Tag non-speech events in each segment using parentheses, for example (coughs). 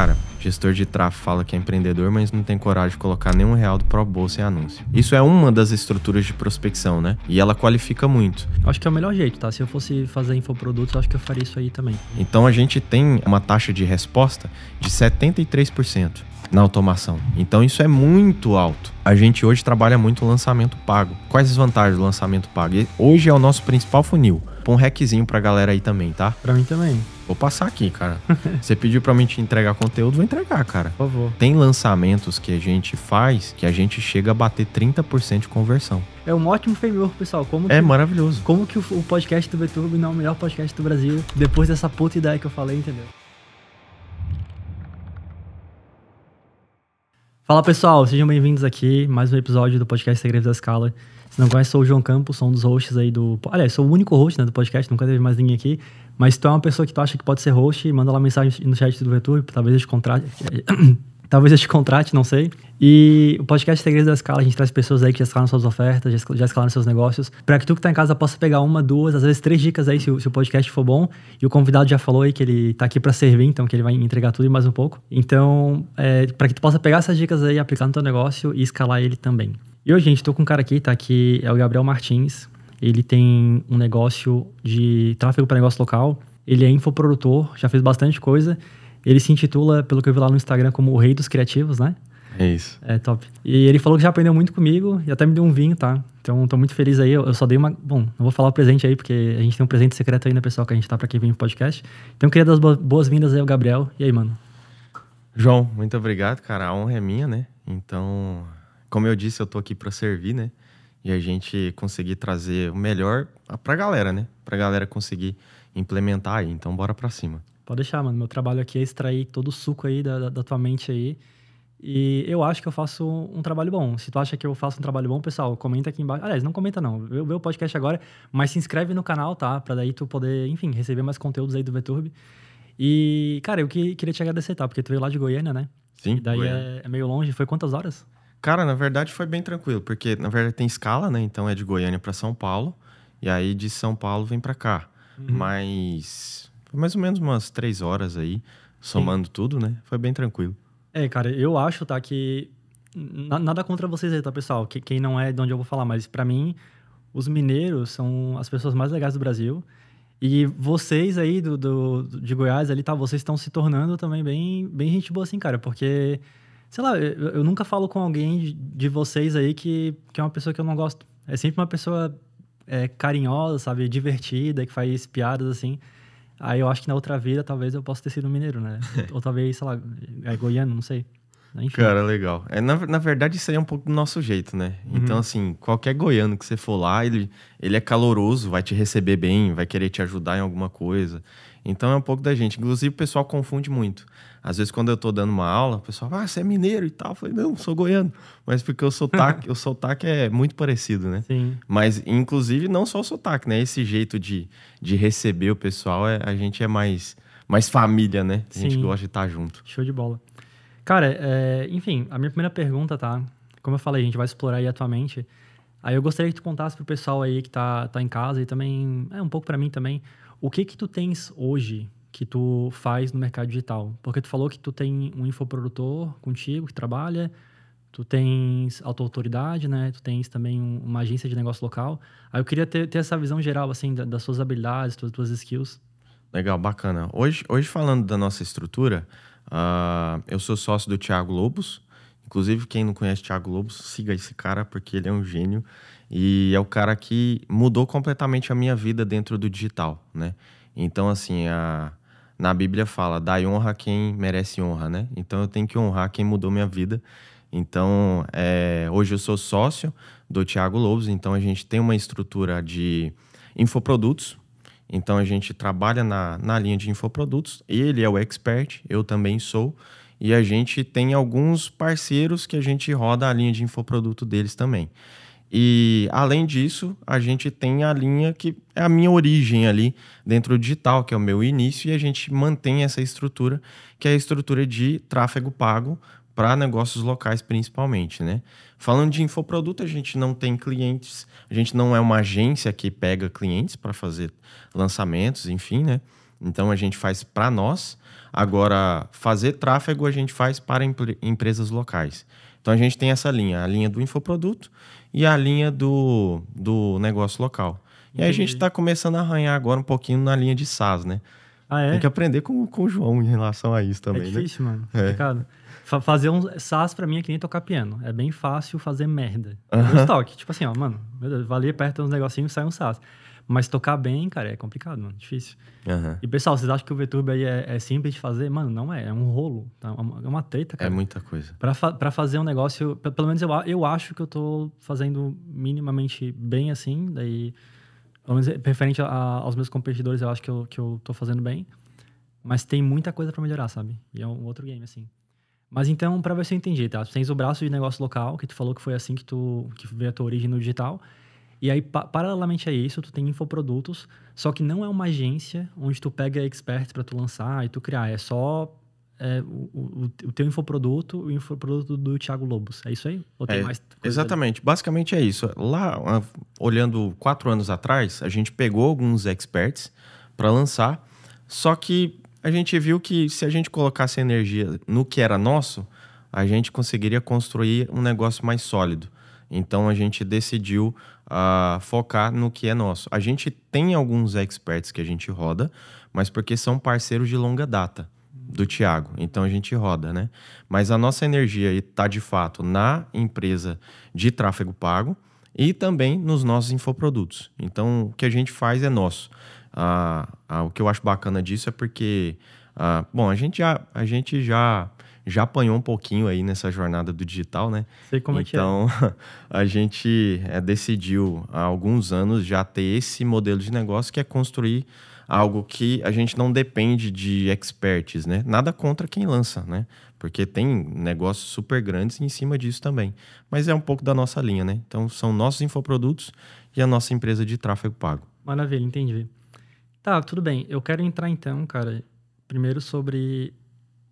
Cara, gestor de tráfego fala que é empreendedor, mas não tem coragem de colocar nenhum real do Pro Bolsa em anúncio. Isso é uma das estruturas de prospecção, né? E ela qualifica muito. Acho que é o melhor jeito, tá? Se eu fosse fazer infoprodutos, acho que eu faria isso aí também. Então a gente tem uma taxa de resposta de 73% na automação. Então isso é muito alto. A gente hoje trabalha muito lançamento pago. Quais as vantagens do lançamento pago? Hoje é o nosso principal funil põe um hackzinho pra galera aí também, tá? Pra mim também. Vou passar aqui, cara. (laughs) Você pediu pra mim te entregar conteúdo, vou entregar, cara. Por favor. Tem lançamentos que a gente faz que a gente chega a bater 30% de conversão. É um ótimo framework, pessoal. Como é maravilhoso. Como que o, o podcast do Beturbo não é o melhor podcast do Brasil depois dessa puta ideia que eu falei, entendeu? Fala pessoal, sejam bem-vindos aqui. Mais um episódio do podcast Segredos da Escala não conhece, sou o João Campos, sou um dos hosts aí do. Aliás, sou o único host né, do podcast, nunca teve mais ninguém aqui. Mas se tu é uma pessoa que tu acha que pode ser host, manda lá mensagem no chat do Vetur, talvez eu te contrate. (coughs) talvez eu te contrate, não sei. E o podcast Segredos da Escala, a gente traz pessoas aí que já escalaram suas ofertas, já escalaram seus negócios, para que tu que tá em casa possa pegar uma, duas, às vezes três dicas aí se o, se o podcast for bom. E o convidado já falou aí que ele tá aqui para servir, então que ele vai entregar tudo e mais um pouco. Então, é, eh, para que tu possa pegar essas dicas aí, aplicar no teu negócio e escalar ele também. E hoje, gente, estou com um cara aqui, tá? Que é o Gabriel Martins. Ele tem um negócio de tráfego para negócio local. Ele é infoprodutor, já fez bastante coisa. Ele se intitula, pelo que eu vi lá no Instagram, como o rei dos criativos, né? É isso. É top. E ele falou que já aprendeu muito comigo e até me deu um vinho, tá? Então tô muito feliz aí. Eu, só dei uma. Bom, não vou falar o presente aí, porque a gente tem um presente secreto ainda, né, pessoal, que a gente tá pra quem vem no podcast. Então queria dar as boas-vindas aí ao Gabriel. E aí, mano? João, muito obrigado, cara. A honra é minha, né? Então, como eu disse, eu tô aqui para servir, né? E a gente conseguir trazer o melhor pra galera, né? Pra galera conseguir implementar aí. Então, bora pra cima. Pode deixar, mano. Meu trabalho aqui é extrair todo o suco aí da, da, tua mente aí. E eu acho que eu faço um trabalho bom. Se tu acha que eu faço um trabalho bom, pessoal, comenta aqui embaixo. Aliás, não comenta não. Vê, vê o podcast agora, mas se inscreve no canal, tá? Pra daí tu poder, enfim, receber mais conteúdos aí do VTurb. E, cara, eu que, queria te agradecer, tá? Porque tu veio lá de Goiânia, né? Sim. E daí é, é meio longe. Foi quantas horas? Cara, na verdade foi bem tranquilo, porque na verdade tem escala, né? Então é de Goiânia para São Paulo, e aí de São Paulo vem para cá. Uhum. Mas foi mais ou menos umas três horas aí, somando Sim. tudo, né? Foi bem tranquilo. É, cara, eu acho, tá, que. Nada contra vocês aí, tá, pessoal? Quem não é de onde eu vou falar, mas para mim, os mineiros são as pessoas mais legais do Brasil. E vocês aí do, do de Goiás ali, tá? Vocês estão se tornando também bem, bem gente boa, assim, cara, porque Sei lá, eu, eu nunca falo com alguém de, de vocês aí que, que é uma pessoa que eu não gosto. É sempre uma pessoa é, carinhosa, sabe? Divertida, que faz piadas assim. Aí eu acho que na outra vida talvez eu possa ter sido mineiro, né? (laughs) Ou talvez, sei lá, é goiano, não sei. Enfim. Cara, legal. É, na, na verdade, isso aí é um pouco do nosso jeito, né? Uhum. Então, assim, qualquer goiano que você for lá, ele, ele é caloroso, vai te receber bem, vai querer te ajudar em alguma coisa. Então, é um pouco da gente. Inclusive, o pessoal confunde muito. Às vezes, quando eu tô dando uma aula, o pessoal fala, ah, você é mineiro e tal. Eu falei, não, sou goiano. Mas porque o sotaque, (laughs) o sotaque é muito parecido, né? Sim. Mas, inclusive, não só o sotaque, né? Esse jeito de, de receber o pessoal, é, a gente é mais, mais família, né? A gente Sim. gosta de estar tá junto. Show de bola. Cara, é, enfim, a minha primeira pergunta, tá? Como eu falei, a gente vai explorar aí atualmente. Aí eu gostaria que tu contasse pro pessoal aí que tá, tá em casa e também, é um pouco para mim também, o que que tu tens hoje que tu faz no mercado digital? Porque tu falou que tu tem um infoprodutor contigo que trabalha, tu tens autoridade né? Tu tens também um, uma agência de negócio local. Aí eu queria ter, ter essa visão geral, assim, da, das suas habilidades, das tuas skills. Legal, bacana. Hoje, hoje falando da nossa estrutura, uh, eu sou sócio do Thiago Lobos. Inclusive, quem não conhece Thiago Lobos, siga esse cara, porque ele é um gênio. E é o cara que mudou completamente a minha vida dentro do digital, né? Então, assim, a na Bíblia fala: dá honra a quem merece honra, né? Então eu tenho que honrar quem mudou minha vida. Então, é, hoje eu sou sócio do Tiago Lobos, então a gente tem uma estrutura de infoprodutos. Então a gente trabalha na, na linha de infoprodutos, ele é o expert, eu também sou, e a gente tem alguns parceiros que a gente roda a linha de infoproduto deles também. E além disso, a gente tem a linha que é a minha origem ali dentro do digital, que é o meu início, e a gente mantém essa estrutura, que é a estrutura de tráfego pago para negócios locais principalmente, né? Falando de infoproduto, a gente não tem clientes, a gente não é uma agência que pega clientes para fazer lançamentos, enfim, né? Então a gente faz para nós. Agora, fazer tráfego a gente faz para empresas locais. Então a gente tem essa linha, a linha do infoproduto e a linha do, do negócio local. E aí a gente está começando a arranhar agora um pouquinho na linha de SaaS, né? Ah, é? Tem que aprender com, com o João em relação a isso também, É né? difícil, né? mano. É. Complicado. Fazer um SaaS pra mim é que nem tocar piano. É bem fácil fazer merda. Uh -huh. estoque. Tipo assim, ó, mano, meu valia perto uns negocinhos, sai um SaaS. Mas tocar bem, cara, é complicado, mano. Difícil. Uhum. E pessoal, vocês acham que o VTube aí é, é, simples de fazer? Mano, não é. É um rolo. Tá? É uma é treta, é cara. É muita coisa. Pra, fa pra fazer um negócio, pelo menos eu, eu acho que eu tô fazendo minimamente bem assim. Daí, pelo menos referente a, a, aos meus competidores, eu acho que eu, que eu tô fazendo bem. Mas tem muita coisa para melhorar, sabe? E é um outro game, assim. Mas então, para ver se eu entendi, tá? Tu tens o braço de negócio local, que tu falou que foi assim que tu que veio a tua origem no digital. E aí, pa paralelamente a isso, tu tem infoprodutos, só que não é uma agência onde tu pega experts para tu lançar e tu criar. É só é, o, o, o teu infoproduto, o infoproduto do Thiago Lobos. É isso aí? Ou tem é, mais exatamente. Ali? Basicamente é isso. Lá, olhando quatro anos atrás, a gente pegou alguns experts para lançar, só que a gente viu que se a gente colocasse energia no que era nosso, a gente conseguiria construir um negócio mais sólido. Então a gente decidiu uh, focar no que é nosso. A gente tem alguns experts que a gente roda, mas porque são parceiros de longa data do Tiago. Então a gente roda, né? Mas a nossa energia está de fato na empresa de tráfego pago e também nos nossos infoprodutos. Então o que a gente faz é nosso. Ah, ah, o que eu acho bacana disso é porque, bom, a gente já, a gente já já apanhou um pouquinho aí nessa jornada do digital, né? Sei como então, é que é. Então, (laughs) a gente é, decidiu há alguns anos já ter esse modelo de negócio que é construir algo que a gente não depende de experts, né? Nada contra quem lança, né? Porque tem negócios super grandes em cima disso também. Mas é um pouco da nossa linha, né? Então são nossos infoprodutos e a nossa empresa de tráfego pago. Maravilha, entendi. Tá, tudo bem. Eu quero entrar então, cara, primeiro sobre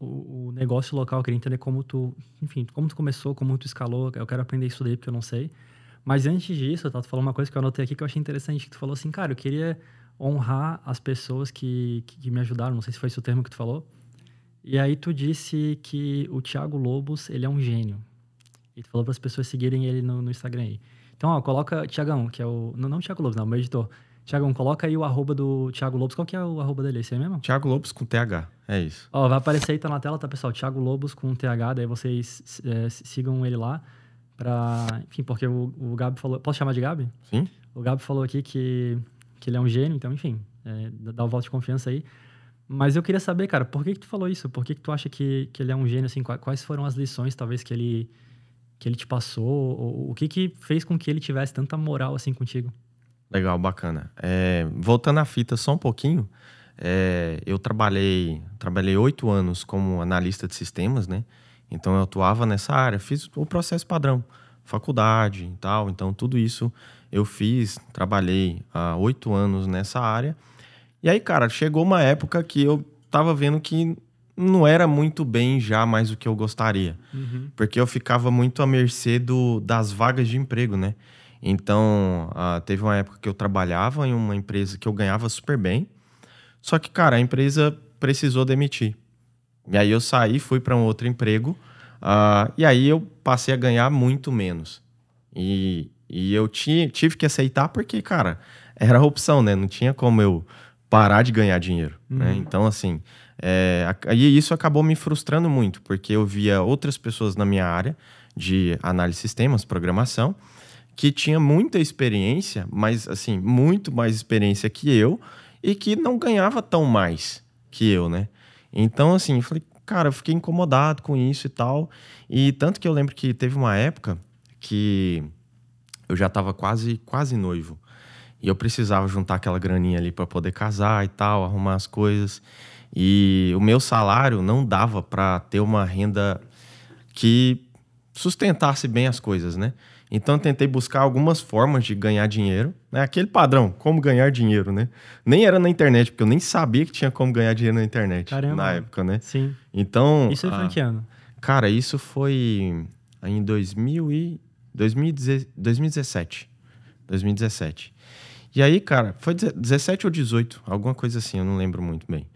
o, o, negócio local, eu queria entender como tu, enfim, como tu começou, como tu escalou. Eu quero aprender isso daí porque eu não sei. Mas antes disso, tá, tu falou uma coisa que eu anotei aqui que eu achei interessante, que tu falou assim, cara, eu queria honrar as pessoas que, que, que me ajudaram, não sei se foi esse o termo que tu falou. E aí tu disse que o Thiago Lobos, ele é um gênio. E tu falou para as pessoas seguirem ele no, no Instagram aí. Então, ó, coloca Tiagão, que é o... Não, não o Thiago Lobos, não, é o meu editor. Tiagão, coloca aí o arroba do Thiago Lobos. Qual que é o arroba dele? Esse aí mesmo? Thiago Lobos com TH. É isso. Ó, vai aparecer aí, tá na tela, tá, pessoal? Thiago Lobos com TH. Daí vocês é, sigam ele lá. Pra... Enfim, porque o, o Gabi falou... Posso chamar de Gabi? Sim. O Gabi falou aqui que, que ele é um gênio. Então, enfim, é, dá o um voto de confiança aí. Mas eu queria saber, cara, por que, que tu falou isso? Por que, que tu acha que, que ele é um gênio? Assim, quais foram as lições, talvez, que ele, que ele te passou? Ou, o que, que fez com que ele tivesse tanta moral assim contigo? Legal, bacana. É, voltando à fita só um pouquinho, é, eu trabalhei trabalhei oito anos como analista de sistemas, né? Então eu atuava nessa área, fiz o processo padrão, faculdade e tal. Então tudo isso eu fiz, trabalhei há oito anos nessa área. E aí, cara, chegou uma época que eu tava vendo que não era muito bem já mais o que eu gostaria. Uhum. Porque eu ficava muito à mercê do, das vagas de emprego, né? Então, ah, teve uma época que eu trabalhava em uma empresa que eu ganhava super bem, só que, cara, a empresa precisou demitir. E aí eu saí, fui para um outro emprego, ah, e aí eu passei a ganhar muito menos. E, e eu tinha, tive que aceitar porque, cara, era a opção, né? Não tinha como eu parar de ganhar dinheiro, né? uhum. né? Então, assim, é, e isso acabou me frustrando muito, porque eu via outras pessoas na minha área de análise de sistemas, programação, que tinha muita experiência, mas assim, muito mais experiência que eu e que não ganhava tão mais que eu, né? Então, assim, eu falei, cara, eu fiquei incomodado com isso e tal. E tanto que eu lembro que teve uma época que eu já estava quase, quase noivo. E eu precisava juntar aquela graninha ali para poder casar e tal, arrumar as coisas. E o meu salário não dava para ter uma renda que sustentasse bem as coisas, né? Então eu tentei buscar algumas formas de ganhar dinheiro, né? Aquele padrão, como ganhar dinheiro, né? Nem era na internet, porque eu nem sabia que tinha como ganhar dinheiro na internet Caramba. na época, né? Sim. Então. Isso é ah, em que ano? Cara, isso foi em 2000 e 2017. 2017. E aí, cara, foi 17 ou 18, alguma coisa assim, eu não lembro muito bem.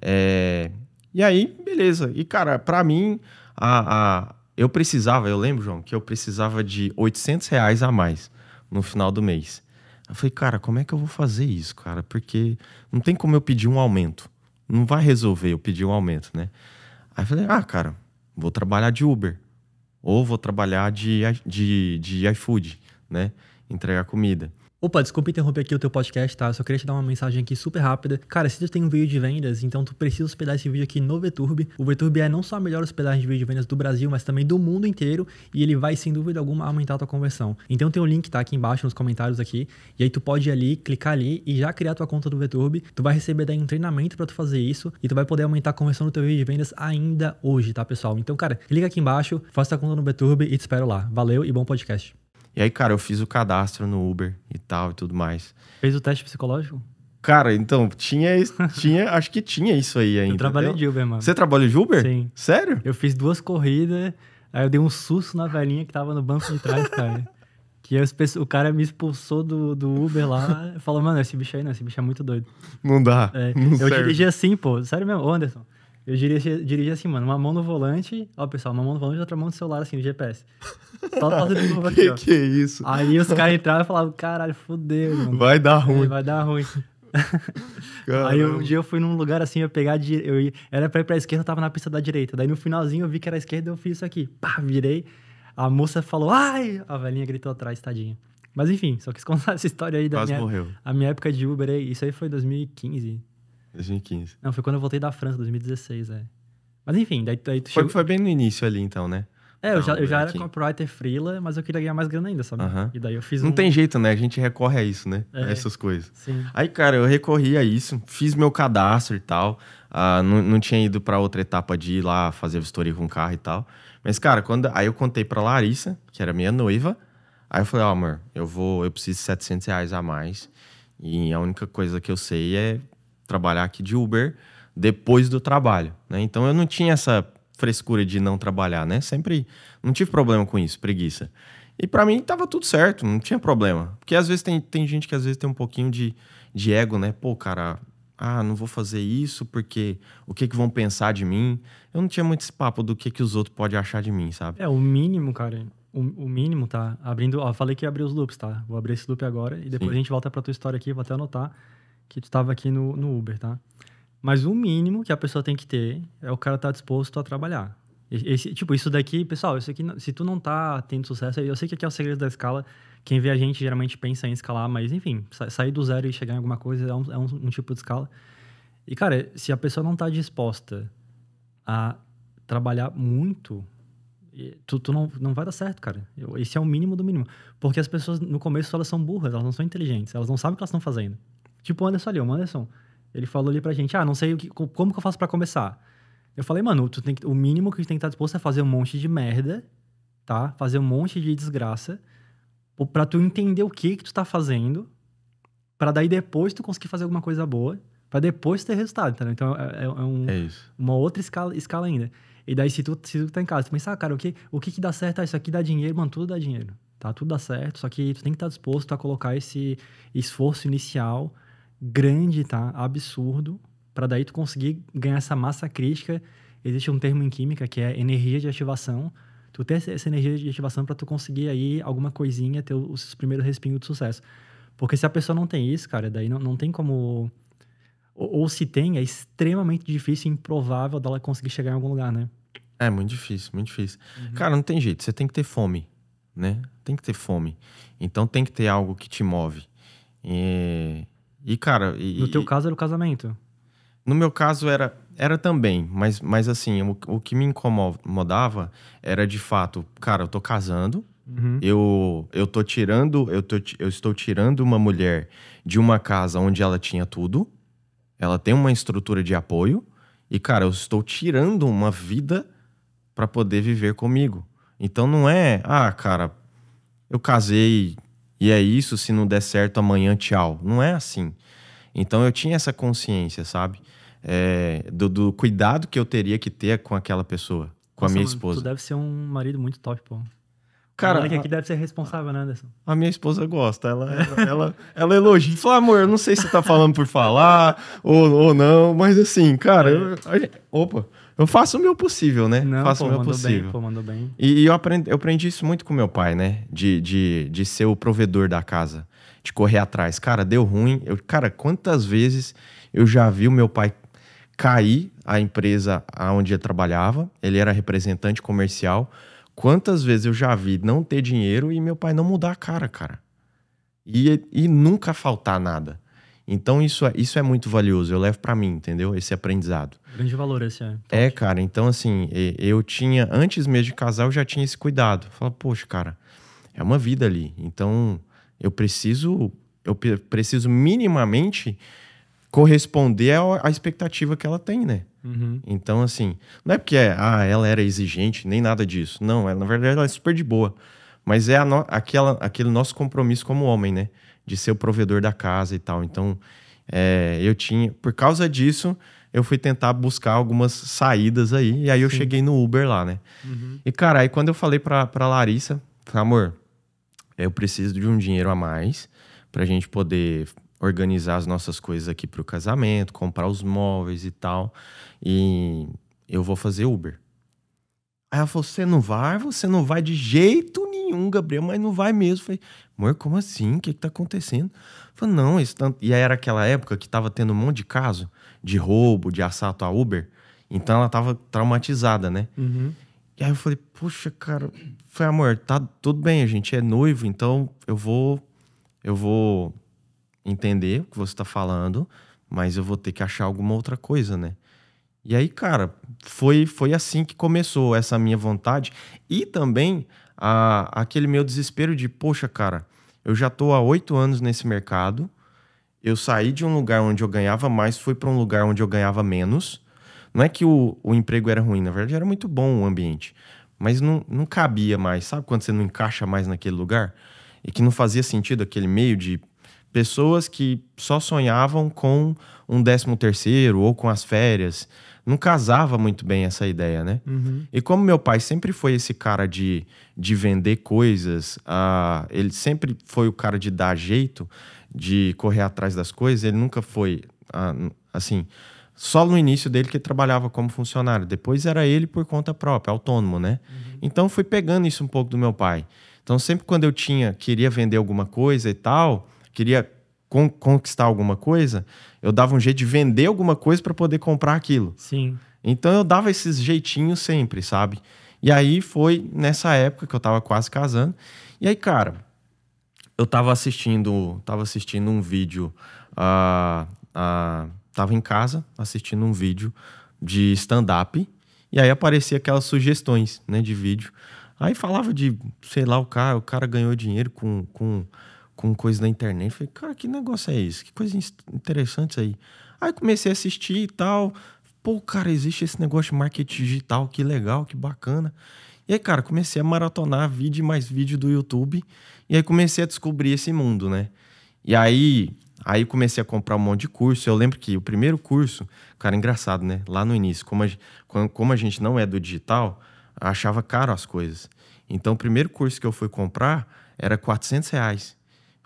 É... E aí, beleza. E, cara, para mim, a, a, eu precisava, eu lembro, João, que eu precisava de 800 reais a mais no final do mês. Eu falei, cara, como é que eu vou fazer isso, cara? Porque não tem como eu pedir um aumento. Não vai resolver eu pedir um aumento, né? Aí eu falei, ah, cara, vou trabalhar de Uber. Ou vou trabalhar de, de, de iFood, né? Entregar comida. Opa, desculpa interromper aqui o teu podcast, tá? Só queria te dar uma mensagem aqui super rápida. Cara, se tu tem um vídeo de vendas, então tu precisa hospedar esse vídeo aqui no VTurb. O VTurb é não só a melhor hospedagem de vídeo de vendas do Brasil, mas também do mundo inteiro e ele vai, sem dúvida alguma, aumentar a tua conversão. Então tem um link, tá? Aqui embaixo nos comentários aqui. E aí tu pode ir ali, clicar ali e já criar a tua conta do VTurb. Tu vai receber daí um treinamento para tu fazer isso e tu vai poder aumentar a conversão do teu vídeo de vendas ainda hoje, tá, pessoal? Então, cara, clica aqui embaixo, faça a conta no VTurb e te espero lá. Valeu e bom podcast. E aí, cara, eu fiz o cadastro no Uber e tal e tudo mais. Fez o teste psicológico? Cara, então, tinha, (laughs) tinha acho que tinha isso aí ainda. Eu trabalhei de Uber, mano. Você trabalha de Uber? Sim. Sério? Eu fiz duas corridas, aí eu dei um susto na velhinha que tava no banco de trás, cara. (laughs) que o cara me expulsou do, do Uber lá. Falou, mano, esse bicho aí não, esse bicho é muito doido. Não dá. É, não eu serve. dirigi assim, pô. Sério mesmo, Ô, Anderson. Eu diria diria assim, mano, uma mão no volante, ó, pessoal, uma mão no volante e outra mão no celular, assim, no GPS. Só passa (laughs) de novo aqui, que, que é isso? Aí os caras entravam e falavam, caralho, fodeu, mano. Vai dar ruim. vai dar ruim. aí um dia eu fui num lugar assim, eu pegar de eu ia... era pra ir pra esquerda, eu tava na pista da direita. Daí no finalzinho eu vi que era a esquerda, eu fiz isso aqui. Pá, virei. A moça falou, ai! A velhinha gritou atrás, tadinha. Mas enfim, só quis (laughs) contar essa história aí da Quase minha... Morreu. A minha época de Uber aí, isso aí foi 2015, 2015. Não, foi quando eu voltei da França, 2016, é. Mas enfim, daí, daí tu foi, chegou... foi bem no início ali, então, né? É, eu, já, eu já era copywriter freela, mas eu queria ganhar mais grana ainda, sabe? Uhum. E daí eu fiz um... Não tem jeito, né? A gente recorre a isso, né? É, a essas coisas. Sim. Aí, cara, eu recorri a isso, fiz meu cadastro e tal. Ah, não, não tinha ido para outra etapa de ir lá fazer vistoria com carro e tal. Mas, cara, quando aí eu contei pra Larissa, que era minha noiva, aí eu falei, ó, oh, amor, eu vou, eu preciso de 700 reais a mais. E a única coisa que eu sei é trabalhar aqui de Uber depois do trabalho, né? Então eu não tinha essa frescura de não trabalhar, né? Sempre não tive problema com isso, preguiça. E para mim tava tudo certo, não tinha problema. Porque às vezes tem, tem gente que às vezes tem um pouquinho de, de ego, né? Pô, cara, ah, não vou fazer isso porque o que que vão pensar de mim? Eu não tinha muito esse papo do que que os outros podem achar de mim, sabe? É, o mínimo, cara, o, o mínimo, tá? Abrindo, ó, falei que ia abrir os loops, tá? Vou abrir esse loop agora e depois Sim. a gente volta pra tua história aqui, vou até anotar que tu tava aqui no, no Uber, tá? Mas o mínimo que a pessoa tem que ter é o cara estar tá disposto a trabalhar. Esse, tipo, isso daqui, pessoal, isso aqui, se tu não tá tendo sucesso, eu sei que aqui é o segredo da escala. Quem vê a gente geralmente pensa em escalar, mas enfim, sair do zero e chegar em alguma coisa é um, é um, um tipo de escala. E, cara, se a pessoa não tá disposta a trabalhar muito, tu, tu não, não vai dar certo, cara. Eu, esse é o mínimo do mínimo. Porque as pessoas, no começo, elas são burras, elas não são inteligentes, elas não sabem o que elas estão fazendo. Tipo o Anderson ali, o Anderson. Ele falou ali pra gente, ah, não sei que, como que eu faço para começar. Eu falei, mano, tu tem que, o mínimo que tu tem que estar tá disposto é fazer um monte de merda, tá? Fazer um monte de desgraça, para tu entender o que que tu tá fazendo, para daí depois tu conseguir fazer alguma coisa boa, para depois ter resultado, entendeu? Então é, é, é um, é uma outra escala, escala ainda. E daí se tu, se tu tá em casa, tu pensa, ah, cara, o que, o que que dá certo? Ah, isso aqui dá dinheiro, mano, tudo dá dinheiro, tá? Tudo dá certo, só que tu tem que estar tá disposto a colocar esse esforço inicial grande, tá? Absurdo, para daí tu conseguir ganhar essa massa crítica. Existe um termo em química que é energia de ativação. Tu ter essa energia de ativação para tu conseguir aí alguma coisinha, ter os primeiros respingos de sucesso. Porque se a pessoa não tem isso, cara, daí não, não tem como. Ou, ou se tem, é extremamente difícil, improvável dela conseguir chegar em algum lugar, né? É muito difícil, muito difícil. Uhum. Cara, não tem jeito, você tem que ter fome, né? Tem que ter fome. Então tem que ter algo que te move. E é, e, cara. E, no teu caso era o casamento? No meu caso era, era também, mas, mas assim, o, o que me incomodava era de fato, cara, eu tô casando, uhum. eu, eu tô tirando, eu, tô, eu estou tirando uma mulher de uma casa onde ela tinha tudo, ela tem uma estrutura de apoio, e, cara, eu estou tirando uma vida para poder viver comigo. Então não é, ah, cara, eu casei, e é isso, se não der certo amanhã, tchau. Não é assim. Então eu tinha essa consciência, sabe? É, do, do, cuidado que eu teria que ter com aquela pessoa, com Nossa, a minha esposa. Tu deve ser um marido muito top, pô. Cara, que aqui deve ser responsável, né, Anderson? A minha esposa gosta, ela, ela, ela, ela elogia. Fala, amor, eu não sei se você tá falando por falar ou, ou não, mas assim, cara, eu, a, opa, eu faço o meu possível, né? Não, faço pô, o meu possível. Bem, pô, mandou bem. E, e, eu, aprendi, eu aprendi isso muito com meu pai, né? De, de, de ser o provedor da casa, de correr atrás. Cara, deu ruim. Eu, cara, quantas vezes eu já vi o meu pai cair a empresa onde ele trabalhava, ele era representante comercial. Quantas vezes eu já vi não ter dinheiro e meu pai não mudar a cara, cara. E, e nunca faltar nada. Então isso é, isso é muito valioso, eu levo para mim, entendeu? Esse aprendizado. Grande valor esse é. É, cara, então assim, eu tinha, antes mesmo de casar, eu já tinha esse cuidado. Fala, poxa, cara, é uma vida ali. Então eu preciso, eu preciso minimamente corresponder à expectativa que ela tem, né? Uhum. Então, assim, não é porque ah, ela era exigente, nem nada disso. Não, ela, na verdade ela é super de boa. Mas é no, aquela, aquele nosso compromisso como homem, né? de ser o provedor da casa e tal. Então, é, eu tinha. Por causa disso, eu fui tentar buscar algumas saídas aí. E aí eu Sim. cheguei no Uber lá, né? Uhum. E, cara, aí quando eu falei pra, pra Larissa, falei, amor, eu preciso de um dinheiro a mais pra gente poder organizar as nossas coisas aqui pro casamento, comprar os móveis e tal. E eu vou fazer Uber. Aí ela falou: Você não vai, você não vai de jeito nenhum, Gabriel, mas não vai mesmo. falei: Amor, como assim? O que, que tá acontecendo? falei: Não, esse tanto. Tá e aí era aquela época que tava tendo um monte de caso de roubo, de assalto a Uber. Então ela tava traumatizada, né? Uhum. E aí eu falei: Poxa, cara, foi amor, tá tudo bem, a gente é noivo, então eu vou. Eu vou entender o que você tá falando, mas eu vou ter que achar alguma outra coisa, né? E aí, cara, foi, foi assim que começou essa minha vontade e também a, aquele meu desespero de, poxa, cara, eu já tô há oito anos nesse mercado, eu saí de um lugar onde eu ganhava mais, fui para um lugar onde eu ganhava menos. Não é que o, o emprego era ruim, na verdade era muito bom o ambiente, mas não, não cabia mais. Sabe quando você não encaixa mais naquele lugar? E que não fazia sentido aquele meio de pessoas que só sonhavam com um décimo terceiro ou com as férias não casava muito bem essa ideia, né? Uhum. E como meu pai sempre foi esse cara de, de vender coisas, uh, ele sempre foi o cara de dar jeito, de correr atrás das coisas, ele nunca foi, uh, assim, só no início dele que ele trabalhava como funcionário, depois era ele por conta própria, autônomo, né? Uhum. Então fui pegando isso um pouco do meu pai. Então sempre quando eu tinha, queria vender alguma coisa e tal, queria con conquistar alguma coisa, eu dava um jeito de vender alguma coisa para poder comprar aquilo. Sim. Então eu dava esses jeitinhos sempre, sabe? E aí foi nessa época que eu tava quase casando. E aí, cara, eu tava assistindo, tava assistindo um vídeo, uh, uh, tava em casa assistindo um vídeo de stand-up. E aí aparecia aquelas sugestões, né, de vídeo. Aí falava de, sei lá, o cara, o cara ganhou dinheiro com, com com coisa na internet. Falei, cara, que negócio é esse? Que coisa interessante isso aí. Aí comecei a assistir e tal. Pô, cara, existe esse negócio de marketing digital, que legal, que bacana. E aí, cara, comecei a maratonar vídeo e mais vídeo do YouTube. E aí comecei a descobrir esse mundo, né? E aí, aí comecei a comprar um monte de curso. Eu lembro que o primeiro curso, cara, engraçado, né? Lá no início, como a, como a gente não é do digital, achava caro as coisas. Então, o primeiro curso que eu fui comprar era 400 reais.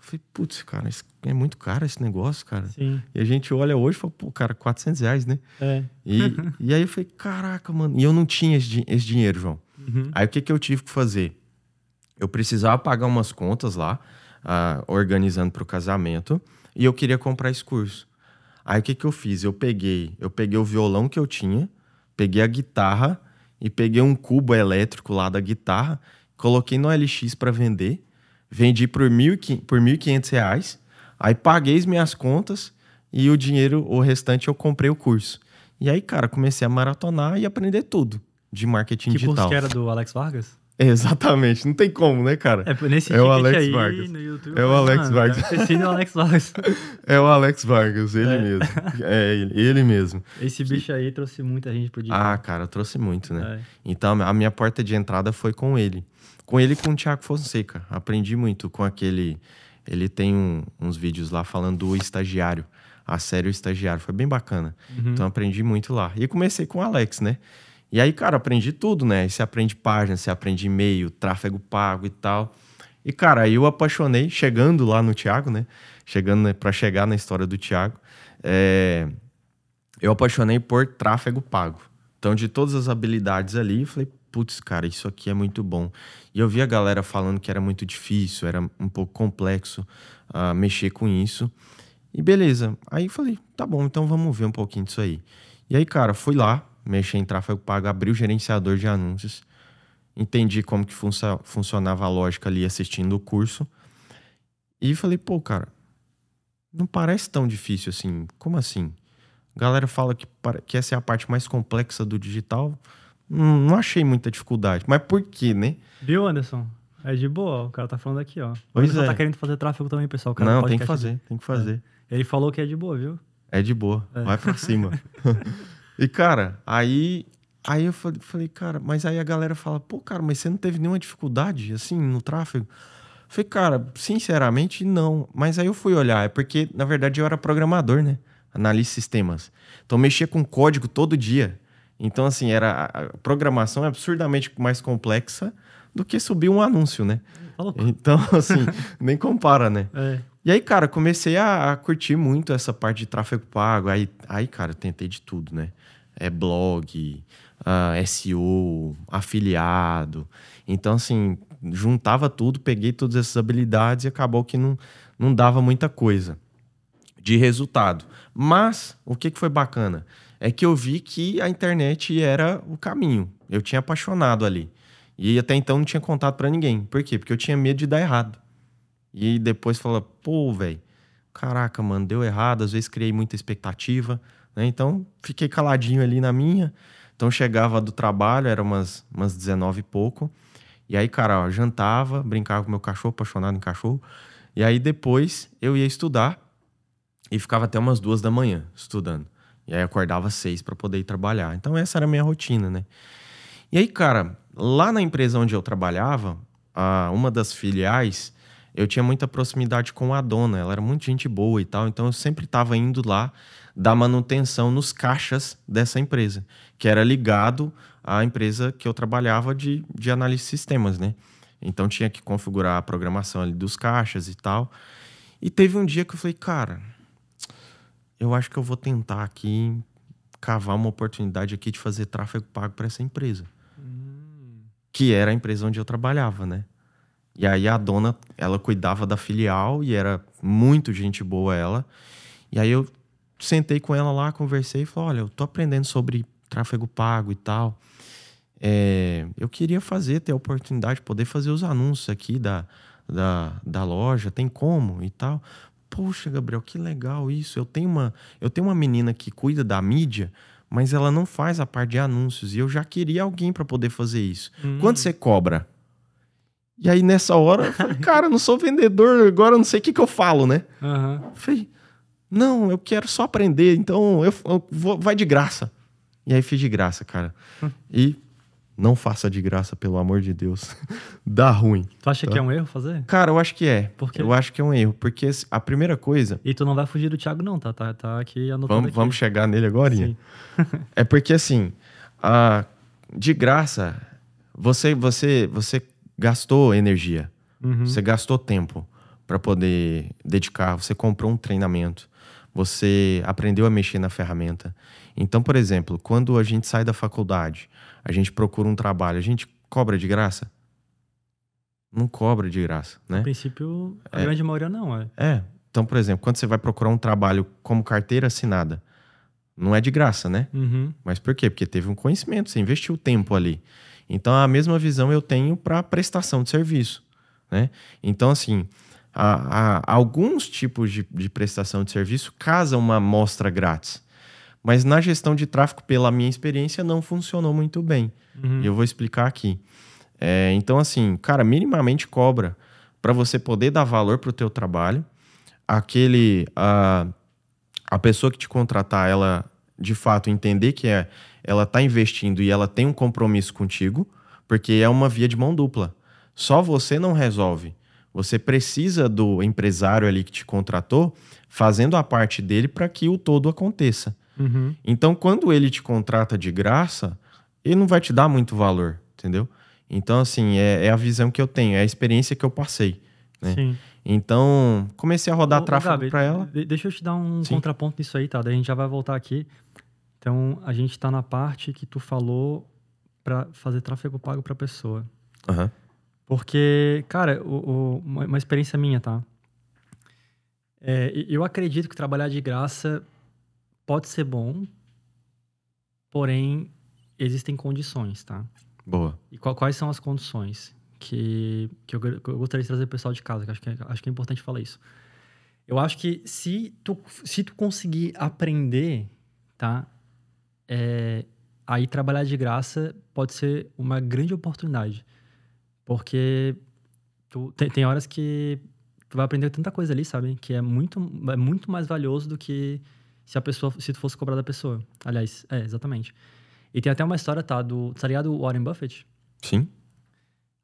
Eu falei, putz, cara, é muito caro esse negócio, cara. Sim. E a gente olha hoje e fala, pô, cara, 400 reais, né? É. E, e aí eu falei, caraca, mano. E eu não tinha esse, esse dinheiro, João. Uhum. Aí o que, que eu tive que fazer? Eu precisava pagar umas contas lá, uh, organizando para o casamento, e eu queria comprar esse curso. Aí o que, que eu fiz? Eu peguei, eu peguei o violão que eu tinha, peguei a guitarra e peguei um cubo elétrico lá da guitarra, coloquei no LX para vender Vendi por R$ reais aí paguei as minhas contas e o dinheiro, o restante, eu comprei o curso. E aí, cara, comecei a maratonar e aprender tudo de marketing que digital. Que curso que era do Alex Vargas? (laughs) Exatamente, não tem como, né, cara? É, nesse é o Alex aí, Vargas. YouTube, é o né? Alex mano, ah, Vargas. É o Alex Vargas. (laughs) é o Alex Vargas, ele é. mesmo. (laughs) É ele, ele mesmo. Esse bicho aí trouxe muita gente pro digital. Ah, cara, trouxe muito, né? É. Então a minha porta de entrada foi com ele com ele e com o Thiago Fonseca. Aprendi muito com aquele. Ele tem um, uns vídeos lá falando do estagiário, a série O Estagiário. Foi bem bacana. Uhum. Então aprendi muito lá. E comecei com o Alex, né? E aí, cara, aprendi tudo, né? você aprende página, você aprende e-mail, tráfego pago e tal. E, cara, aí eu apaixonei, chegando lá no Thiago, né? Chegando né, para chegar na história do Thiago, É... Eu apaixonei por tráfego pago. Então, de todas as habilidades ali, eu falei, putz, cara, isso aqui é muito bom. E eu vi a galera falando que era muito difícil, era um pouco complexo uh, mexer com isso. E beleza. Aí falei, tá bom, então vamos ver um pouquinho disso aí. E aí, cara, fui lá, mexi em tráfego pago, abri o gerenciador de anúncios, entendi como que funcio funcionava a lógica ali assistindo o curso. E falei, pô, cara, não parece tão difícil assim. Como assim? A galera fala que, que essa é a parte mais complexa do digital. Hum, não achei muita dificuldade. Mas por quê, né? Viu, Anderson? É de boa, o cara tá falando aqui, ó. Pois Anderson é. tá querendo fazer tráfego também, pessoal. não, tem que fazer, de... tem que fazer. Ele falou que é de boa, viu? É de boa, é. vai pra cima. (laughs) e, cara, aí, aí eu falei, cara, mas aí a galera fala, pô, cara, mas você não teve nenhuma dificuldade, assim, no tráfego? falei, cara, sinceramente, não. Mas aí eu fui olhar, é porque, na verdade, eu era programador, né? Analista de sistemas. Então, mexia com código todo dia. Então, assim, era a programação é absurdamente mais complexa do que subir um anúncio, né? Então, (laughs) assim, nem compara, né? É. E aí, cara, comecei a, a, curtir muito essa parte de tráfego pago. Aí, aí cara, eu tentei de tudo, né? É blog, uh, ah, SEO, afiliado. Então, assim, juntava tudo, peguei todas essas habilidades e acabou que não, não dava muita coisa de resultado. Mas, o que, que foi bacana? é que eu vi que a internet era o caminho. Eu tinha apaixonado ali. E até então não tinha contado para ninguém. Por quê? Porque eu tinha medo de dar errado. E depois fala, pô, velho, caraca, mano, deu errado, às vezes criei muita expectativa, né? Então, fiquei caladinho ali na minha. Então, chegava do trabalho, era umas, umas 19 e pouco. E aí, cara, ó, jantava, brincava com meu cachorro, apaixonado em cachorro. E aí, depois, eu ia estudar e ficava até umas duas da manhã estudando. E aí acordava às seis para poder ir trabalhar. Então essa era a minha rotina, né? E aí, cara, lá na empresa onde eu trabalhava, a, uma das filiais, eu tinha muita proximidade com a dona, ela era muito gente boa e tal, então eu sempre estava indo lá dar manutenção nos caixas dessa empresa, que era ligado à empresa que eu trabalhava de, de análise de sistemas, né? Então tinha que configurar a programação ali dos caixas e tal. E teve um dia que eu falei, cara, eu acho que eu vou tentar aqui cavar uma oportunidade aqui de fazer tráfego pago para essa empresa. Hum. Que era a empresa onde eu trabalhava, né? E aí a dona, ela cuidava da filial e era muito gente boa ela. E aí eu sentei com ela lá, conversei e falei, olha, eu tô aprendendo sobre tráfego pago e tal. É, eu queria fazer, ter a oportunidade de poder fazer os anúncios aqui da, da, da loja, tem como e tal. Poxa, Gabriel, que legal isso. Eu tenho uma, eu tenho uma menina que cuida da mídia, mas ela não faz a parte de anúncios e eu já queria alguém para poder fazer isso. Hum. Quanto você cobra? E aí nessa hora, eu falei, cara, não sou vendedor, agora não sei o que, que eu falo, né? Uhum. Falei, não, eu quero só aprender, então eu, eu vou, vai de graça. E aí fiz de graça, cara. Hum. E não faça de graça, pelo amor de Deus. (laughs) Dá ruim. Tu acha tá? que é um erro fazer? Cara, eu acho que é. Por quê? Eu acho que é um erro. Porque a primeira coisa. E tu não vai fugir do Thiago, não, tá? Tá, tá aqui anotando. Vamos, aqui. vamos chegar nele agora? (laughs) é porque, assim, a, de graça, você, você, você gastou energia, uhum. você gastou tempo para poder dedicar, você comprou um treinamento, você aprendeu a mexer na ferramenta. Então, por exemplo, quando a gente sai da faculdade, a gente procura um trabalho, a gente cobra de graça? Não cobra de graça, né? No princípio, a é. grande maioria não, é. É. Então, por exemplo, quando você vai procurar um trabalho como carteira assinada, não é de graça, né? Uhum. Mas por quê? Porque teve um conhecimento, você investiu tempo ali. Então, é a mesma visão eu tenho para prestação de serviço, né? Então, assim, alguns tipos de, de prestação de serviço casam uma amostra grátis. Mas na gestão de tráfego, pela minha experiência, não funcionou muito bem. Uhum. E eu vou explicar aqui. É, então, assim, cara, minimamente cobra para você poder dar valor para o teu trabalho. Aquele... A, a pessoa que te contratar, ela de fato entender que é, ela está investindo e ela tem um compromisso contigo, porque é uma via de mão dupla. Só você não resolve. Você precisa do empresário ali que te contratou fazendo a parte dele para que o todo aconteça. Uhum. Então, quando ele te contrata de graça, ele não vai te dar muito valor, entendeu? Então, assim, é, é a visão que eu tenho, é a experiência que eu passei. Né? Sim. Então, comecei a rodar tráfego para ela. Deixa eu te dar um Sim. contraponto nisso aí, tá? Daí a gente já vai voltar aqui. Então, a gente está na parte que tu falou para fazer tráfego pago para pessoa. Uhum. Porque, cara, o, o, uma experiência minha, tá? É, eu acredito que trabalhar de graça pode ser bom, porém existem condições, tá? Boa. E qual, quais são as condições que, que eu, que, eu, gostaria de trazer pro pessoal de casa? Que acho, que, é, acho que é importante falar isso. Eu acho que se tu, se tu conseguir aprender, tá? É, aí trabalhar de graça pode ser uma grande oportunidade. Porque tu, tem, tem horas que tu vai aprender tanta coisa ali, sabe? Que é muito, é muito mais valioso do que se a pessoa, se tu fosse cobrar da pessoa. Aliás, é, exatamente. E tem até uma história, tá, do, tá ligado Warren Buffett? Sim.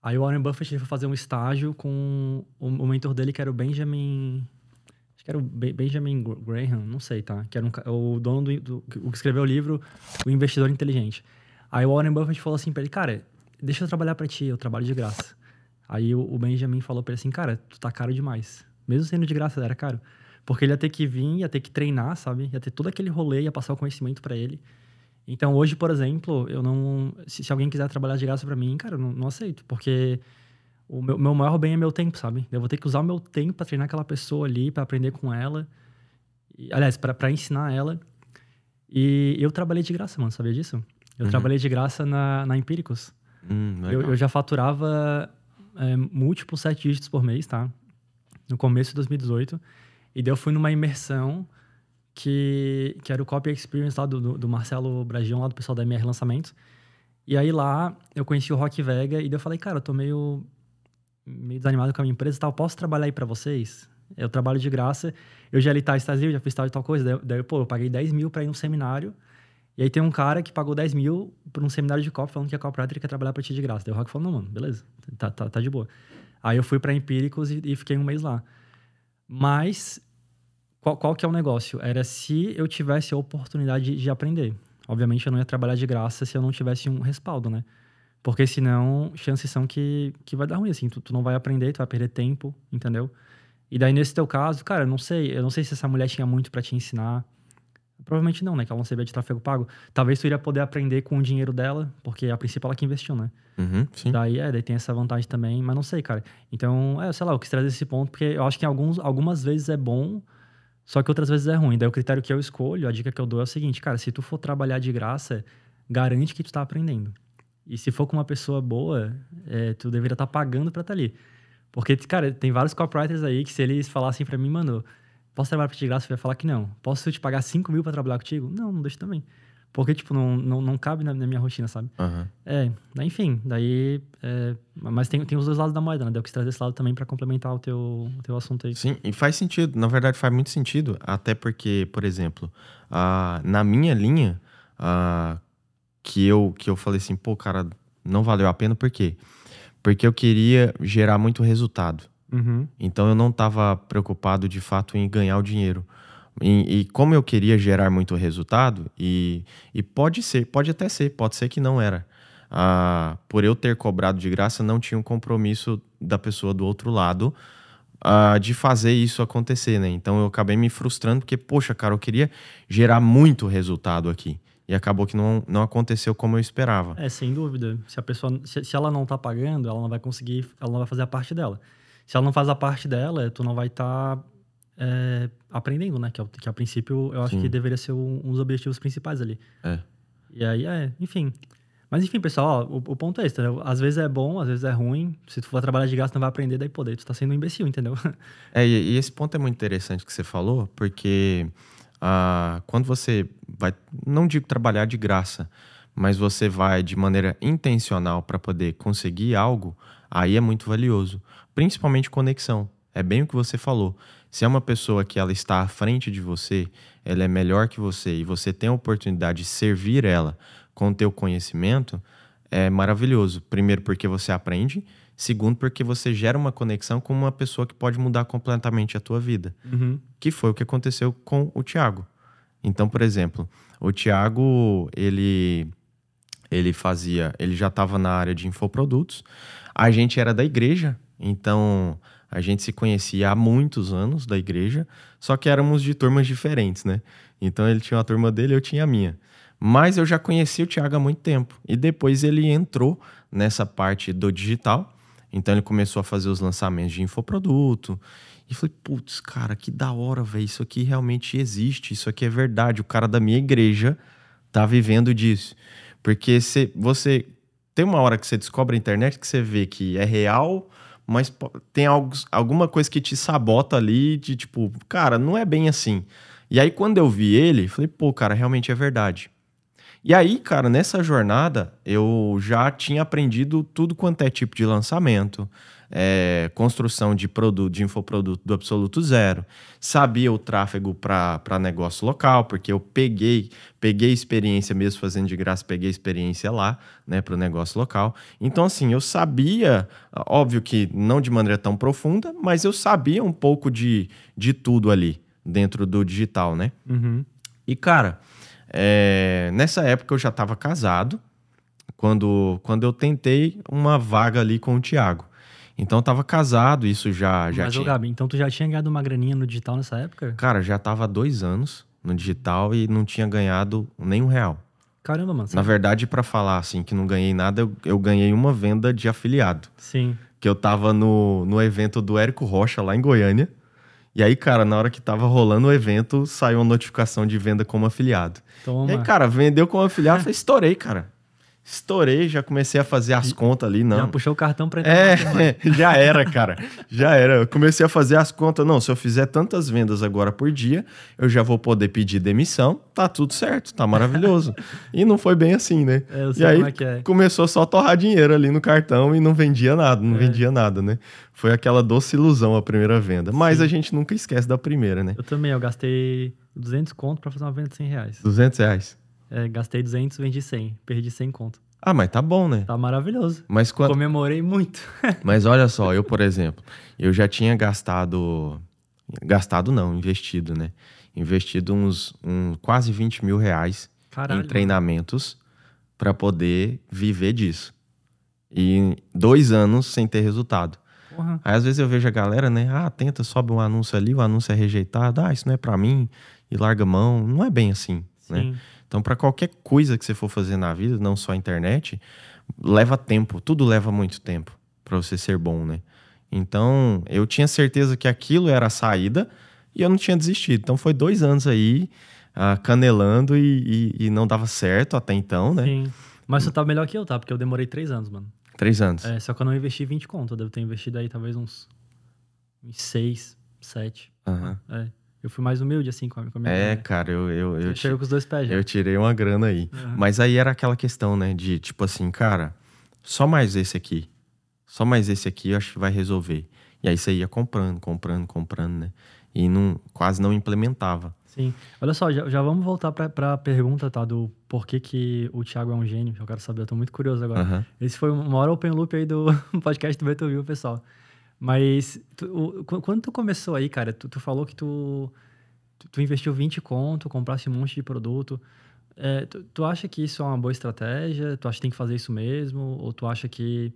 Aí o Warren Buffett foi fazer um estágio com o, o mentor dele, que era o Benjamin... Acho que era o Benjamin Graham, não sei, tá? Que era um, o dono do, do... O que escreveu o livro O Investidor Inteligente. Aí o Warren Buffett falou assim pra ele, cara, deixa eu trabalhar para ti, eu trabalho de graça. Aí o, o Benjamin falou pra ele assim, cara, tu tá caro demais. Mesmo sendo de graça, era caro. Porque ele ia ter que vir, ia ter que treinar, sabe? Ia ter todo aquele rolê, ia passar o conhecimento para ele. Então, hoje, por exemplo, eu não. Se, se alguém quiser trabalhar de graça para mim, cara, eu não, não aceito, porque o meu, meu, maior bem é meu tempo, sabe? Eu vou ter que usar o meu tempo para treinar aquela pessoa ali, para aprender com ela. E, aliás, para ensinar ela. E eu trabalhei de graça, mano, sabia disso? Eu uhum. trabalhei de graça na, na Empíricos. Hum, eu, eu, já faturava é, múltiplos sete dígitos por mês, tá? No começo de 2018. E daí eu fui numa imersão que, que era o Copy Experience lá do, do Marcelo Bragião, lá do pessoal da MR Lançamentos. E aí lá eu conheci o Rock Vega e daí eu falei, cara, eu tô meio, meio desanimado com a minha empresa e tal, posso trabalhar aí pra vocês? Eu trabalho de graça, eu já li tal estágio, já fiz tal e tal coisa. Daí, daí, pô, eu paguei 10 mil pra ir num seminário. E aí tem um cara que pagou 10 mil pra um seminário de copy falando que a copywriter quer trabalhar pra ti de graça. Daí o Rock falou, não, mano, beleza, tá, tá, tá de boa. Aí eu fui pra Empíricos e, e fiquei um mês lá. Mas qual, qual que é o negócio? Era se eu tivesse a oportunidade de aprender. Obviamente eu não ia trabalhar de graça se eu não tivesse um respaldo, né? Porque senão, chances são que, que vai dar ruim, assim. Tu, tu não vai aprender, tu vai perder tempo, entendeu? E daí, nesse teu caso, cara, eu não sei. Eu não sei se essa mulher tinha muito para te ensinar. Provavelmente não, né? Que ela não sabia de tráfego pago. Talvez tu iria poder aprender com o dinheiro dela, porque a princípio ela que investiu, né? Uhum, sim. Daí, é, daí tem essa vantagem também, mas não sei, cara. Então, é, sei lá, eu quis trazer esse ponto, porque eu acho que alguns, algumas vezes é bom, só que outras vezes é ruim. Daí o critério que eu escolho, a dica que eu dou é o seguinte, cara, se tu for trabalhar de graça, garante que tu tá aprendendo. E se for com uma pessoa boa, é, tu deveria estar tá pagando pra estar tá ali. Porque, cara, tem vários copywriters aí que se eles falassem para mim, mano, Posso trabalhar pra ti de graça? Você vai falar que não. Posso te pagar 5 mil pra trabalhar contigo? Não, não deixo também. Porque, tipo, não, não, não cabe na, na minha rotina, sabe? Uhum. É, daí, enfim, daí... É, mas tem, tem os dois lados da moeda, né? Deu que trazer esse lado também para complementar o teu, o teu assunto aí. Sim, e faz sentido. Na verdade, faz muito sentido. Até porque, por exemplo, ah, na minha linha, ah, que, eu, que eu falei assim, pô, cara, não valeu a pena, por quê? Porque eu queria gerar muito resultado. Uhum. Então eu não estava preocupado de fato em ganhar o dinheiro. E, e, como eu queria gerar muito resultado, e, e pode ser, pode até ser, pode ser que não era. Ah, por eu ter cobrado de graça, não tinha um compromisso da pessoa do outro lado ah, de fazer isso acontecer, né? Então eu acabei me frustrando porque, poxa, cara, eu queria gerar muito resultado aqui. E acabou que não, não aconteceu como eu esperava. É, sem dúvida. Se a pessoa, se, se ela não está pagando, ela não vai conseguir, ela não vai fazer a parte dela se ela não faz a parte dela, tu não vai estar tá, é, aprendendo, né? Que, é que, a princípio eu acho Sim. que deveria ser um, um, dos objetivos principais ali. É. E aí, é, enfim. Mas enfim, pessoal, ó, o, o, ponto é esse, entendeu? Às vezes é bom, às vezes é ruim. Se tu for trabalhar de graça, não vai aprender, daí poder. Tu tá sendo um imbecil, entendeu? (laughs) É, e, e esse ponto é muito interessante que você falou, porque ah, quando você vai, não digo trabalhar de graça, mas você vai de maneira intencional para poder conseguir algo, aí é muito valioso principalmente conexão. É bem o que você falou. Se é uma pessoa que ela está à frente de você, ela é melhor que você e você tem a oportunidade de servir ela com o teu conhecimento, é maravilhoso. Primeiro porque você aprende, segundo porque você gera uma conexão com uma pessoa que pode mudar completamente a tua vida. Uhum. Que foi o que aconteceu com o Tiago. Então, por exemplo, o Tiago, ele ele fazia, ele já estava na área de infoprodutos. A gente era da igreja, então, a gente se conhecia há muitos anos da igreja, só que éramos de turmas diferentes, né? Então, ele tinha a turma dele, eu tinha a minha. Mas eu já conheci o Thiago há muito tempo. E depois ele entrou nessa parte do digital. Então, ele começou a fazer os lançamentos de infoproduto. E falei, putz, cara, que da hora, velho. Isso aqui realmente existe. Isso aqui é verdade. O cara da minha igreja tá vivendo disso. Porque se, você tem uma hora que você descobre a internet que você vê que é real, mas tem algo, alguma coisa que te sabota ali, de tipo, cara, não é bem assim. E aí, quando eu vi ele, falei, pô, cara, realmente é verdade. E aí, cara, nessa jornada, eu já tinha aprendido tudo quanto é tipo de lançamento, é, construção de produto, de infoproduto do absoluto zero, sabia o tráfego para negócio local, porque eu peguei, peguei experiência mesmo fazendo de graça, peguei experiência lá, né, para o negócio local. Então, assim, eu sabia, óbvio que não de maneira tão profunda, mas eu sabia um pouco de, de tudo ali dentro do digital, né? Uhum. E, cara, é, nessa época eu já estava casado, quando, quando eu tentei uma vaga ali com o Thiago. Então eu tava casado, isso já, já Mas, tinha. Mas, Gabi, então tu já tinha ganhado uma graninha no digital nessa época? Cara, já tava há dois anos no digital e não tinha ganhado nem um real. Caramba, mano. Na verdade, para falar assim que não ganhei nada, eu, eu, ganhei uma venda de afiliado. Sim. Que eu tava no, no evento do Érico Rocha lá em Goiânia. E aí, cara, na hora que tava rolando o evento, saiu uma notificação de venda como afiliado. Toma. E aí, cara, vendeu como afiliado, eu estourei, cara estourei, já comecei a fazer as contas ali, não. Já puxou o cartão para entrar. É, (laughs) já era, cara. já era. Eu comecei a fazer as contas. Não, se eu fizer tantas vendas agora por dia, eu já vou poder pedir demissão, tá tudo certo, tá maravilhoso. (laughs) e não foi bem assim, né? É, eu sei e aí é é. começou só a torrar dinheiro ali no cartão e não vendia nada, não é. vendia nada, né? Foi aquela doce ilusão a primeira venda. Mas Sim. a gente nunca esquece da primeira, né? Eu também, eu gastei 200 conto para fazer uma venda de 100 reais. 200 reais. É, gastei 200, vendi 100. Perdi 100 conto. Ah, mas tá bom, né? Tá maravilhoso. Mas quando... Comemorei muito. (laughs) mas olha só, eu, por exemplo, eu já tinha gastado. Gastado não, investido, né? Investido uns um, quase 20 mil reais Caralho. em treinamentos para poder viver disso. E dois anos sem ter resultado. Uhum. Aí às vezes eu vejo a galera, né? Ah, tenta, sobe um anúncio ali, o anúncio é rejeitado. Ah, isso não é para mim. E larga mão. Não é bem assim, né? Sim. né? Então, para qualquer coisa que você for fazer na vida, não só a internet, leva tempo. Tudo leva muito tempo para você ser bom, né? Então, eu tinha certeza que aquilo era a saída e eu não tinha desistido. Então, foi dois anos aí uh, canelando e, e, e, não dava certo até então, né? Sim. Mas você tá melhor que eu, tá? Porque eu demorei três anos, mano. Três anos. É, só que eu não investi 20 conto. Eu devo ter investido aí talvez uns, seis, sete. Uhum. É. Eu fui mais humilde, assim, com a, minha É, grana. cara, eu... eu, eu chego com os dois pés já. Eu tirei uma grana aí. Uhum. Mas aí era aquela questão, né? De, tipo assim, cara, só mais esse aqui. Só mais esse aqui, eu acho que vai resolver. E aí você ia comprando, comprando, comprando, né? E não, quase não implementava. Sim. Olha só, já, já vamos voltar para a pergunta, tá? Do porquê que o Thiago é um gênio. Eu quero saber, eu tô muito curioso agora. Uhum. Esse foi o maior open loop aí do (laughs) podcast do Betoville, pessoal. Mas tu, o, quando tu começou aí, cara, tu, tu falou que tu, tu investiu 20 conto, comprasse um monte de produto. É, tu, tu, acha que isso é uma boa estratégia? Tu acha que tem que fazer isso mesmo? Ou tu acha que,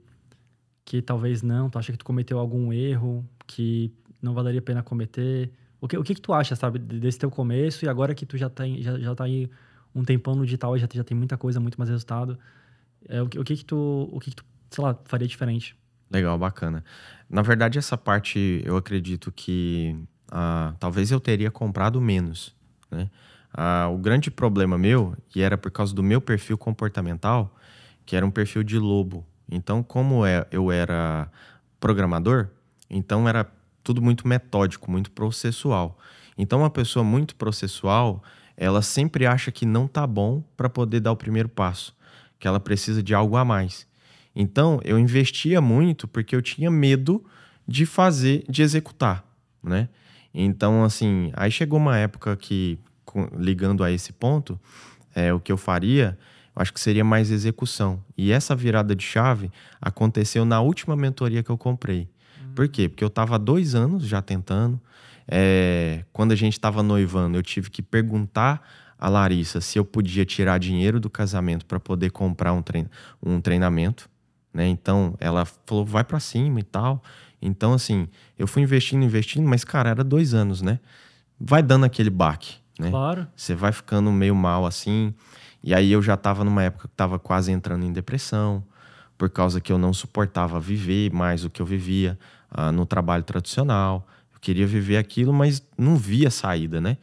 que talvez não? Tu acha que tu cometeu algum erro que não valeria a pena cometer? O que, o que, que tu acha, sabe, desse teu começo e agora que tu já tá, em, já, já tá aí um tempão no digital e já, já tem muita coisa, muito mais resultado? É, o, o que que tu, o que que tu, sei lá, faria diferente? Legal, bacana. Na verdade, essa parte eu acredito que ah, talvez eu teria comprado menos. Né? Ah, o grande problema meu, e era por causa do meu perfil comportamental, que era um perfil de lobo. Então, como é, eu era programador, então era tudo muito metódico, muito processual. Então, uma pessoa muito processual, ela sempre acha que não tá bom para poder dar o primeiro passo, que ela precisa de algo a mais. Então, eu investia muito porque eu tinha medo de fazer, de executar, né? Então, assim, aí chegou uma época que, ligando a esse ponto, é, o que eu faria, eu acho que seria mais execução. E essa virada de chave aconteceu na última mentoria que eu comprei. Hum. Por quê? Porque eu estava dois anos já tentando. É, quando a gente estava noivando, eu tive que perguntar a Larissa se eu podia tirar dinheiro do casamento para poder comprar um, trein um treinamento né? Então ela falou, vai para cima e tal. Então, assim, eu fui investindo, investindo, mas, cara, era dois anos, né? Vai dando aquele baque, né? Claro. Você vai ficando meio mal assim. E aí eu já tava numa época que tava quase entrando em depressão, por causa que eu não suportava viver mais o que eu vivia ah, no trabalho tradicional. Eu queria viver aquilo, mas não via saída, né?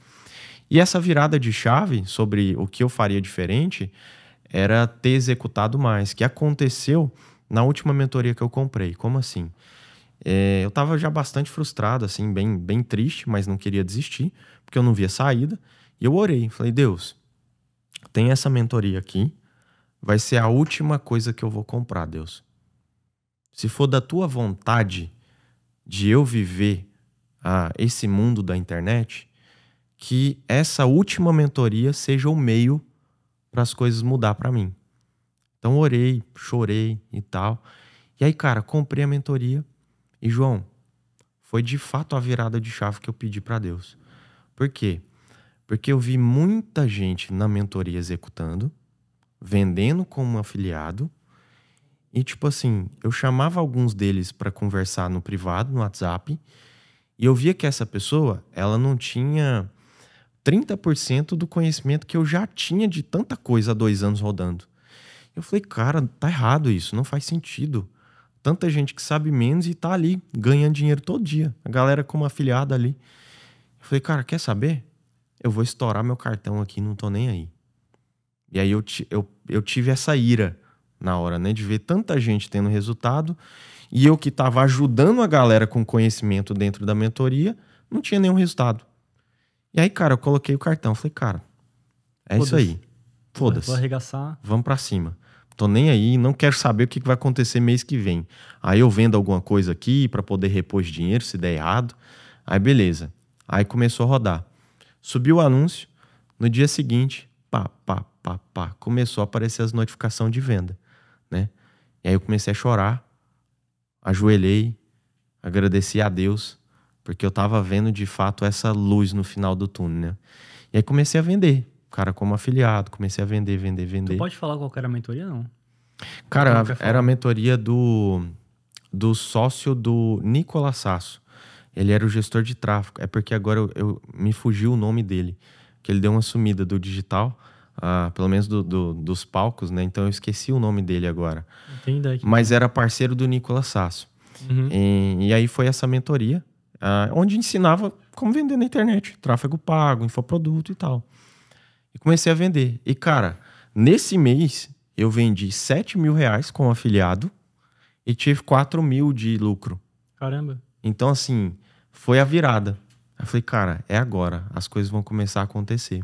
E essa virada de chave sobre o que eu faria diferente era ter executado mais, que aconteceu na última mentoria que eu comprei. Como assim? É, eu estava já bastante frustrado, assim, bem, bem triste, mas não queria desistir, porque eu não via saída. E eu orei, falei, Deus, tem essa mentoria aqui, vai ser a última coisa que eu vou comprar, Deus. Se for da tua vontade de eu viver ah, esse mundo da internet, que essa última mentoria seja o meio para as coisas mudar para mim. Então orei, chorei e tal. E aí, cara, comprei a mentoria. E João, foi de fato a virada de chave que eu pedi para Deus. Por quê? Porque eu vi muita gente na mentoria executando, vendendo como afiliado. E tipo assim, eu chamava alguns deles para conversar no privado, no WhatsApp, e eu via que essa pessoa, ela não tinha 30% do conhecimento que eu já tinha de tanta coisa há dois anos rodando. Eu falei, cara, tá errado isso, não faz sentido. Tanta gente que sabe menos e tá ali ganhando dinheiro todo dia. A galera como afiliada ali. Eu falei, cara, quer saber? Eu vou estourar meu cartão aqui, não tô nem aí. E aí eu, eu, eu tive essa ira na hora, né? De ver tanta gente tendo resultado e eu que tava ajudando a galera com conhecimento dentro da mentoria, não tinha nenhum resultado. E aí, cara, eu coloquei o cartão. Falei, cara, é Pô, isso aí. Foda-se. Vou arregaçar. Vamos para cima. Tô nem aí, não quero saber o que vai acontecer mês que vem. Aí eu vendo alguma coisa aqui para poder repor dinheiro, se der errado. Aí beleza. Aí começou a rodar. Subiu o anúncio, no dia seguinte, pá, pá, pá, pá, começou a aparecer as notificações de venda, né? E aí eu comecei a chorar, ajoelhei, agradeci a Deus, porque eu tava vendo de fato essa luz no final do túnel, né? E aí comecei a vender cara como afiliado, comecei a vender, vender, vender. Tu pode falar qual era a mentoria, não? Cara, era a mentoria do, do sócio do Nicolas Sasso. Ele era o gestor de tráfego. É porque agora eu, eu me fugiu o nome dele, que ele deu uma sumida do digital, uh, pelo menos do, do, dos palcos, né? Então eu esqueci o nome dele agora. Entendi. Mas é. era parceiro do Nicolas Sasso. Uhum. E, e, aí foi essa mentoria, uh, onde ensinava como vender na internet, tráfego pago, infoproduto e tal e comecei a vender. E, cara, nesse mês eu vendi 7 mil reais como afiliado e tive 4 mil de lucro. Caramba. Então, assim, foi a virada. Eu falei, cara, é agora, as coisas vão começar a acontecer.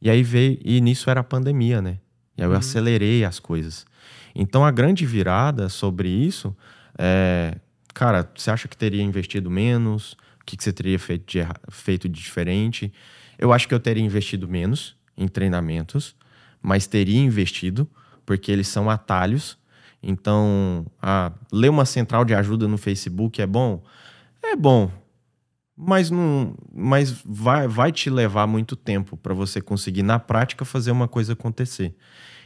E aí veio, e nisso era a pandemia, né? E aí eu uhum. acelerei as coisas. Então a grande virada sobre isso é, cara, você acha que teria investido menos? O que, que você teria feito de, feito de diferente? Eu acho que eu teria investido menos em treinamentos, mas teria investido, porque eles são atalhos. Então, a, ler uma central de ajuda no Facebook é bom? É bom, mas não, mas vai, vai te levar muito tempo para você conseguir na prática fazer uma coisa acontecer.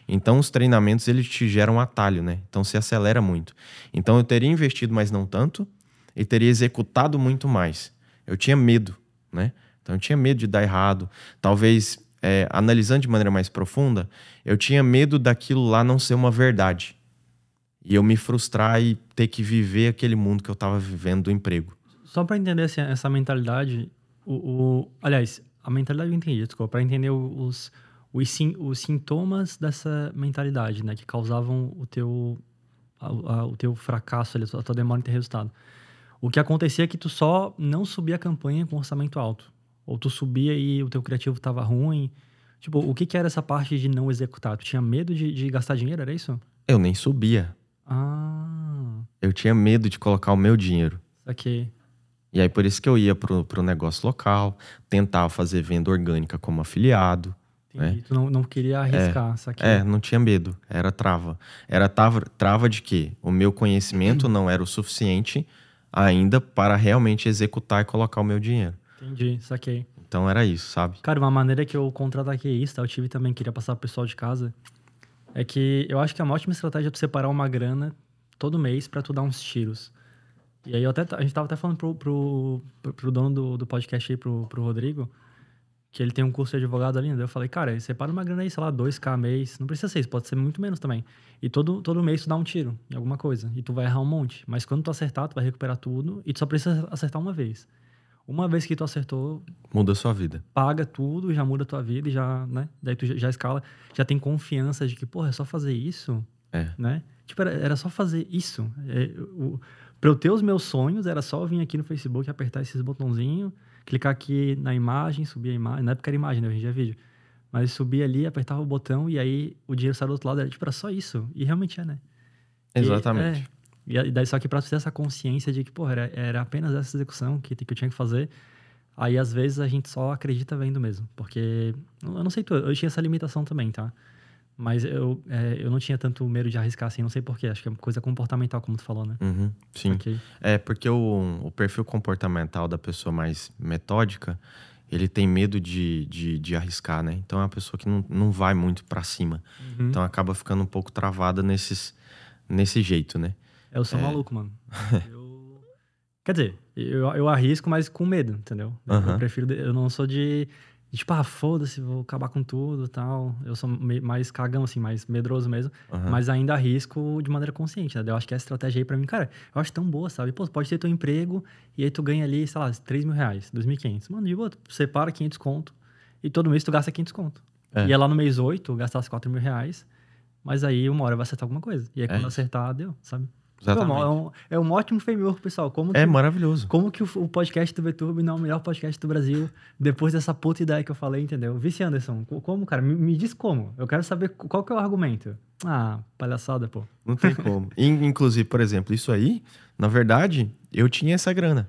Então os treinamentos eles te geram atalho, né? Então se acelera muito. Então eu teria investido, mas não tanto, e teria executado muito mais. Eu tinha medo, né? Então eu tinha medo de dar errado. Talvez, é, analisando de maneira mais profunda, eu tinha medo daquilo lá não ser uma verdade. E eu me frustrar e ter que viver aquele mundo que eu estava vivendo do emprego. Só para entender assim, essa mentalidade, o, o, aliás, a mentalidade eu entendi, desculpa, para entender os, os, os sintomas dessa mentalidade, né, que causavam o teu, a, a, o teu fracasso, a tua demora em ter resultado. O que acontecia é que tu só não subia a campanha com orçamento alto. Ou tu subia e o teu criativo tava ruim? Tipo, o que, que era essa parte de não executar? Tu tinha medo de, de gastar dinheiro, era isso? Eu nem subia. Ah. Eu tinha medo de colocar o meu dinheiro. Saquei. E aí por isso que eu ia pro, pro negócio local, tentava fazer venda orgânica como afiliado. Entendi. Né? Tu não, não queria é. arriscar, é, saquei. É, não tinha medo. Era trava. Era trava, trava de que o meu conhecimento (clears throat) não era o suficiente ainda para realmente executar e colocar o meu dinheiro. Entendi, saquei. Então era isso, sabe? Cara, uma maneira que eu contra-ataquei isso, tá? eu tive também, queria passar pro pessoal de casa, é que eu acho que é uma ótima estratégia tu separar uma grana todo mês para tu dar uns tiros. E aí até, a gente tava até falando pro, pro, pro dono do, do podcast aí, pro, pro Rodrigo, que ele tem um curso de advogado ali, né? Eu falei, cara, separa uma grana aí, sei lá, 2k mês. Não precisa ser isso, pode ser muito menos também. E todo, todo mês tu dá um tiro em alguma coisa. E tu vai errar um monte. Mas quando tu acertar, tu vai recuperar tudo. E tu só precisa acertar uma vez. Uma vez que tu acertou. Muda a sua vida. Paga tudo, já muda a tua vida e já, né? Daí tu já escala, já tem confiança de que, porra, é só fazer isso. É. Né? Tipo, era, era só fazer isso. É, o, pra eu ter os meus sonhos, era só vir aqui no Facebook, apertar esses botãozinhos, clicar aqui na imagem, subir a imagem. Na época era imagem, né? Hoje em dia é vídeo. Mas subia ali, apertava o botão e aí o dinheiro saiu do outro lado. Era, tipo, era só isso. E realmente é, né? Exatamente. E, é, e daí só que pra ter essa consciência de que, porra, era, era apenas essa execução que, que eu tinha que fazer, Aí, às vezes, a gente só acredita vendo mesmo. Porque, eu não sei tu, eu tinha essa limitação também, tá? Mas eu, é, eu não tinha tanto medo de arriscar assim, não sei porquê. Acho que é uma coisa comportamental, como tu falou, né? Uhum, sim. É, porque o, o perfil comportamental da pessoa mais metódica, ele tem medo de, de, de arriscar, né? Então, é uma pessoa que não, não vai muito para cima. Uhum. Então, acaba ficando um pouco travada nesses, nesse jeito, né? É, eu sou é. maluco, mano. (laughs) Eu... Quer dizer, eu, eu arrisco, mas com medo, entendeu? Eu prefiro. Eu não sou de. tipo, ah, foda-se, vou acabar com tudo e tal. Eu sou mais cagão, assim, mais medroso mesmo. Uhum. Mas ainda arrisco de maneira consciente, né? Eu acho que essa estratégia aí pra mim, cara, eu acho tão boa, sabe? Pô, pode ter teu emprego e aí tu ganha ali, sei lá, 3 mil reais, 2.500. Mano, de boa, tu separa 500 conto e todo mês tu gasta 500 conto. É. E é lá no mês 8, gastasse 4 mil reais, mas aí uma hora vai acertar alguma coisa. E aí é. quando acertar, deu, sabe? Exatamente. é, um, é um ótimo framework, pessoal. Como é que, é maravilhoso. Como que o, o podcast do VTube não é o melhor podcast do Brasil depois dessa puta ideia que eu falei, entendeu? Vice Anderson, como, cara? Me, me diz como. Eu quero saber qual que é o argumento. Ah, palhaçada, pô. Não tem como. (laughs) Inclusive, por exemplo, isso aí, na verdade, eu tinha essa grana.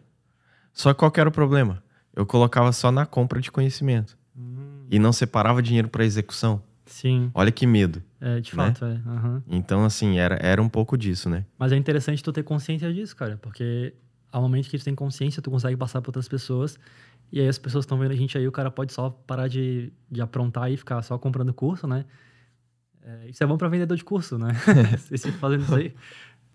Só qual que era o problema? Eu colocava só na compra de conhecimento. Hum. E não separava dinheiro para execução. Sim. Olha que medo. É, de né? fato, né? é. Uhum. Então, assim, era, era um pouco disso, né? Mas é interessante tu ter consciência disso, cara, porque ao momento que tu tem consciência, tu consegue passar para outras pessoas. E aí as pessoas estão vendo a gente aí, o cara pode só parar de, de aprontar e ficar só comprando curso, né? É, isso é bom para vendedor de curso, né? (laughs) (laughs) Vocês ficam fazendo isso aí.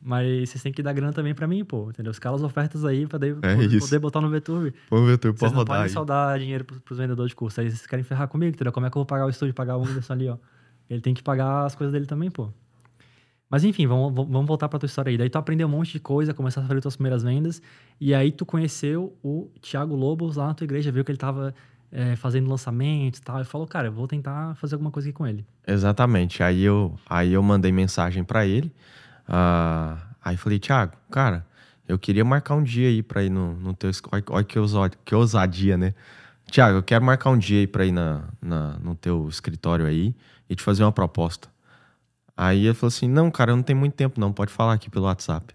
Mas vocês têm que dar grana também para mim, pô, entendeu? Escala as caras ofertas aí pra é poder botar no VTube. Pô, o VTube pode rodar. Vocês não podem aí. só dar dinheiro pros, pros vendedores de curso. Aí vocês querem ferrar comigo, entendeu? Como é que eu vou pagar o estúdio, pagar o Anderson ali, ó? Ele tem que pagar as coisas dele também, pô. Mas enfim, vamos, vamos voltar pra tua história aí. Daí tu aprendeu um monte de coisa, começou a fazer tuas primeiras vendas. E aí tu conheceu o Thiago Lobos lá na tua igreja, viu que ele tava é, fazendo lançamentos e tal. E falou, cara, eu vou tentar fazer alguma coisa aqui com ele. Exatamente. Aí eu, aí eu mandei mensagem para ele. Uh, aí falei, Thiago, cara, eu queria marcar um dia aí pra ir no, no teu... Olha que, ousa, que ousadia, né? Thiago, eu quero marcar um dia aí pra ir na, na, no teu escritório aí e te fazer uma proposta. Aí ele falou assim: Não, cara, eu não tenho muito tempo, não. Pode falar aqui pelo WhatsApp.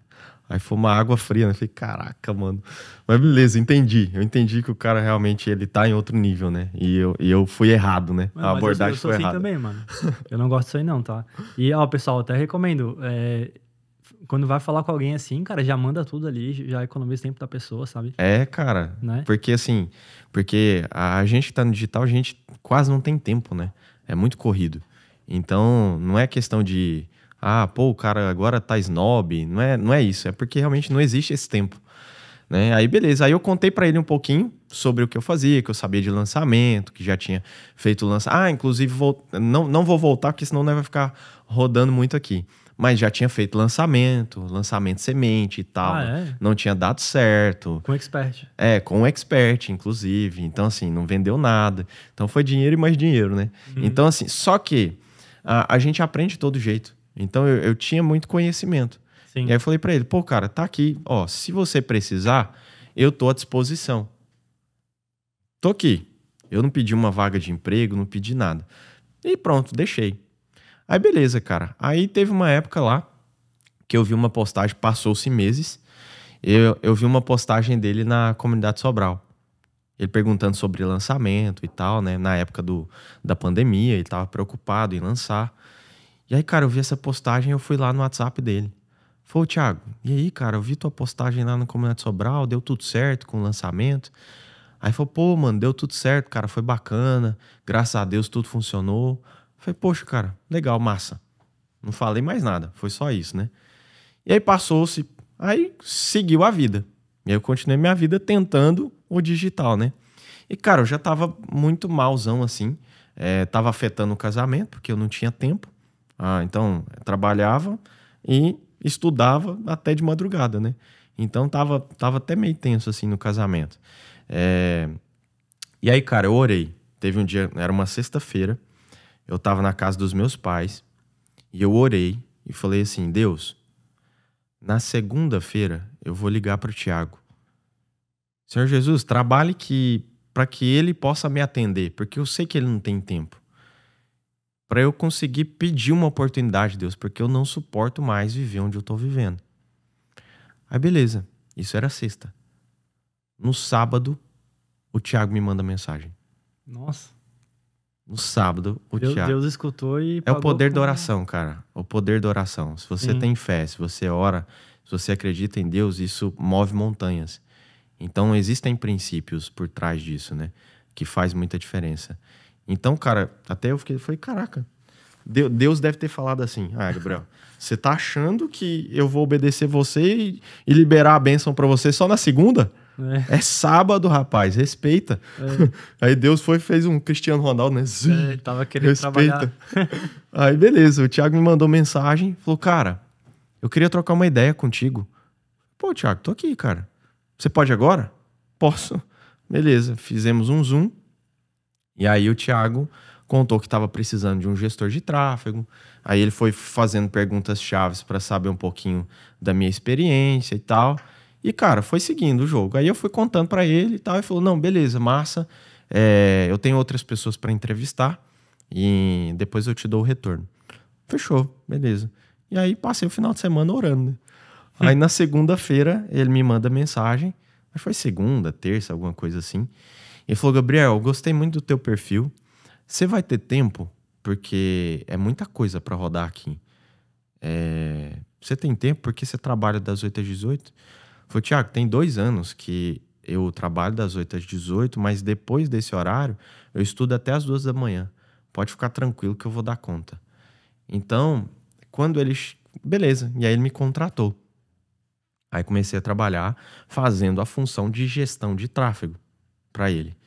Aí foi uma água fria, né? Eu falei, caraca, mano. Mas beleza, entendi. Eu entendi que o cara realmente ele tá em outro nível, né? E eu, e eu fui errado, né? Mano, a abordagem eu, eu foi assim errada. também, mano. (laughs) Eu não gosto disso aí não, tá? E, ó, pessoal, até recomendo. É, quando vai falar com alguém assim, cara, já manda tudo ali, já economiza o tempo da pessoa, sabe? É, cara. Né? Porque assim, porque a gente que tá no digital, a gente quase não tem tempo, né? É muito corrido. Então, não é questão de, ah, pô, o cara agora tá snob. Não é, não é isso. É porque realmente não existe esse tempo. Né? Aí, beleza. Aí eu contei para ele um pouquinho sobre o que eu fazia, que eu sabia de lançamento, que já tinha feito lançamento. Ah, inclusive, vou, não, não vou voltar, porque senão vai ficar rodando muito aqui mas já tinha feito lançamento, lançamento semente e tal. Ah, é? Não tinha dado certo. Com expert. É, com expert, inclusive. Então, assim, não vendeu nada. Então foi dinheiro e mais dinheiro, né? Uhum. Então, assim, só que a, a, gente aprende de todo jeito. Então eu, eu tinha muito conhecimento. Sim. E aí eu falei para ele, pô, cara, tá aqui, ó, se você precisar, eu tô à disposição. Tô aqui. Eu não pedi uma vaga de emprego, não pedi nada. E pronto, deixei. Aí beleza, cara. Aí teve uma época lá que eu vi uma postagem, passou-se meses, eu, eu vi uma postagem dele na comunidade Sobral. Ele perguntando sobre lançamento e tal, né? Na época do, da pandemia, ele tava preocupado em lançar. E aí, cara, eu vi essa postagem eu fui lá no WhatsApp dele. Falei, Thiago, e aí, cara, eu vi tua postagem lá na comunidade Sobral, deu tudo certo com o lançamento. Aí falou, pô, mano, deu tudo certo, cara, foi bacana, graças a Deus tudo funcionou. Falei, poxa, cara, legal, massa. Não falei mais nada, foi só isso, né? E aí passou-se, aí seguiu a vida. E aí eu continuei minha vida tentando o digital, né? E, cara, eu já tava muito malzão assim. É, tava afetando o casamento, porque eu não tinha tempo. Ah, então, trabalhava e estudava até de madrugada, né? Então, tava, tava até meio tenso assim no casamento. É... E aí, cara, eu orei. Teve um dia, era uma sexta-feira eu estava na casa dos meus pais e eu orei e falei assim: Deus, na segunda-feira eu vou ligar para o Tiago. Senhor Jesus, trabalhe que para que ele possa me atender, porque eu sei que ele não tem tempo. Para eu conseguir pedir uma oportunidade, Deus, porque eu não suporto mais viver onde eu estou vivendo. Aí beleza, isso era sexta. No sábado, o Tiago me manda mensagem. Nossa no sábado o Deus, Deus escutou e. É o poder da oração, cara. O poder da oração. Se você Sim. tem fé, se você ora, se você acredita em Deus, isso move montanhas. Então existem princípios por trás disso, né? Que faz muita diferença. Então, cara, até eu fiquei, falei, caraca, Deus deve ter falado assim, ah, Gabriel, você tá achando que eu vou obedecer você e, e liberar a bênção para você só na segunda? É. é sábado, rapaz, respeita. É. (laughs) Aí Deus foi fez um Cristiano Ronaldo, né? É, tava querendo respeita. trabalhar. (laughs) Aí beleza, o Thiago me mandou mensagem, falou: "Cara, eu queria trocar uma ideia contigo". Pô, Thiago, tô aqui, cara. Você pode agora? Posso. Beleza, fizemos um Zoom. E aí o Thiago contou que estava precisando de um gestor de tráfego. Aí ele foi fazendo perguntas chaves para saber um pouquinho da minha experiência e tal. E, cara, foi seguindo o jogo. Aí eu fui contando para ele e tal. Ele falou: não, beleza, massa. É, eu tenho outras pessoas para entrevistar e depois eu te dou o retorno. Fechou, beleza. E aí passei o final de semana orando. Né? Hum. Aí na segunda-feira ele me manda mensagem. Acho que foi segunda, terça, alguma coisa assim. E falou: Gabriel, gostei muito do teu perfil. Você vai ter tempo? Porque é muita coisa para rodar aqui. É... Você tem tempo porque você trabalha das 8 às 18? Falei, Tiago, tem dois anos que eu trabalho das 8 às 18, mas depois desse horário eu estudo até as duas da manhã. Pode ficar tranquilo que eu vou dar conta. Então, quando eles. Beleza. E aí ele me contratou. Aí comecei a trabalhar fazendo a função de gestão de tráfego para ele.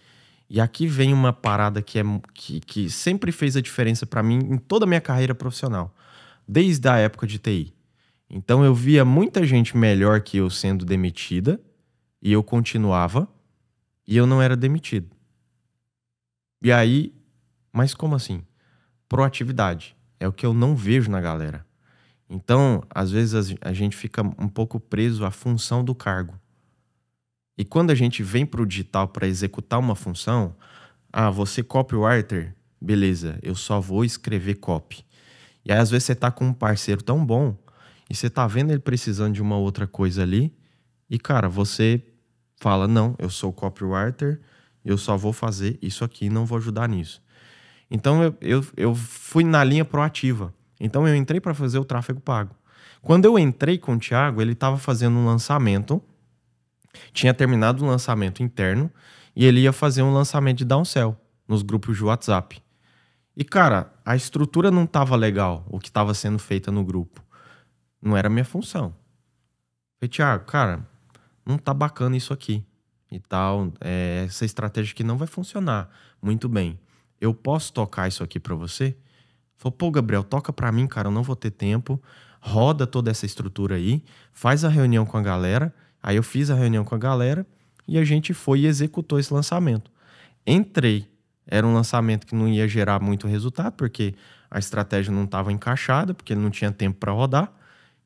E aqui vem uma parada que, é, que, que sempre fez a diferença para mim em toda a minha carreira profissional, desde a época de TI. Então eu via muita gente melhor que eu sendo demitida e eu continuava e eu não era demitido. E aí, mas como assim? Proatividade é o que eu não vejo na galera. Então, às vezes a gente fica um pouco preso à função do cargo. E quando a gente vem para o digital para executar uma função, ah, você copywriter, beleza, eu só vou escrever copy. E aí, às vezes, você está com um parceiro tão bom e você tá vendo ele precisando de uma outra coisa ali, e cara, você fala: não, eu sou copywriter, eu só vou fazer isso aqui, não vou ajudar nisso. Então eu, eu, eu fui na linha proativa. Então eu entrei para fazer o tráfego pago. Quando eu entrei com o Thiago, ele estava fazendo um lançamento, tinha terminado o um lançamento interno e ele ia fazer um lançamento de downsell nos grupos de WhatsApp. E cara, a estrutura não estava legal, o que estava sendo feita no grupo. Não era minha função. Falei, Tiago, cara, não tá bacana isso aqui e tal. É essa estratégia que não vai funcionar muito bem. Eu posso tocar isso aqui para você? Falei, pô, Gabriel, toca para mim, cara, eu não vou ter tempo. Roda toda essa estrutura aí, faz a reunião com a galera. Aí eu fiz a reunião com a galera e a gente foi e executou esse lançamento. Entrei. Era um lançamento que não ia gerar muito resultado, porque a estratégia não estava encaixada, porque ele não tinha tempo para rodar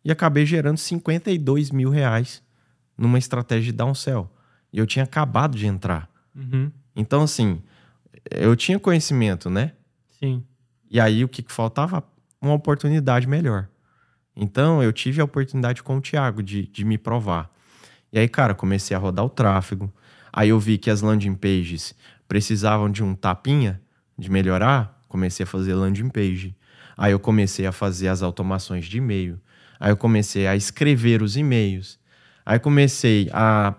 e acabei gerando 52 mil reais numa estratégia de downsell. E eu tinha acabado de entrar. Uhum. Então, assim, eu tinha conhecimento, né? Sim. E aí, o que, faltava? Uma oportunidade melhor. Então, eu tive a oportunidade com o Thiago de, de me provar. E aí, cara, comecei a rodar o tráfego. Aí eu vi que as landing pages precisavam de um tapinha, de melhorar. Comecei a fazer landing page. Aí eu comecei a fazer as automações de e-mail. Aí eu comecei a escrever os e-mails. Aí comecei a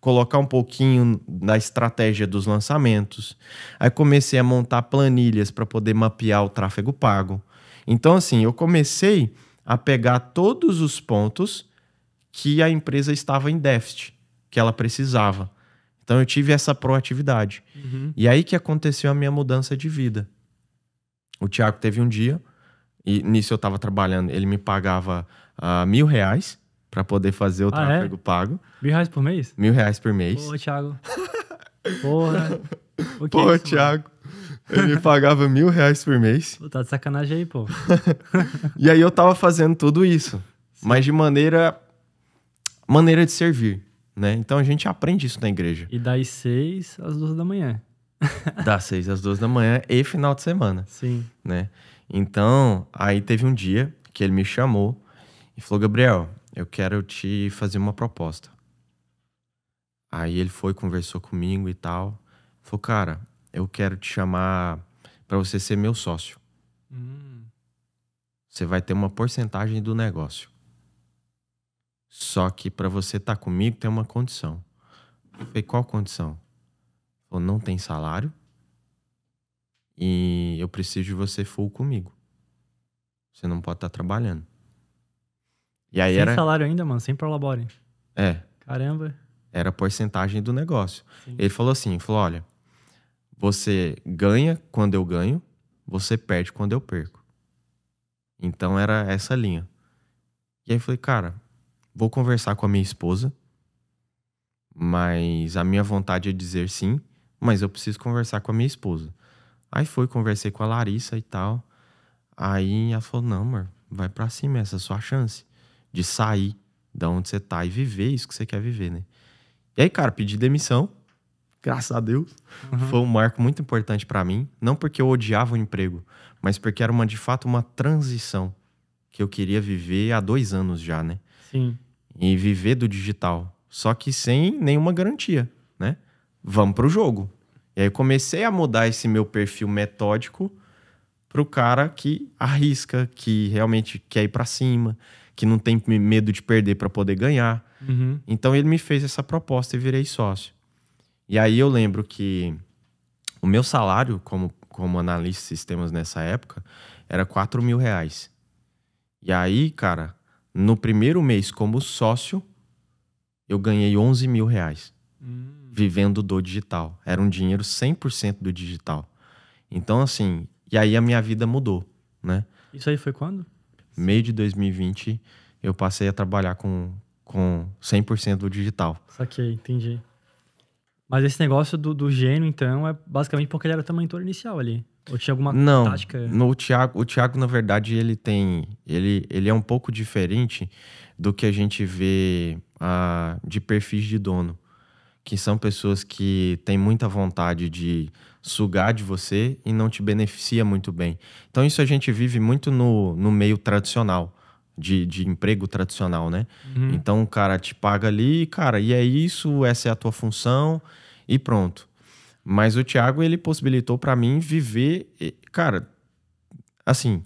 colocar um pouquinho da estratégia dos lançamentos. Aí comecei a montar planilhas para poder mapear o tráfego pago. Então, assim, eu comecei a pegar todos os pontos que a empresa estava em déficit, que ela precisava. Então, eu tive essa proatividade. Uhum. E aí que aconteceu a minha mudança de vida. O Tiago teve um dia e nisso eu estava trabalhando. Ele me pagava uh, mil reais para poder fazer o ah, é? tráfego é? pago. Mil reais por mês? Mil reais por mês. Pô, Thiago. Porra. O pô, é isso, Thiago. Mano? Ele me pagava mil reais por mês. Pô, tá de sacanagem aí, pô. (laughs) e aí eu tava fazendo tudo isso. Sim. Mas de maneira... Maneira de servir, né? Então a gente aprende isso na igreja. E das seis às duas da manhã. das seis às duas da manhã e final de semana. Sim. Né? Então, aí teve um dia que ele me chamou e falou: Gabriel, eu quero te fazer uma proposta. Aí ele foi, conversou comigo e tal. Falou: Cara, eu quero te chamar para você ser meu sócio. Hum. Você vai ter uma porcentagem do negócio. Só que para você estar tá comigo tem uma condição. Eu falei: Qual condição? Falou: Não tem salário e eu preciso de você full comigo. Você não pode estar tá trabalhando. E aí Sem era... salário ainda, mano, sem prolabore. É. Caramba. Era porcentagem do negócio. Sim. Ele falou assim, falou, olha, você ganha quando eu ganho, você perde quando eu perco. Então era essa linha. E aí eu falei, cara, vou conversar com a minha esposa, mas a minha vontade é dizer sim, mas eu preciso conversar com a minha esposa. Aí foi, conversei com a Larissa e tal. Aí ela falou: não, amor, vai pra cima, essa é a sua chance de sair da onde você tá e viver isso que você quer viver, né? E aí, cara, pedi demissão, graças a Deus. Uhum. Foi um marco muito importante para mim. Não porque eu odiava o emprego, mas porque era uma, de fato uma transição que eu queria viver há dois anos já, né? Sim. E viver do digital. Só que sem nenhuma garantia, né? Vamos pro jogo. E aí eu comecei a mudar esse meu perfil metódico pro cara que arrisca, que realmente quer ir para cima, que não tem medo de perder para poder ganhar. Uhum. Então ele me fez essa proposta e virei sócio. E aí eu lembro que o meu salário como, como analista de sistemas nessa época era 4 mil reais. E aí, cara, no primeiro mês como sócio, eu ganhei 11 mil reais. Uhum vivendo do digital. Era um dinheiro 100% do digital. Então, assim, e aí a minha vida mudou, né? Isso aí foi quando? Meio de 2020, eu passei a trabalhar com, com 100% do digital. Saquei, entendi. Mas esse negócio do, do gênio, então, é basicamente porque ele era o teu mentor inicial ali. Ou tinha alguma Não, tática? Não, o Thiago, o Thiago, na verdade, ele tem... Ele, ele é um pouco diferente do que a gente vê ah, de perfis de dono que são pessoas que têm muita vontade de sugar de você e não te beneficia muito bem. Então, isso a gente vive muito no, no meio tradicional. De, de emprego tradicional, né? Uhum. Então o cara te paga ali, cara, e é isso, essa é a tua função e pronto. Mas o Thiago, ele possibilitou para mim viver, cara, assim,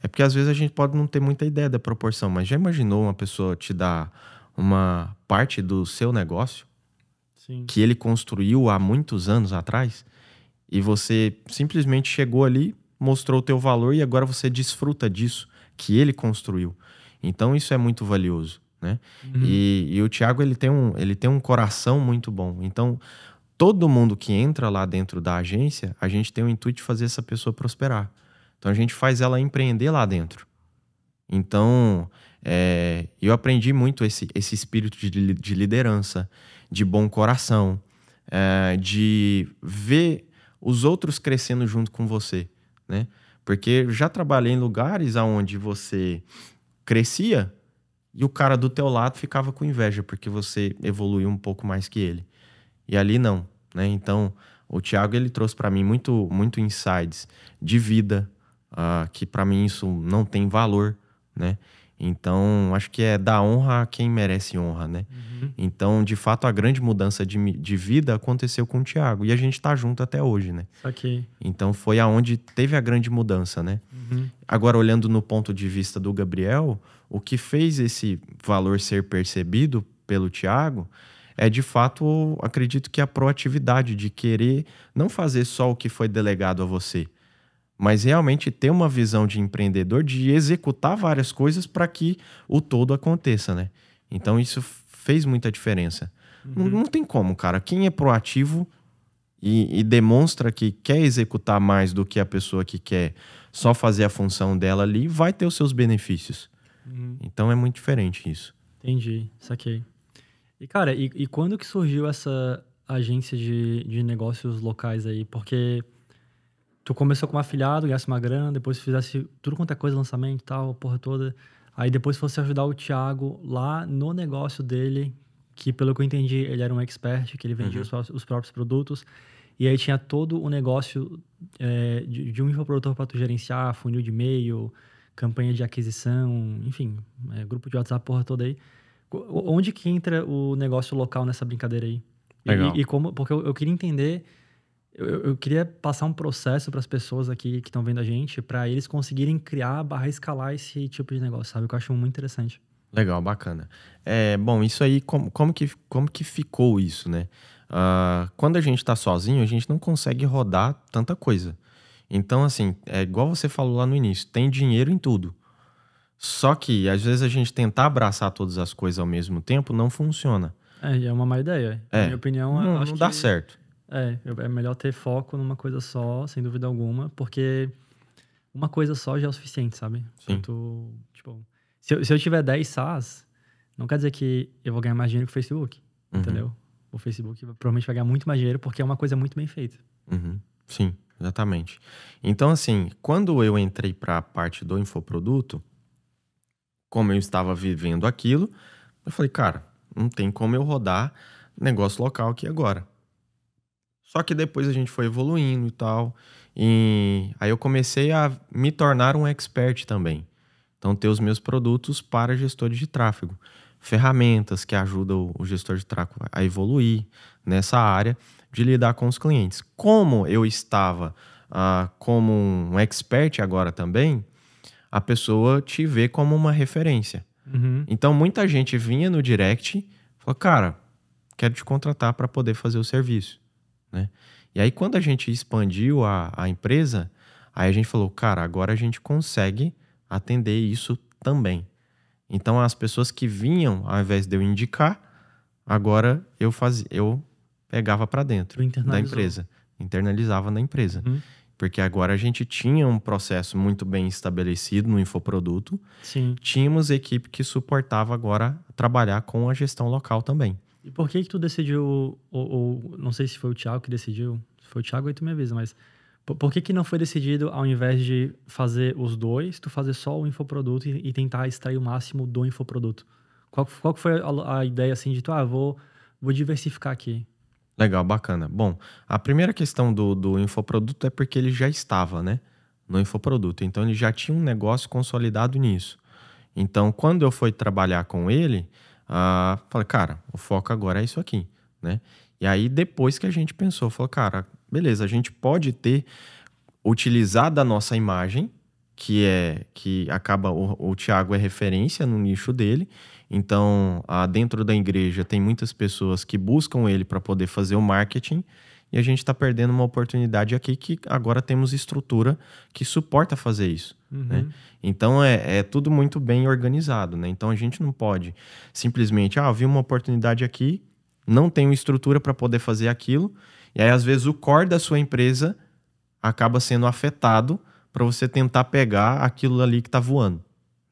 é porque às vezes a gente pode não ter muita ideia da proporção, mas já imaginou uma pessoa te dar uma parte do seu negócio? Sim. que ele construiu há muitos anos atrás e você simplesmente chegou ali, mostrou o teu valor e agora você desfruta disso que ele construiu. Então isso é muito valioso, né? Uhum. E, e, o Thiago ele tem, um, ele tem um coração muito bom. Então todo mundo que entra lá dentro da agência, a gente tem o intuito de fazer essa pessoa prosperar. Então a gente faz ela empreender lá dentro. Então é, eu aprendi muito esse, esse espírito de, de liderança de bom coração, é, de ver os outros crescendo junto com você, né? Porque já trabalhei em lugares onde você crescia e o cara do teu lado ficava com inveja porque você evoluiu um pouco mais que ele. E ali não, né? Então, o Thiago ele trouxe para mim muito muito insights de vida, uh, que para mim isso não tem valor, né? Então, acho que é dar honra a quem merece honra, né? Uhum. Então, de fato, a grande mudança de, de vida aconteceu com o Tiago. E a gente tá junto até hoje, né? Aqui. Então, foi aonde teve a grande mudança, né? Uhum. Agora, olhando no ponto de vista do Gabriel, o que fez esse valor ser percebido pelo Tiago é, de fato, acredito que a proatividade de querer não fazer só o que foi delegado a você, mas realmente ter uma visão de empreendedor, de executar várias coisas para que o todo aconteça, né? Então isso fez muita diferença. Uhum. Não, não, tem como, cara. Quem é proativo e, e, demonstra que quer executar mais do que a pessoa que quer só fazer a função dela ali, vai ter os seus benefícios. Uhum. Então é muito diferente isso. Entendi, saquei. E cara, e, e quando que surgiu essa agência de, de negócios locais aí? Porque tu começou como afiliado, ganhasse uma grana, depois fizesse tudo quanto é coisa, lançamento e tal, porra toda. Aí depois fosse ajudar o Thiago lá no negócio dele, que pelo que eu entendi, ele era um expert, que ele vendia uhum. os, próprios, os, próprios produtos. E aí tinha todo o negócio é, de, de, um infoprodutor para tu gerenciar, funil de e-mail, campanha de aquisição, enfim, é, grupo de WhatsApp, porra toda aí. Onde que entra o negócio local nessa brincadeira aí? Legal. E, e como, porque eu, eu queria entender eu, eu queria passar um processo para as pessoas aqui que estão vendo a gente, para eles conseguirem criar, barra escalar esse tipo de negócio, sabe? Que eu acho muito interessante. Legal, bacana. É, bom, isso aí, como, como, que, como que ficou isso, né? Uh, quando a gente está sozinho, a gente não consegue rodar tanta coisa. Então, assim, é igual você falou lá no início, tem dinheiro em tudo. Só que, às vezes, a gente tentar abraçar todas as coisas ao mesmo tempo não funciona. É, é uma má ideia. É. Na minha opinião, não, não dá certo. É, é melhor ter foco numa coisa só, sem dúvida alguma, porque uma coisa só já é o suficiente, sabe? Sim. Tu, tipo, se eu, se eu tiver 10 SaaS, não quer dizer que eu vou ganhar mais dinheiro que o Facebook, uhum. entendeu? O Facebook provavelmente vai ganhar muito mais dinheiro porque é uma coisa muito bem feita. Uhum. Sim, exatamente. Então, assim, quando eu entrei para a parte do infoproduto, como eu estava vivendo aquilo, eu falei, cara, não tem como eu rodar negócio local aqui agora. Só que depois a gente foi evoluindo e tal. E aí eu comecei a me tornar um expert também. Então, ter os meus produtos para gestores de tráfego. Ferramentas que ajudam o gestor de tráfego a evoluir nessa área de lidar com os clientes. Como eu estava ah, como um expert agora também, a pessoa te vê como uma referência. Uhum. Então, muita gente vinha no direct e falou: Cara, quero te contratar para poder fazer o serviço né? E aí quando a gente expandiu a, a empresa, aí a gente falou, cara, agora a gente consegue atender isso também. Então as pessoas que vinham, ao invés de eu indicar, agora eu fazia, eu pegava para dentro da empresa, internalizava na empresa. Uhum. Porque agora a gente tinha um processo muito bem estabelecido no infoproduto. Sim. Tínhamos equipe que suportava agora trabalhar com a gestão local também. E por que que tu decidiu, ou, ou não sei se foi o Thiago que decidiu, se foi o Thiago aí tu me avisa, mas por, por, que que não foi decidido, ao invés de fazer os dois, tu fazer só o infoproduto e, e tentar extrair o máximo do infoproduto? Qual, qual que foi a, a, ideia, assim, de tu, ah, vou, vou diversificar aqui? Legal, bacana. Bom, a primeira questão do, do infoproduto é porque ele já estava, né? No infoproduto. Então, ele já tinha um negócio consolidado nisso. Então, quando eu fui trabalhar com ele, Uh, falei, cara, o foco agora é isso aqui, né? E aí depois que a gente pensou, falou, cara, beleza, a gente pode ter utilizado a nossa imagem, que é que acaba o, o Tiago é referência no nicho dele. Então, ah, dentro da igreja tem muitas pessoas que buscam ele para poder fazer o marketing e a gente está perdendo uma oportunidade aqui que agora temos estrutura que suporta fazer isso. Uhum. Né? Então é, é, tudo muito bem organizado. Né? Então a gente não pode simplesmente, ah, vi uma oportunidade aqui, não tenho estrutura para poder fazer aquilo, e aí às vezes o core da sua empresa acaba sendo afetado para você tentar pegar aquilo ali que está voando.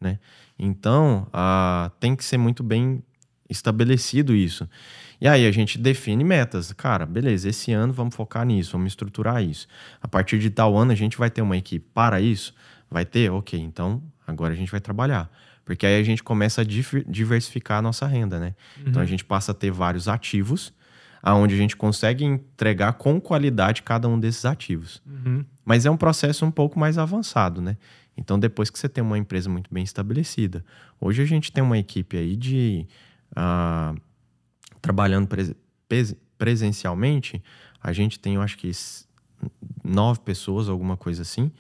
Né? Então, ah, tem que ser muito bem estabelecido isso. E aí a gente define metas. Cara, beleza, esse ano vamos focar nisso, vamos estruturar isso. A partir de tal ano a gente vai ter uma equipe para isso? Vai ter? Ok, então agora a gente vai trabalhar. Porque aí a gente começa a diversificar a nossa renda, né? Então uhum. Então a gente passa a ter vários ativos, aonde a gente consegue entregar com qualidade cada um desses ativos. Uhum. Mas é um processo um pouco mais avançado, né? Então, depois que você tem uma empresa muito bem estabelecida. Hoje a gente tem uma equipe aí de. Uh, trabalhando presencialmente, a gente tem, eu acho que nove pessoas, alguma coisa assim,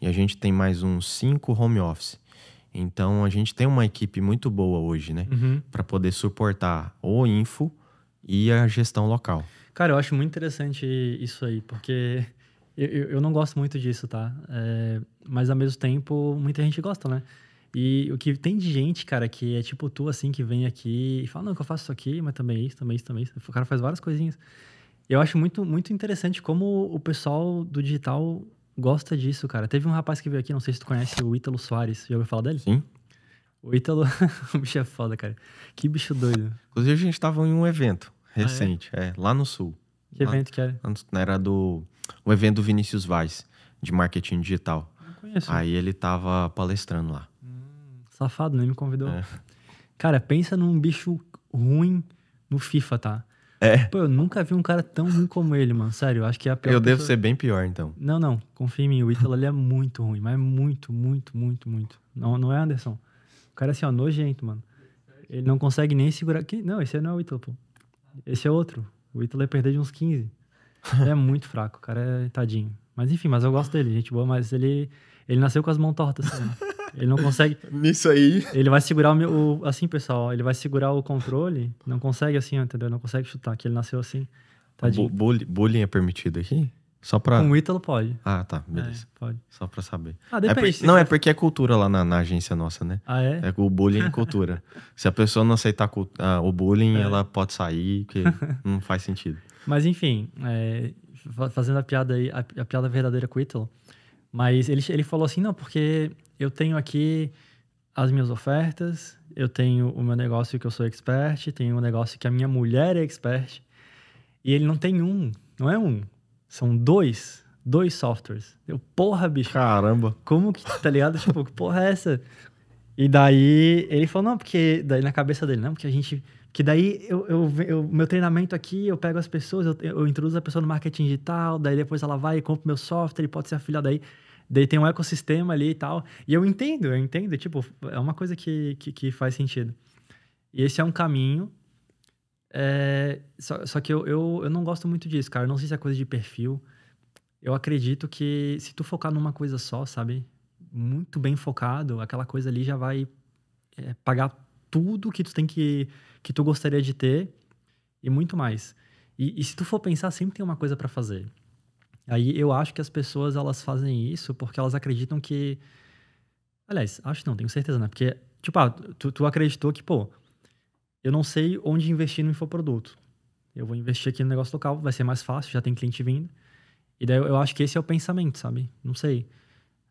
e a gente tem mais uns cinco home office. Então a gente tem uma equipe muito boa hoje, né, uhum. para poder suportar o info e a gestão local. Cara, eu acho muito interessante isso aí, porque eu, eu não gosto muito disso, tá? É, mas ao mesmo tempo, muita gente gosta, né? E o que tem de gente, cara, que é tipo tu, assim, que vem aqui e fala, não, que eu faço isso aqui, mas também é isso, também é isso, também é isso. O cara faz várias coisinhas. Eu acho muito, muito interessante como o pessoal do digital gosta disso, cara. Teve um rapaz que veio aqui, não sei se tu conhece, o Ítalo Soares. Já ouviu falar dele? Sim. O Ítalo, (laughs) o bicho é foda, cara. Que bicho doido. Inclusive, a gente tava em um evento recente, ah, é? é? lá no Sul. Que lá, evento que era? Era do... o evento do Vinícius Vaz, de marketing digital. Não conheço. Aí ele tava palestrando lá. Safado, nem né? me convidou. É. Cara, pensa num bicho ruim no FIFA, tá? É. Pô, eu nunca vi um cara tão ruim como ele, mano. Sério, eu acho que é a pior. Eu devo ser bem pior, então. Não, não. Confia em mim. O Ítalo, ele é muito ruim. Mas muito, muito, muito, muito. Não, não é Anderson. O cara, é, assim, ó, nojento, mano. Ele não consegue nem segurar. Que... Não, esse não é o Ítalo, pô. Esse é outro. O Ítalo é perder de uns 15. Ele é muito fraco. O cara é tadinho. Mas enfim, mas eu gosto dele, gente boa. Mas ele, ele nasceu com as mãos tortas. Assim, né? Ele não consegue. Nisso aí. Ele vai segurar o meu. O, assim, pessoal, ele vai segurar o controle. Não consegue assim, entendeu? Não consegue chutar, que ele nasceu assim. Tadinho. Bullying, bullying é permitido aqui? Só pra... Com o Ítalo pode. Ah, tá. Beleza. É, pode. Só pra saber. Ah, depende. É por... Não, é porque é cultura lá na, na, agência nossa, né? Ah, é? é o bullying é (laughs) cultura. Se a pessoa não aceitar ah, o bullying, é. ela pode sair, porque (laughs) não faz sentido. Mas enfim, é, fazendo a piada aí, a, a piada verdadeira com o Ítalo, mas ele, ele falou assim: não, porque eu tenho aqui as minhas ofertas, eu tenho o meu negócio que eu sou expert, tenho um negócio que a minha mulher é expert. E ele não tem um, não é um, são dois, dois softwares. Eu, porra, bicho. Caramba. Como que, tá ligado? tipo, que porra é essa? E daí ele falou: não, porque daí na cabeça dele, não, porque a gente que daí eu, eu, eu, meu treinamento aqui, eu pego as pessoas, eu, eu, introduzo a pessoa no marketing digital, daí depois ela vai e compra meu software e pode ser afiliada aí. Daí tem um ecossistema ali e tal. E eu entendo, eu entendo. Tipo, é uma coisa que, que, que faz sentido. E esse é um caminho. É, só, só que eu, eu, eu não gosto muito disso, cara. Eu não sei se é coisa de perfil. Eu acredito que se tu focar numa coisa só, sabe? Muito bem focado, aquela coisa ali já vai é, pagar tudo que tu tem que que tu gostaria de ter e muito mais. E, e se tu for pensar, sempre tem uma coisa para fazer. Aí eu acho que as pessoas elas fazem isso porque elas acreditam que. Aliás, acho não, tenho certeza, né? Porque, tipo, ah, tu, tu acreditou que, pô, eu não sei onde investir no infoproduto. Eu vou investir aqui no negócio local, vai ser mais fácil, já tem cliente vindo. E daí eu acho que esse é o pensamento, sabe? Não sei.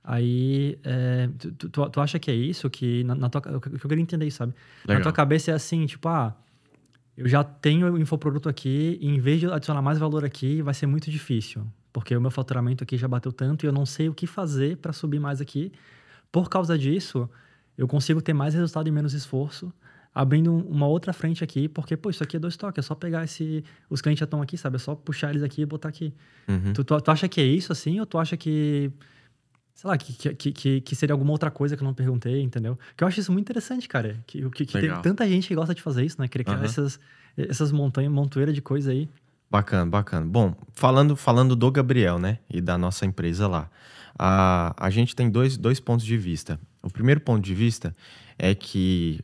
Aí, é, tu, tu, tu, acha que é isso? Que na, na tua, o que eu queria entender, sabe? Legal. Na tua cabeça é assim, tipo, ah, eu já tenho o infoproduto aqui e em vez de adicionar mais valor aqui, vai ser muito difícil. Porque o meu faturamento aqui já bateu tanto e eu não sei o que fazer para subir mais aqui. Por causa disso, eu consigo ter mais resultado e menos esforço, abrindo uma outra frente aqui, porque, pô, isso aqui é dois toques, é só pegar esse... Os clientes já estão aqui, sabe? É só puxar eles aqui e botar aqui. Uhum. Tu, tu, tu acha que é isso, assim? Ou tu acha que sei lá, que, que, que, que, seria alguma outra coisa que eu não perguntei, entendeu? Que eu acho isso muito interessante, cara. Que, que, que tem tanta gente que gosta de fazer isso, né? Criar uhum. essas, essas montanhas, montoeira de coisa aí. Bacana, bacana. Bom, falando, falando do Gabriel, né? E da nossa empresa lá. A, a gente tem dois, dois pontos de vista. O primeiro ponto de vista é que,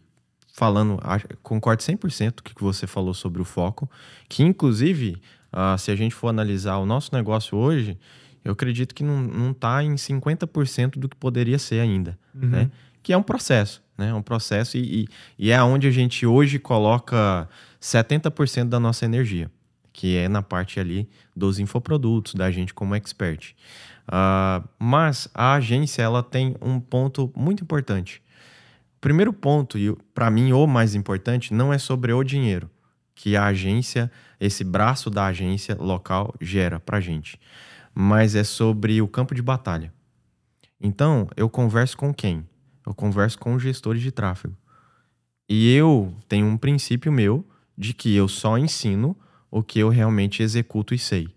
falando, concordo 100% com o que você falou sobre o foco, que inclusive, uh, se a gente for analisar o nosso negócio hoje, eu acredito que não está em 50% do que poderia ser ainda, uhum. né? Que é um processo, né? É um processo e, e, e é onde a gente hoje coloca 70% da nossa energia, que é na parte ali dos infoprodutos, da gente como expert. Uh, mas a agência, ela tem um ponto muito importante. primeiro ponto, e para mim o mais importante, não é sobre o dinheiro que a agência, esse braço da agência local gera para gente. gente mas é sobre o campo de batalha. Então, eu converso com quem? Eu converso com gestores de tráfego. E eu tenho um princípio meu de que eu só ensino o que eu realmente executo e sei.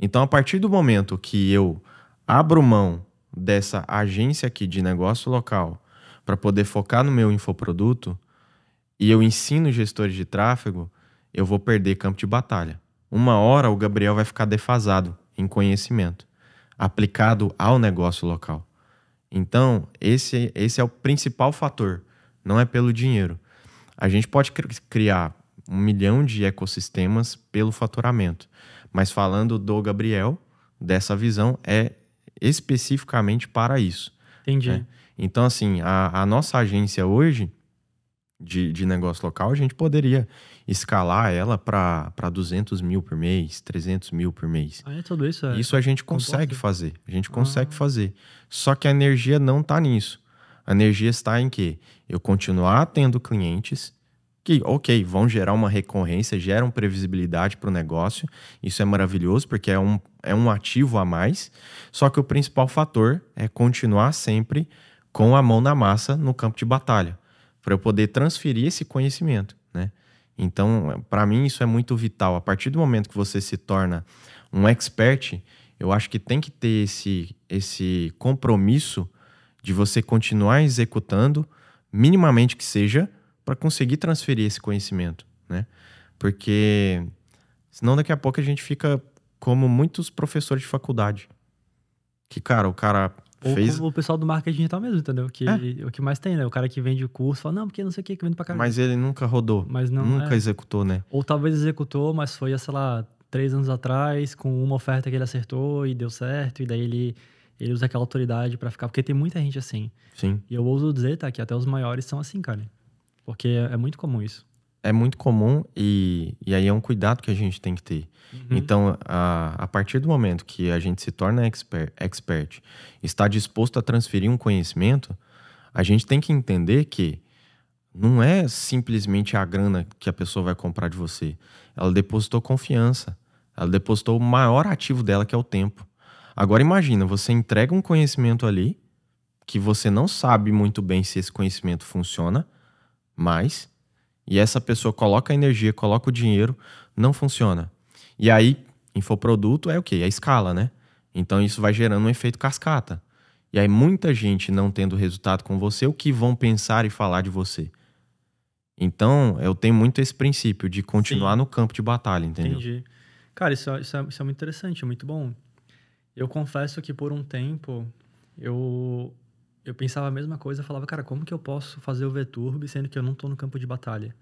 Então, a partir do momento que eu abro mão dessa agência aqui de negócio local para poder focar no meu infoproduto e eu ensino gestores de tráfego, eu vou perder campo de batalha. Uma hora o Gabriel vai ficar defasado em conhecimento, aplicado ao negócio local. Então, esse, esse é o principal fator, não é pelo dinheiro. A gente pode criar um milhão de ecossistemas pelo faturamento, mas falando do Gabriel, dessa visão é especificamente para isso. Entendi. Né? Então, assim, a, a nossa agência hoje de, de negócio local, a gente poderia escalar ela para 200 mil por mês, 300 mil por mês. Ah, é tudo isso? É... Isso a gente consegue fazer. A gente consegue ah. fazer. Só que a energia não está nisso. A energia está em quê? Eu continuar tendo clientes que, ok, vão gerar uma recorrência, geram previsibilidade para o negócio. Isso é maravilhoso porque é um, é um ativo a mais. Só que o principal fator é continuar sempre com a mão na massa no campo de batalha, para eu poder transferir esse conhecimento. Então, para mim, isso é muito vital. A partir do momento que você se torna um expert, eu acho que tem que ter esse, esse compromisso de você continuar executando, minimamente que seja, para conseguir transferir esse conhecimento, né? Porque senão daqui a pouco a gente fica como muitos professores de faculdade. Que, cara, o cara ou fez... o pessoal do marketing digital mesmo, entendeu? Que, é. é. O que mais tem, né? O cara que vende o curso fala, não, porque não sei o que, que vende pra caramba. Mas ele nunca rodou. Mas não, nunca é. executou, né? Ou talvez executou, mas foi, sei lá, três anos atrás, com uma oferta que ele acertou e deu certo, e daí ele, ele usa aquela autoridade para ficar. Porque tem muita gente assim. Sim. E eu ouso dizer, tá, que até os maiores são assim, cara. Porque é, é muito comum isso é muito comum e, e aí é um cuidado que a gente tem que ter. Uhum. Então, a, a partir do momento que a gente se torna expert, expert, está disposto a transferir um conhecimento, a gente tem que entender que não é simplesmente a grana que a pessoa vai comprar de você. Ela depositou confiança. Ela depositou o maior ativo dela, que é o tempo. Agora imagina, você entrega um conhecimento ali que você não sabe muito bem se esse conhecimento funciona, mas e essa pessoa coloca a energia, coloca o dinheiro, não funciona. E aí, infoproduto é o quê? É a escala, né? Então isso vai gerando um efeito cascata. E aí muita gente não tendo resultado com você, o que vão pensar e falar de você? Então, eu tenho muito esse princípio de continuar Sim. no campo de batalha, entendeu? Entendi. Cara, isso, é, isso, é, isso é muito interessante, é muito bom. Eu confesso que por um tempo eu eu pensava a mesma coisa, falava, cara, como que eu posso fazer o Veturb sendo que eu não tô no campo de batalha?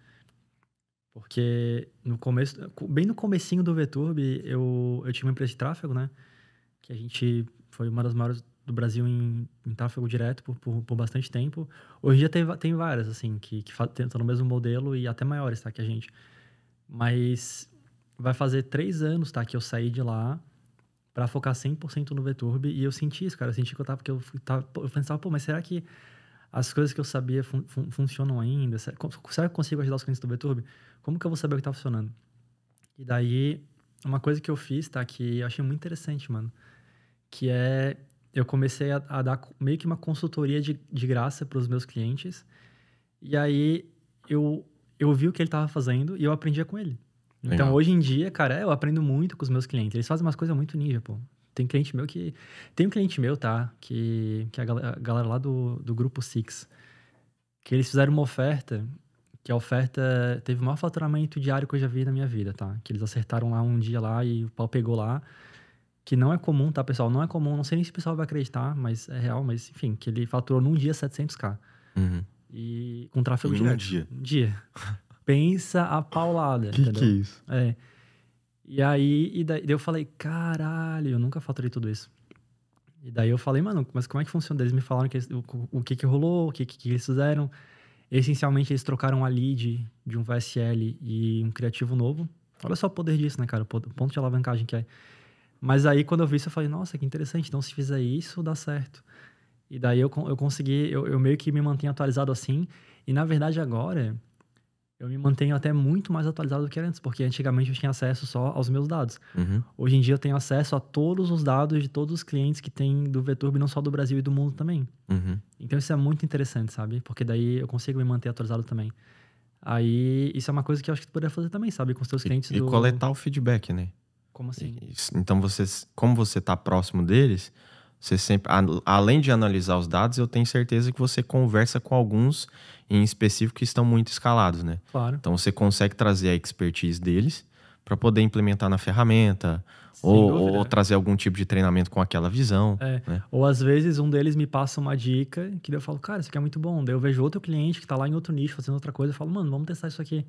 Porque no começo, bem no comecinho do Veturb, eu, eu tinha uma empresa de tráfego, né? Que a gente foi uma das maiores do Brasil em, em tráfego direto por, por, por, bastante tempo. Hoje em dia tem, tem várias, assim, que, que estão tá no mesmo modelo e até maiores, tá? Que a gente. Mas vai fazer três anos, tá? Que eu saí de lá para focar 100% no Veturbe E eu senti isso, cara. Eu senti que eu tava, que eu, tava, eu pensava, pô, mas será que as coisas que eu sabia fun fun funcionam ainda? Será, será que eu consigo ajudar os clientes do Veturbe? Como que eu vou saber o que tá funcionando? E daí, uma coisa que eu fiz, tá? Que eu achei muito interessante, mano. Que é. Eu comecei a, a dar meio que uma consultoria de, de graça para os meus clientes. E aí eu, eu vi o que ele tava fazendo e eu aprendia com ele. Então, hoje em dia, cara, eu aprendo muito com os meus clientes. Eles fazem umas coisas muito ninja, pô. Tem cliente meu que. Tem um cliente meu, tá? Que, que é a galera lá do, do grupo Six. Que eles fizeram uma oferta. Que a oferta teve o maior faturamento diário que eu já vi na minha vida, tá? Que eles acertaram lá um dia lá e o pau pegou lá. Que não é comum, tá, pessoal? Não é comum. Não sei nem se o pessoal vai acreditar, mas é real. Mas, enfim, que ele faturou num dia 700k. Uhum. E com tráfego de Um dia. Um dia. (laughs) Pensa a paulada. Que que é isso? É. E aí, e daí, eu falei, caralho, eu nunca faturei tudo isso. E daí eu falei, mano, mas como é que funciona? Eles me falaram que, o, o que que rolou, o que, que, que eles fizeram. Essencialmente, eles trocaram a lead de um VSL e um criativo novo. Olha só o poder disso, né, cara? O ponto de alavancagem que é. Mas aí, quando eu vi isso, eu falei, nossa, que interessante. Então, se fizer isso, dá certo. E daí eu, eu consegui, eu, eu meio que me mantenho atualizado assim. E, na verdade, agora, eu me mantenho até muito mais atualizado do que antes, porque antigamente eu tinha acesso só aos meus dados. Uhum. Hoje em dia eu tenho acesso a todos os dados de todos os clientes que tem do VTurb, não só do Brasil e do mundo também. Uhum. Então isso é muito interessante, sabe? Porque daí eu consigo me manter atualizado também. Aí isso é uma coisa que eu acho que tu poderia fazer também, sabe? Com os teus clientes. E do... coletar o feedback, né? Como assim? E, então, vocês, como você está próximo deles, você sempre, a, além de analisar os dados, eu tenho certeza que você conversa com alguns em específico que estão muito escalados, né? Claro. Então você consegue trazer a expertise deles para poder implementar na ferramenta ou, ou, trazer algum tipo de treinamento com aquela visão. É. Né? Ou às vezes um deles me passa uma dica que eu falo, cara, isso aqui é muito bom. Daí eu vejo outro cliente que está lá em outro nicho fazendo outra coisa, eu falo, mano, vamos testar isso aqui.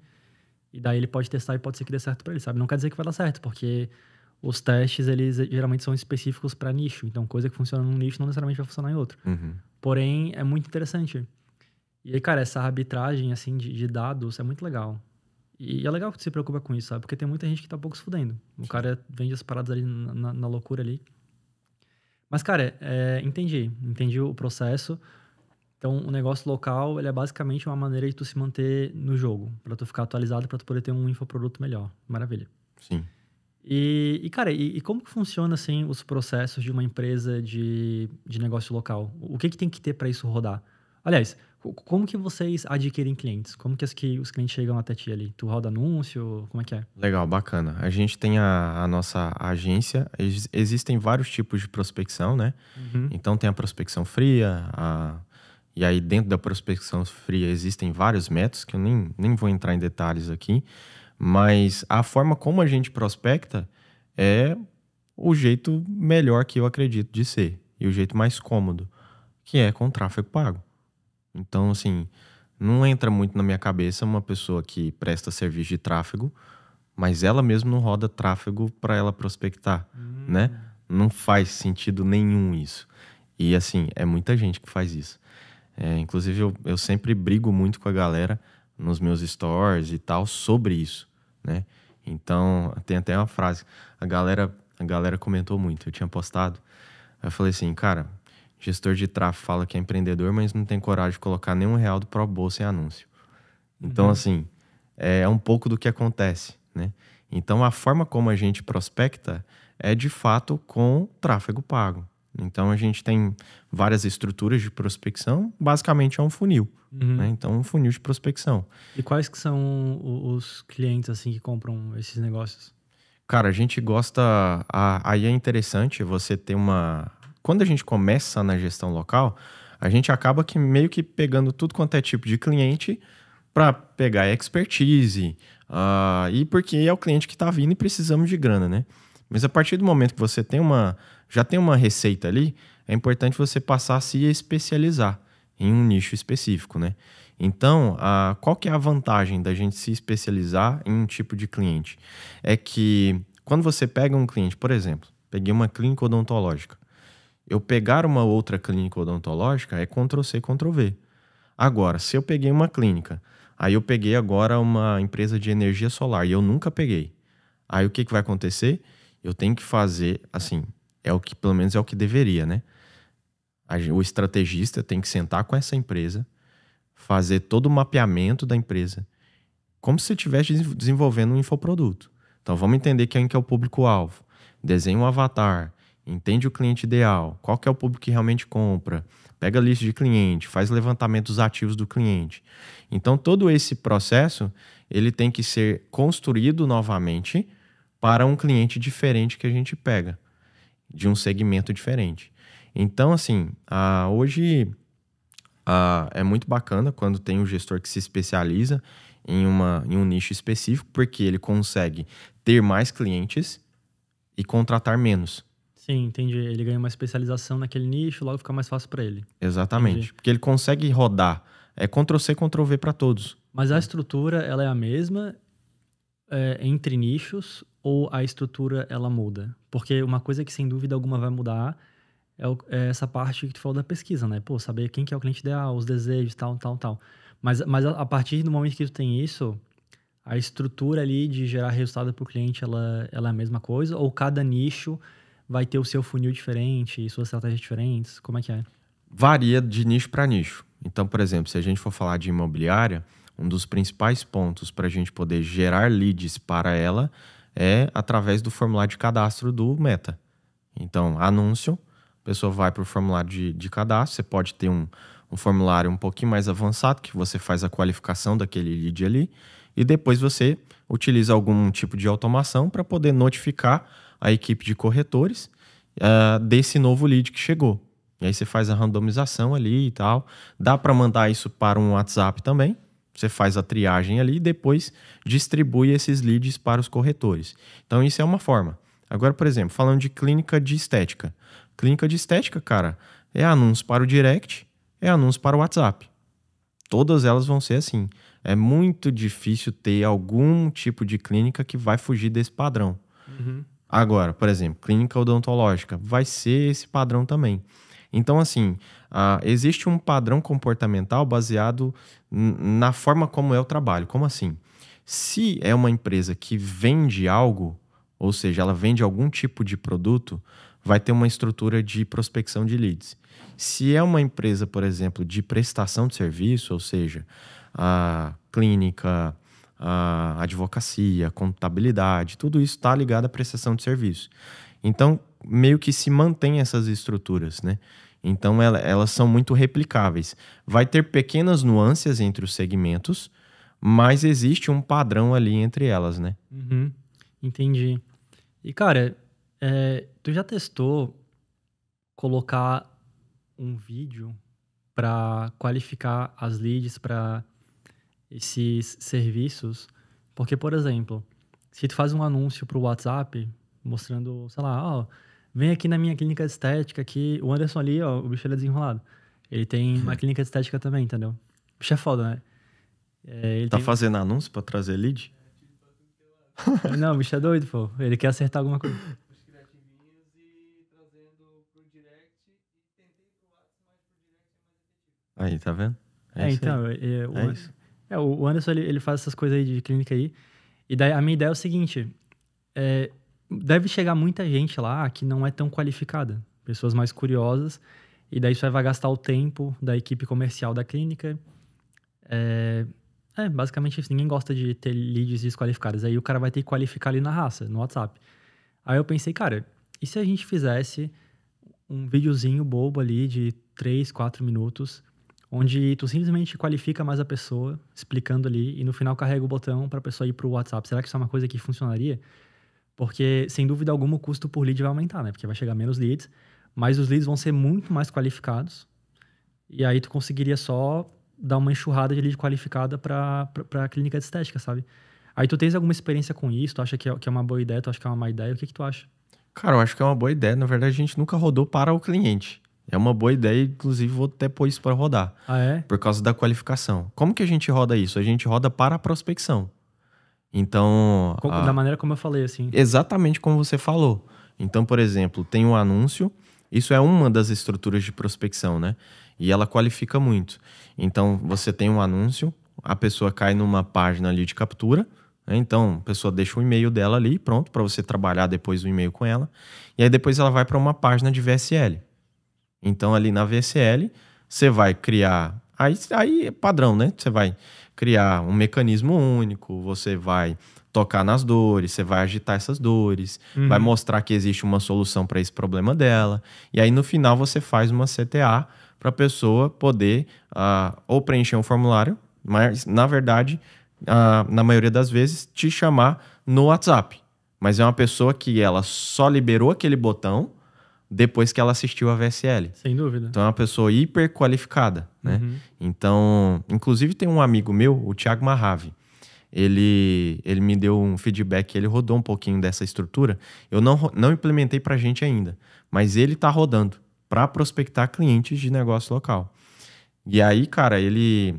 E daí ele pode testar e pode ser que dê certo para ele, sabe? Não quer dizer que vai dar certo, porque os testes, eles eh, geralmente são específicos para nicho. Então, coisa que funciona num nicho não necessariamente vai funcionar em outro. Uhum. Porém, é muito interessante. E aí, cara, essa arbitragem, assim, de, de dados é muito legal. E é legal que você se preocupa com isso, sabe? Porque tem muita gente que tá pouco se fudendo. O Sim. cara vende as paradas ali na, na, na loucura ali. Mas, cara, é, entendi. Entendi o processo. Então, o negócio local, ele é basicamente uma maneira de tu se manter no jogo. para tu ficar atualizado, para tu poder ter um infoproduto melhor. Maravilha. Sim. E, e cara, e, e, como que funciona assim os processos de uma empresa de, de negócio local? O que, que tem que ter para isso rodar? Aliás, como que vocês adquirem clientes? Como que, que, os clientes chegam até ti ali? Tu roda anúncio? Como é que é? Legal, bacana. A gente tem a, a nossa agência. Ex existem vários tipos de prospecção, né? Uhum. Então tem a prospecção fria, a... e aí dentro da prospecção fria existem vários métodos que eu nem, nem vou entrar em detalhes aqui. Mas a forma como a gente prospecta é o jeito melhor que eu acredito de ser e o jeito mais cômodo, que é com tráfego pago. Então, assim, não entra muito na minha cabeça uma pessoa que presta serviço de tráfego, mas ela mesma não roda tráfego para ela prospectar, hum. né? Não faz sentido nenhum isso. E assim, é muita gente que faz isso. É, inclusive, eu, eu sempre brigo muito com a galera nos meus stories e tal sobre isso, né? Então, tem até uma frase, a galera, a galera comentou muito, eu tinha postado. Eu falei assim, cara, gestor de tráfego fala que é empreendedor, mas não tem coragem de colocar nenhum real do Pro Bolsa em anúncio. Então, uhum. assim, é, é um pouco do que acontece, né? Então, a forma como a gente prospecta é de fato com tráfego pago. Então a gente tem várias estruturas de prospecção, basicamente é um funil. Uhum. Né? Então, um funil de prospecção. E quais que são os clientes assim que compram esses negócios? Cara, a gente gosta. A, aí é interessante você ter uma. Quando a gente começa na gestão local, a gente acaba que meio que pegando tudo quanto é tipo de cliente para pegar expertise. Uh, e porque é o cliente que está vindo e precisamos de grana, né? Mas a partir do momento que você tem uma, já tem uma receita ali, é importante você passar a se especializar em um nicho específico, né? Então, a, qual que é a vantagem da gente se especializar em um tipo de cliente? É que quando você pega um cliente, por exemplo, peguei uma clínica odontológica. Eu pegar uma outra clínica odontológica é Ctrl-C, Ctrl-V. Agora, se eu peguei uma clínica, aí eu peguei agora uma empresa de energia solar e eu nunca peguei. Aí o que, que vai acontecer? eu tenho que fazer, assim, é o que, pelo menos é o que deveria, né? O estrategista tem que sentar com essa empresa, fazer todo o mapeamento da empresa, como se estivesse desenvolvendo um infoproduto. Então vamos entender quem que é o público-alvo. Desenha um avatar, entende o cliente ideal, qual que é o público que realmente compra, pega a lista de cliente, faz levantamento dos ativos do cliente. Então todo esse processo ele tem que ser construído novamente para um cliente diferente que a gente pega, de um segmento diferente. Então, assim, a, hoje a, é muito bacana quando tem um gestor que se especializa em, uma, em um nicho específico, porque ele consegue ter mais clientes e contratar menos. Sim, entendi. Ele ganha uma especialização naquele nicho, logo fica mais fácil para ele. Exatamente. Entendi. Porque ele consegue rodar. É Ctrl-C, Ctrl-V para todos. Mas a estrutura, ela é a mesma é, entre nichos ou a estrutura ela muda? Porque uma coisa que sem dúvida alguma vai mudar é, o, é essa parte que tu falou da pesquisa, né? Pô, saber quem que é o cliente ideal, os desejos, tal, tal, tal. Mas, mas a, a partir do momento que tu tem isso, a estrutura ali de gerar resultado para o cliente ela, ela é a mesma coisa? Ou cada nicho vai ter o seu funil diferente, suas estratégias diferentes? Como é que é? Varia de nicho para nicho. Então, por exemplo, se a gente for falar de imobiliária, um dos principais pontos para a gente poder gerar leads para ela é através do formulário de cadastro do Meta. Então, anúncio, a pessoa vai para o formulário de, de cadastro, você pode ter um, um formulário um pouquinho mais avançado, que você faz a qualificação daquele lead ali, e depois você utiliza algum tipo de automação para poder notificar a equipe de corretores uh, desse novo lead que chegou. E aí você faz a randomização ali e tal. Dá para mandar isso para um WhatsApp também, você faz a triagem ali e depois distribui esses leads para os corretores. Então, isso é uma forma. Agora, por exemplo, falando de clínica de estética. Clínica de estética, cara, é anúncio para o direct, é anúncio para o WhatsApp. Todas elas vão ser assim. É muito difícil ter algum tipo de clínica que vai fugir desse padrão. Uhum. Agora, por exemplo, clínica odontológica vai ser esse padrão também. Então, assim, uh, existe um padrão comportamental baseado na forma como é o trabalho. Como assim? Se é uma empresa que vende algo, ou seja, ela vende algum tipo de produto, vai ter uma estrutura de prospecção de leads. Se é uma empresa, por exemplo, de prestação de serviço, ou seja, a clínica, a advocacia, a contabilidade, tudo isso está ligado à prestação de serviço. Então, meio que se mantém essas estruturas, né? Então ela, elas são muito replicáveis. Vai ter pequenas nuances entre os segmentos, mas existe um padrão ali entre elas, né? Uhum. Entendi. E cara, é, tu já testou colocar um vídeo para qualificar as leads para esses serviços? Porque, por exemplo, se tu faz um anúncio para o WhatsApp mostrando, sei lá, ó, oh, vem aqui na minha clínica de estética que o Anderson ali, ó, o bicho ele é desenrolado. Ele tem uma (laughs) clínica de estética também, entendeu? O bicho é foda, né? É, tá tem... fazendo anúncio pra trazer lead? (laughs) Não, o bicho é doido, pô. Ele quer acertar alguma coisa. Aí, tá vendo? É, é então, é, o, é, Anderson, é, o Anderson ele, ele, faz essas coisas aí de clínica aí. E daí a minha ideia é o seguinte: é, deve chegar muita gente lá que não é tão qualificada, pessoas mais curiosas, e daí você vai gastar o tempo da equipe comercial da clínica. É, é basicamente isso. Ninguém gosta de ter leads desqualificados. Aí o cara vai ter que qualificar ali na raça, no WhatsApp. Aí eu pensei, cara, e se a gente fizesse um videozinho bobo ali de 3, 4 minutos, onde tu simplesmente qualifica mais a pessoa, explicando ali, e no final carrega o botão para a pessoa ir pro WhatsApp. Será que isso é uma coisa que funcionaria? Porque, sem dúvida alguma, o custo por lead vai aumentar, né? Porque vai chegar menos leads, mas os leads vão ser muito mais qualificados. E aí tu conseguiria só dar uma enxurrada de lead qualificada para a clínica de estética, sabe? Aí tu tens alguma experiência com isso? Tu acha que é, que é uma boa ideia? Tu acha que é uma má ideia? O que, que tu acha? Cara, eu acho que é uma boa ideia. Na verdade, a gente nunca rodou para o cliente. É uma boa ideia, inclusive vou até pôr isso para rodar. Ah, é? Por causa da qualificação. Como que a gente roda isso? A gente roda para a prospecção. Então. Como, a, da maneira como eu falei, assim. Exatamente como você falou. Então, por exemplo, tem um anúncio, isso é uma das estruturas de prospecção, né? E ela qualifica muito. Então, você tem um anúncio, a pessoa cai numa página ali de captura, né? então a pessoa deixa o e-mail dela ali, pronto, para você trabalhar depois o e-mail com ela. E aí depois ela vai para uma página de VSL. Então, ali na VSL, você vai criar. Aí, aí é padrão, né? Você vai criar um mecanismo único, você vai tocar nas dores, você vai agitar essas dores, uhum. vai mostrar que existe uma solução para esse problema dela. E aí no final você faz uma CTA para a pessoa poder uh, ou preencher um formulário, mas na verdade, uh, na maioria das vezes, te chamar no WhatsApp. Mas é uma pessoa que ela só liberou aquele botão depois que ela assistiu a VSL. Sem dúvida. Então é uma pessoa hiper qualificada, né? Uhum. Então, inclusive tem um amigo meu, o Thiago Marrave. Ele, ele me deu um feedback, ele rodou um pouquinho dessa estrutura. Eu não, não implementei para gente ainda, mas ele está rodando para prospectar clientes de negócio local. E aí, cara, ele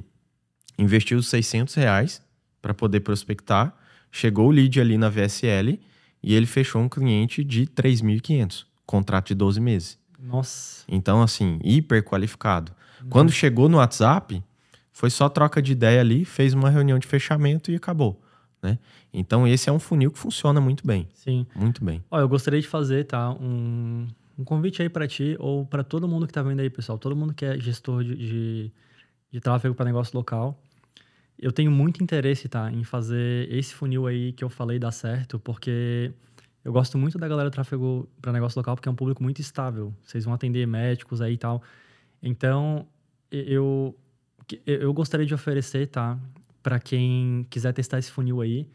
investiu 600 reais para poder prospectar, chegou o lead ali na VSL e ele fechou um cliente de 3.500 contrato de 12 meses. Nossa. Então, assim, hiper qualificado. Nossa. Quando chegou no WhatsApp, foi só troca de ideia ali, fez uma reunião de fechamento e acabou. Né? Então, esse é um funil que funciona muito bem. Sim. Muito bem. Ó, eu gostaria de fazer, tá? Um, um convite aí para ti ou para todo mundo que tá vendo aí, pessoal. Todo mundo que é gestor de, de, de tráfego para negócio local. Eu tenho muito interesse, tá? Em fazer esse funil aí que eu falei dar certo, porque eu gosto muito da galera tráfego para negócio local, porque é um público muito estável. Vocês vão atender médicos aí e tal. Então, eu, eu gostaria de oferecer, tá? Para quem quiser testar esse funil aí,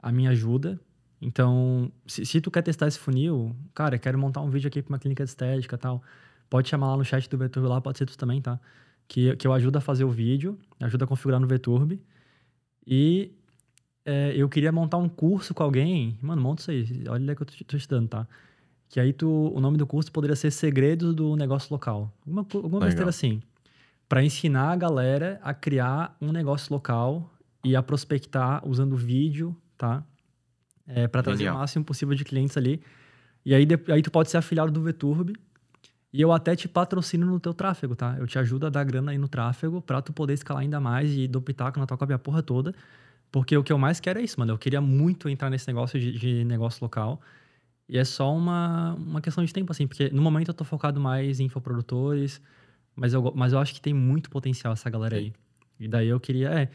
a minha ajuda. Então, se, se tu quer testar esse funil, cara, eu quero montar um vídeo aqui para uma clínica de estética tal. Pode chamar lá no chat do Veturb lá, pode ser tu também, tá? Que, que eu ajudo a fazer o vídeo, ajuda a configurar no Veturbe E é, eu queria montar um curso com alguém. Mano, monta isso aí. Olha que eu tô, tô estudando, tá? Que aí tu, o nome do curso poderia ser Segredos do Negócio Local. Alguma, alguma besteira assim. Para ensinar a galera a criar um negócio local e a prospectar usando vídeo, tá? É, para trazer Legal. o máximo possível de clientes ali. E aí, de, aí tu pode ser afiliado do VTurb. E eu até te patrocino no teu tráfego, tá? Eu te ajudo a dar grana aí no tráfego para tu poder escalar ainda mais e doptar com a tua cópia porra toda. Porque o que eu mais quero é isso, mano. Eu queria muito entrar nesse negócio de, de negócio local. E é só uma, uma questão de tempo, assim. Porque no momento eu tô focado mais em infoprodutores. Mas eu, mas eu acho que tem muito potencial essa galera aí. E daí eu queria... É,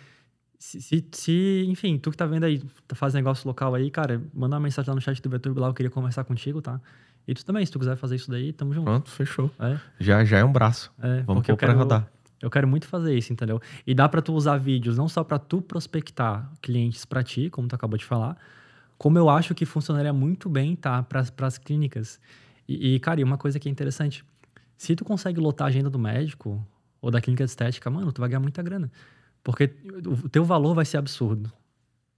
se, se, se, enfim, tu que tá vendo aí, tá faz negócio local aí, cara, manda uma mensagem lá no chat do YouTube lá, eu queria conversar contigo, tá? E tu também, se tu quiser fazer isso daí, tamo junto. Pronto, fechou. É. Já, já é um braço. É, Vamos pôr quero... pra rodar. Eu quero muito fazer isso, entendeu? E dá para tu usar vídeos não só para tu prospectar clientes para ti, como tu acabou de falar, como eu acho que funcionaria muito bem, tá, para as clínicas. E, e, cara, e uma coisa que é interessante, se tu consegue lotar a agenda do médico ou da clínica de estética, mano, tu vai ganhar muita grana, porque o teu valor vai ser absurdo.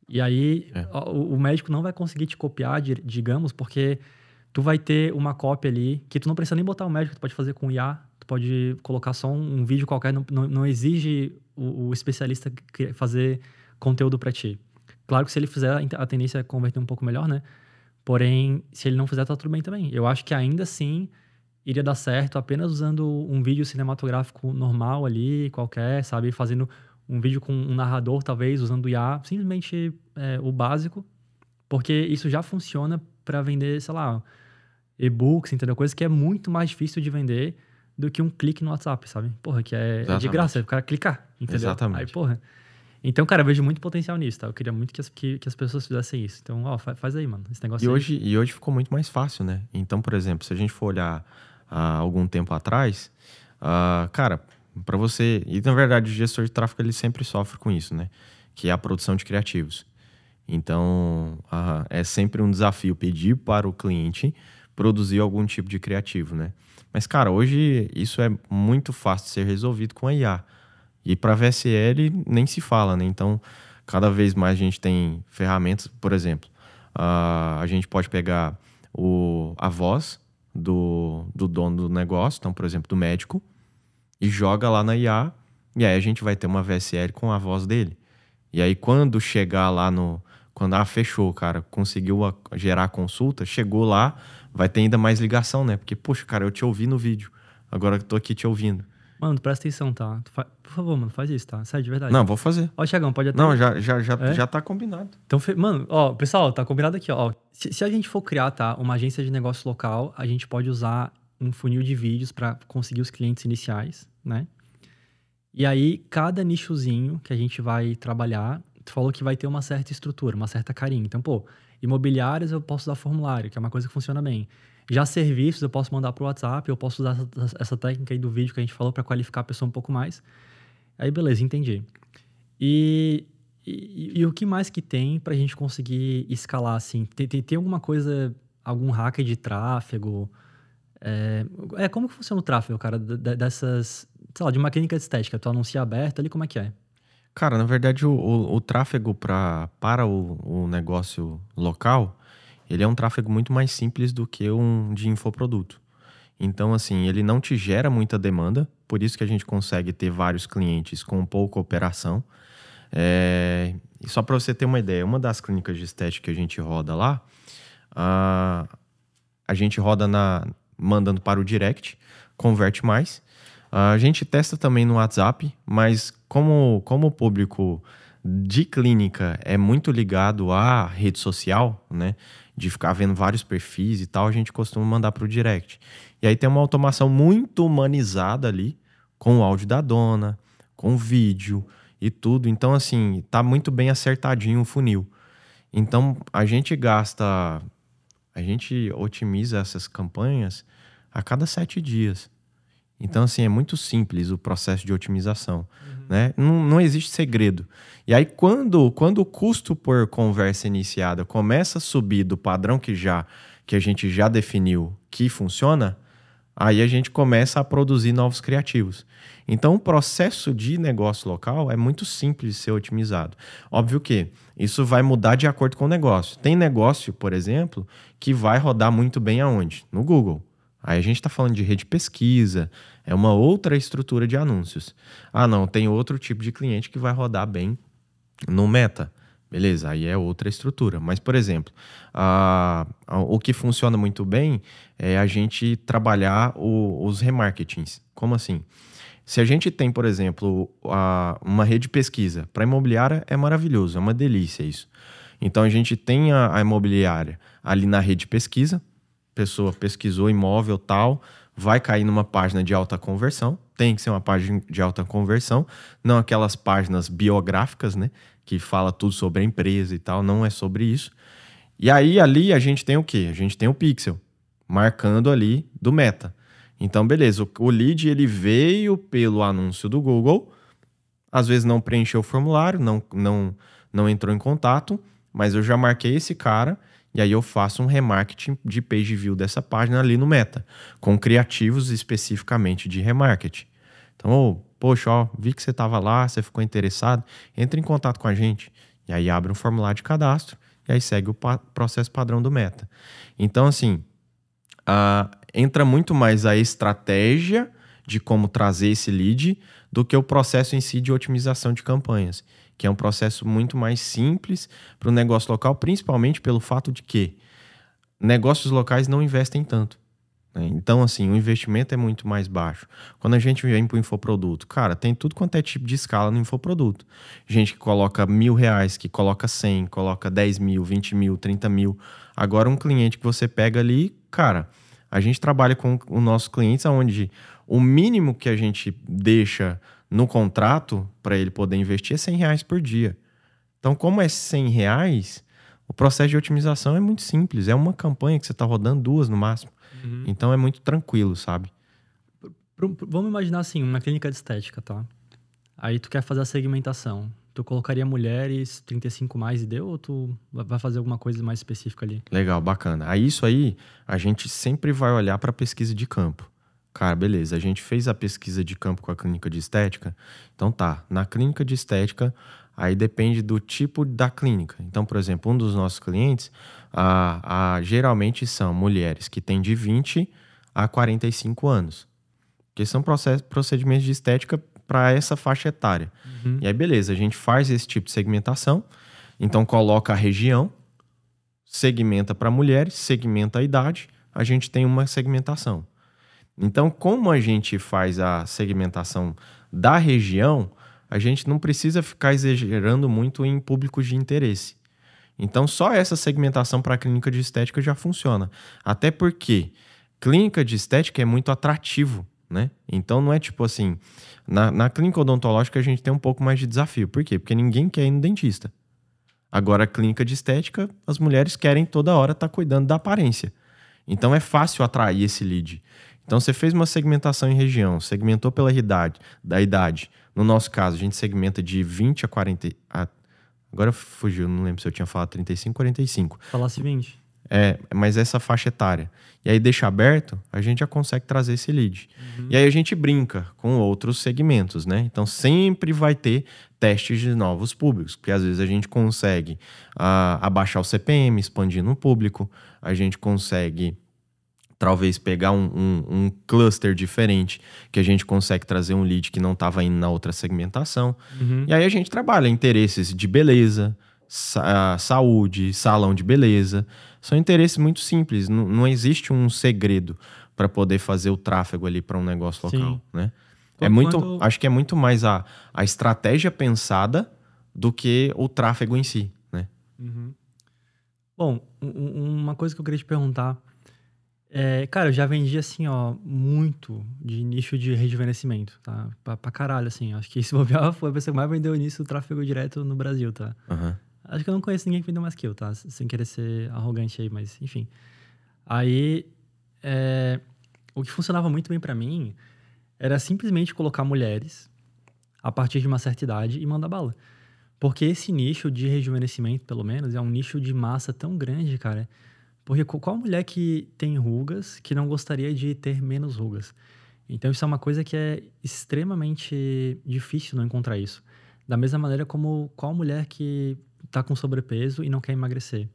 E aí é. o, o médico não vai conseguir te copiar, digamos, porque tu vai ter uma cópia ali que tu não precisa nem botar o médico, tu pode fazer com IA, tu pode colocar só um, um vídeo qualquer, não, não, não exige o, o especialista fazer conteúdo para ti. Claro que se ele fizer, a tendência é converter um pouco melhor, né? Porém, se ele não fizer, tá tudo bem também. Eu acho que ainda assim iria dar certo apenas usando um vídeo cinematográfico normal ali, qualquer, sabe? Fazendo um vídeo com um narrador, talvez, usando IA, simplesmente é, o básico, porque isso já funciona para vender, sei lá, e-books, entendeu? Coisa que é muito mais difícil de vender do que um clique no WhatsApp, sabe? Porra, que é, é de graça, é o cara clicar, entendeu? Exatamente. Aí, porra. Então, cara, eu vejo muito potencial nisso, tá? Eu queria muito que as, que, que as pessoas fizessem isso. Então, ó, faz, aí, mano, esse negócio e aí. Hoje, e hoje ficou muito mais fácil, né? Então, por exemplo, se a gente for olhar há ah, algum tempo atrás, ah, cara, para você... E, na verdade, o gestor de tráfego, ele sempre sofre com isso, né? Que é a produção de criativos. Então, ah, é sempre um desafio pedir para o cliente produzir algum tipo de criativo, né? Mas, cara, hoje isso é muito fácil de ser resolvido com a IA. E para VSL nem se fala, né? Então, cada vez mais a gente tem ferramentas, por exemplo, uh, a gente pode pegar o, a voz do, do dono do negócio, então, por exemplo, do médico, e joga lá na IA, e aí a gente vai ter uma VSL com a voz dele. E aí, quando chegar lá no. Quando ah, fechou, cara, conseguiu a, gerar consulta, chegou lá, vai ter ainda mais ligação, né? Porque, poxa, cara, eu te ouvi no vídeo, agora eu tô aqui te ouvindo. Mano, presta atenção, tá? Por favor, mano, faz isso, tá? Sério, de verdade. Não, vou fazer. Ó, Tiagão, pode até. Não, já, já, já, é? já tá combinado. Então, mano, ó, pessoal, tá combinado aqui, ó. Se, se a gente for criar, tá, uma agência de negócio local, a gente pode usar um funil de vídeos para conseguir os clientes iniciais, né? E aí, cada nichozinho que a gente vai trabalhar, tu falou que vai ter uma certa estrutura, uma certa carinha. Então, pô, Imobiliárias eu posso usar formulário, que é uma coisa que funciona bem. Já serviços eu posso mandar para o WhatsApp, eu posso usar essa, essa, técnica aí do vídeo que a gente falou para qualificar a pessoa um pouco mais. Aí beleza, entendi. E, e, e o que mais que tem para a gente conseguir escalar assim? Tem, tem, tem alguma coisa, algum hacker de tráfego? É, é, como que funciona o tráfego, cara, dessas, sei lá, de uma clínica de estética? Tu anuncia aberto ali, como é que é? Cara, na verdade, o, o, o tráfego pra, para o, o, negócio local, ele é um tráfego muito mais simples do que um de infoproduto. Então, assim, ele não te gera muita demanda, por isso que a gente consegue ter vários clientes com pouca operação. É, só para você ter uma ideia, uma das clínicas de estética que a gente roda lá, a, a gente roda na mandando para o direct, converte mais, a gente testa também no WhatsApp, mas como, como o público de clínica é muito ligado à rede social, né? De ficar vendo vários perfis e tal, a gente costuma mandar para o direct. E aí tem uma automação muito humanizada ali, com o áudio da dona, com o vídeo e tudo. Então, assim, tá muito bem acertadinho o funil. Então, a gente gasta, a gente otimiza essas campanhas a cada sete dias. Então, assim, é muito simples o processo de otimização. Uhum. Né? Não, não existe segredo. E aí, quando, quando o custo por conversa iniciada começa a subir do padrão que já que a gente já definiu que funciona, aí a gente começa a produzir novos criativos. Então, o processo de negócio local é muito simples de ser otimizado. Óbvio que isso vai mudar de acordo com o negócio. Tem negócio, por exemplo, que vai rodar muito bem aonde? No Google. Aí a gente está falando de rede pesquisa, é uma outra estrutura de anúncios. Ah, não, tem outro tipo de cliente que vai rodar bem no Meta. Beleza, aí é outra estrutura. Mas, por exemplo, a, a, o que funciona muito bem é a gente trabalhar o, os remarketings. Como assim? Se a gente tem, por exemplo, a, uma rede de pesquisa para imobiliária, é maravilhoso, é uma delícia isso. Então, a gente tem a, imobiliária ali na rede de pesquisa, pessoa pesquisou imóvel tal, vai cair numa página de alta conversão. Tem que ser uma página de alta conversão, não aquelas páginas biográficas, né? Que fala tudo sobre a empresa e tal, não é sobre isso. E aí ali a gente tem o quê? A gente tem o pixel marcando ali do meta. Então, beleza, o lead ele veio pelo anúncio do Google, às vezes não preencheu o formulário, não, não, não entrou em contato, mas eu já marquei esse cara e aí eu faço um remarketing de page view dessa página ali no Meta, com criativos especificamente de remarketing. Então, oh, poxa, ó, vi que você estava lá, você ficou interessado, entre em contato com a gente. E aí abre um formulário de cadastro e aí segue o pa processo padrão do Meta. Então, assim, entra muito mais a estratégia de como trazer esse lead do que o processo em si de otimização de campanhas que é um processo muito mais simples para o negócio local, principalmente pelo fato de que negócios locais não investem tanto. Né? Então, assim, o investimento é muito mais baixo. Quando a gente vem para o infoproduto, cara, tem tudo quanto é tipo de escala no infoproduto. Gente que coloca mil reais, que coloca cem, coloca dez mil, vinte mil, trinta mil. Agora, um cliente que você pega ali, cara, a gente trabalha com os nossos clientes onde o mínimo que a gente deixa no contrato para ele poder investir é 100 reais por dia. Então, como é 100 reais, o processo de otimização é muito simples. É uma campanha que você está rodando duas no máximo. Uhum. Então, é muito tranquilo, sabe? Vamos imaginar assim, uma clínica de estética, tá? Aí tu quer fazer a segmentação. Tu colocaria mulheres 35 mais e deu ou tu vai fazer alguma coisa mais específica ali? Legal, bacana. Aí isso aí a gente sempre vai olhar para pesquisa de campo. Cara, beleza, a gente fez a pesquisa de campo com a clínica de estética. Então tá, na clínica de estética, aí depende do tipo da clínica. Então, por exemplo, um dos nossos clientes, a, a, geralmente são mulheres que têm de 20 a 45 anos. Porque são processos, procedimentos de estética para essa faixa etária. Uhum. E aí, beleza, a gente faz esse tipo de segmentação. Então, coloca a região, segmenta para mulheres, segmenta a idade, a gente tem uma segmentação. Então, como a gente faz a segmentação da região, a gente não precisa ficar exagerando muito em públicos de interesse. Então, só essa segmentação para a clínica de estética já funciona. Até porque clínica de estética é muito atrativo, né? Então, não é tipo assim. Na, na clínica odontológica, a gente tem um pouco mais de desafio. Por quê? Porque ninguém quer ir no dentista. Agora, a clínica de estética, as mulheres querem toda hora estar tá cuidando da aparência. Então, é fácil atrair esse lead. Então você fez uma segmentação em região, segmentou pela idade, da idade. No nosso caso, a gente segmenta de 20 a 40 a... agora fugiu, não lembro se eu tinha falado 35, 45. Falasse 20. É, mas essa faixa etária. E aí deixa aberto, a gente já consegue trazer esse lead. Uhum. E aí a gente brinca com outros segmentos, né? Então sempre vai ter testes de novos públicos, porque às vezes a gente consegue uh, abaixar o CPM, expandindo o público, a gente consegue talvez pegar um, um, um, cluster diferente, que a gente consegue trazer um lead que não estava indo na outra segmentação. Uhum. E aí a gente trabalha interesses de beleza, sa ah, saúde, salão de beleza. São interesses muito simples, não, não existe um segredo para poder fazer o tráfego ali para um negócio local, Sim. né? é muito, acho que é muito mais a, a estratégia pensada do que o tráfego em si, né? Uhum. Bom, uma coisa que eu queria te perguntar, é, cara, eu já vendi, assim, ó, muito de nicho de rejuvenescimento, tá? Pra, pra caralho, assim. Acho que esse (laughs) bobear foi a pessoa que mais vendeu nisso tráfego direto no Brasil, tá? Uhum. Acho que eu não conheço ninguém que vendeu mais que eu, tá? Sem querer ser arrogante aí, mas enfim. Aí, é, o que funcionava muito bem para mim era simplesmente colocar mulheres a partir de uma certa idade e mandar bala. Porque esse nicho de rejuvenescimento, pelo menos, é um nicho de massa tão grande, cara porque qual mulher que tem rugas que não gostaria de ter menos rugas? Então isso é uma coisa que é extremamente difícil não encontrar isso. Da mesma maneira como qual mulher que está com sobrepeso e não quer emagrecer?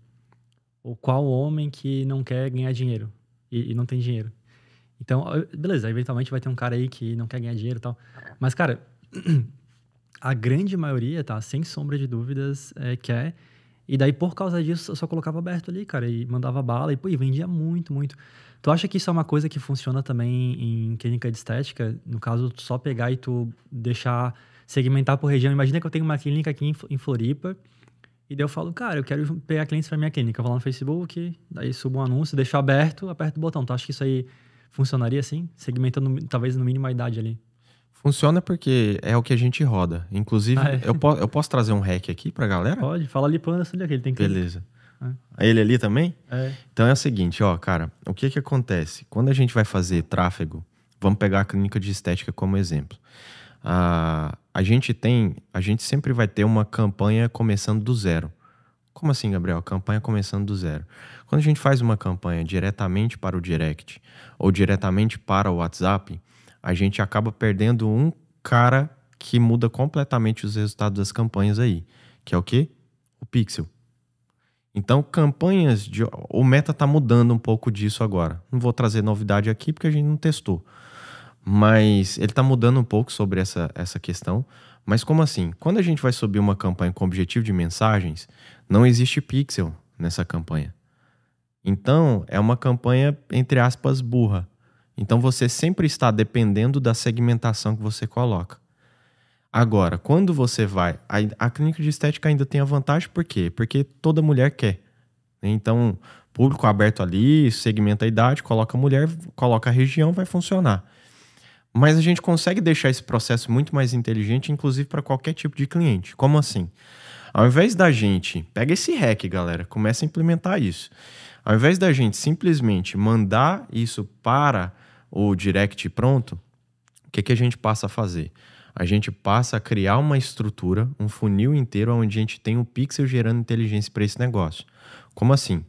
Ou qual homem que não quer ganhar dinheiro e, e não tem dinheiro? Então, beleza, eventualmente vai ter um cara aí que não quer ganhar dinheiro e tal. Mas, cara, (clears throat) a grande maioria, tá? Sem sombra de dúvidas, é, quer e daí, por causa disso, eu só colocava aberto ali, cara, e mandava bala, e, pô, e vendia muito, muito. Tu acha que isso é uma coisa que funciona também em clínica de estética? No caso, só pegar e tu deixar segmentar por região. Imagina que eu tenho uma clínica aqui em, em Floripa, e daí eu falo, cara, eu quero pegar clientes para minha clínica. Eu vou lá no Facebook, daí subo um anúncio, deixo aberto, aperto o botão. Tu acha que isso aí funcionaria assim? Segmentando, talvez, no mínimo a idade ali. Funciona porque é o que a gente roda. Inclusive, ah, é? eu, po eu posso trazer um rec aqui pra galera? Pode, fala ali pro Anderson daqui, ele tem que... Beleza. É. Ele ali também? É. Então é o seguinte, ó, cara, o que que acontece? Quando a gente vai fazer tráfego, vamos pegar a clínica de estética como exemplo. Ah, a gente tem, a gente sempre vai ter uma campanha começando do zero. Como assim, Gabriel? Campanha começando do zero. Quando a gente faz uma campanha diretamente para o direct ou diretamente para o WhatsApp, a gente acaba perdendo um cara que muda completamente os resultados das campanhas aí, que é o quê? O pixel. Então, campanhas de o meta tá mudando um pouco disso agora. Não vou trazer novidade aqui porque a gente não testou. Mas ele tá mudando um pouco sobre essa, essa questão. Mas como assim? Quando a gente vai subir uma campanha com objetivo de mensagens, não existe pixel nessa campanha. Então, é uma campanha entre aspas burra. Então você sempre está dependendo da segmentação que você coloca. Agora, quando você vai. A, a clínica de estética ainda tem a vantagem, por quê? Porque toda mulher quer. Né? Então, público aberto ali, segmenta a idade, coloca a mulher, coloca a região, vai funcionar. Mas a gente consegue deixar esse processo muito mais inteligente, inclusive para qualquer tipo de cliente. Como assim? Ao invés da gente, pega esse hack, galera, começa a implementar isso. Ao invés da gente simplesmente mandar isso para o direct pronto, o que, que a gente passa a fazer? A gente passa a criar uma estrutura, um funil inteiro onde a gente tem o um pixel gerando inteligência para esse negócio. Como assim?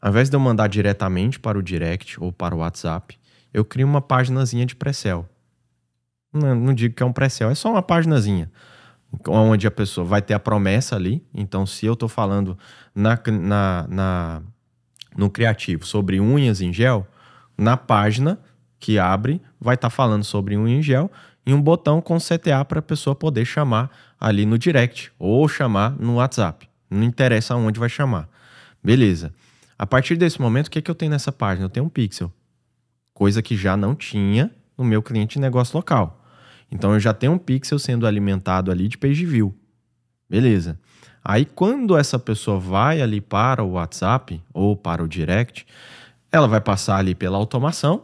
Ao invés de eu mandar diretamente para o direct ou para o WhatsApp, eu crio uma paginazinha de pré-sell. Não, não, digo que é um pré-sell, é só uma paginazinha. Onde a pessoa vai ter a promessa ali. Então, se eu estou falando na, na, na, no criativo sobre unhas em gel, na página que abre vai estar tá falando sobre um em gel e um botão com CTA para a pessoa poder chamar ali no direct ou chamar no WhatsApp. Não interessa onde vai chamar. Beleza. A partir desse momento, o que, é que eu tenho nessa página? Eu tenho um pixel, coisa que já não tinha no meu cliente de negócio local. Então eu já tenho um pixel sendo alimentado ali de page view. Beleza. Aí quando essa pessoa vai ali para o WhatsApp ou para o direct, ela vai passar ali pela automação,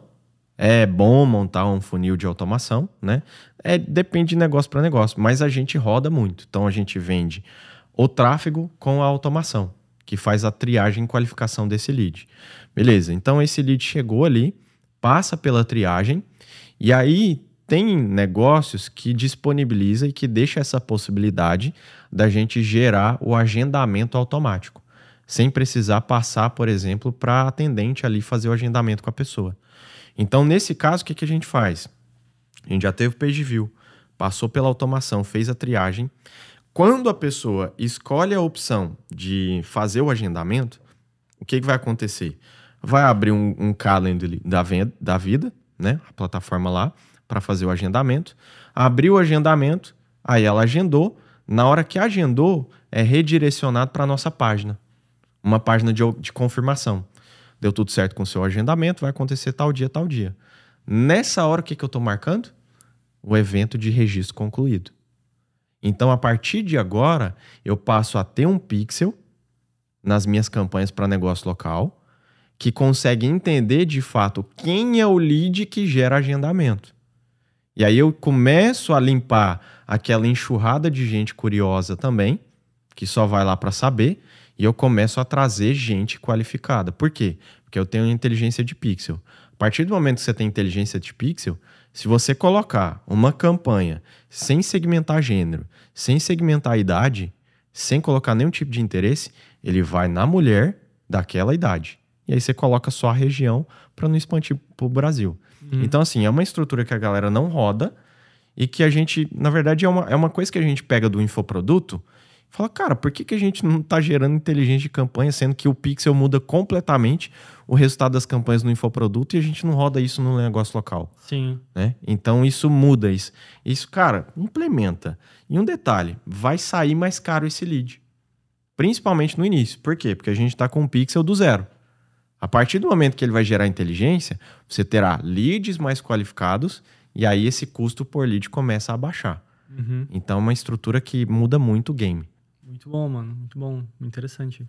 é bom montar um funil de automação, né? É, depende de negócio para negócio, mas a gente roda muito. Então a gente vende o tráfego com a automação, que faz a triagem e qualificação desse lead. Beleza, então esse lead chegou ali, passa pela triagem, e aí tem negócios que disponibiliza e que deixa essa possibilidade da gente gerar o agendamento automático, sem precisar passar, por exemplo, para atendente ali fazer o agendamento com a pessoa. Então, nesse caso, o que, que a gente faz? A gente já teve o page view, passou pela automação, fez a triagem. Quando a pessoa escolhe a opção de fazer o agendamento, o que, que vai acontecer? Vai abrir um, um calendar da, da vida, né? A plataforma lá, para fazer o agendamento. Abriu o agendamento, aí ela agendou. Na hora que agendou, é redirecionado para a nossa página. Uma página de, de confirmação. Deu tudo certo com o seu agendamento, vai acontecer tal dia, tal dia. Nessa hora, o que, que eu estou marcando? O evento de registro concluído. Então, a partir de agora, eu passo a ter um pixel nas minhas campanhas para negócio local que consegue entender de fato quem é o lead que gera agendamento. E aí eu começo a limpar aquela enxurrada de gente curiosa também, que só vai lá para saber, e eu começo a trazer gente qualificada. Por quê? Porque eu tenho inteligência de pixel. A partir do momento que você tem inteligência de pixel, se você colocar uma campanha sem segmentar gênero, sem segmentar idade, sem colocar nenhum tipo de interesse, ele vai na mulher daquela idade. E aí você coloca só a região para não expandir para o Brasil. Hum. Então, assim, é uma estrutura que a galera não roda e que a gente, na verdade, é uma, é uma coisa que a gente pega do infoproduto Fala, cara, por que, que a gente não está gerando inteligência de campanha, sendo que o pixel muda completamente o resultado das campanhas no infoproduto e a gente não roda isso no negócio local? Sim. Né? Então isso muda isso. Isso, cara, implementa. E um detalhe: vai sair mais caro esse lead. Principalmente no início. Por quê? Porque a gente está com um pixel do zero. A partir do momento que ele vai gerar inteligência, você terá leads mais qualificados e aí esse custo por lead começa a baixar. Uhum. Então é uma estrutura que muda muito o game. Muito bom, mano. Muito bom. Interessante.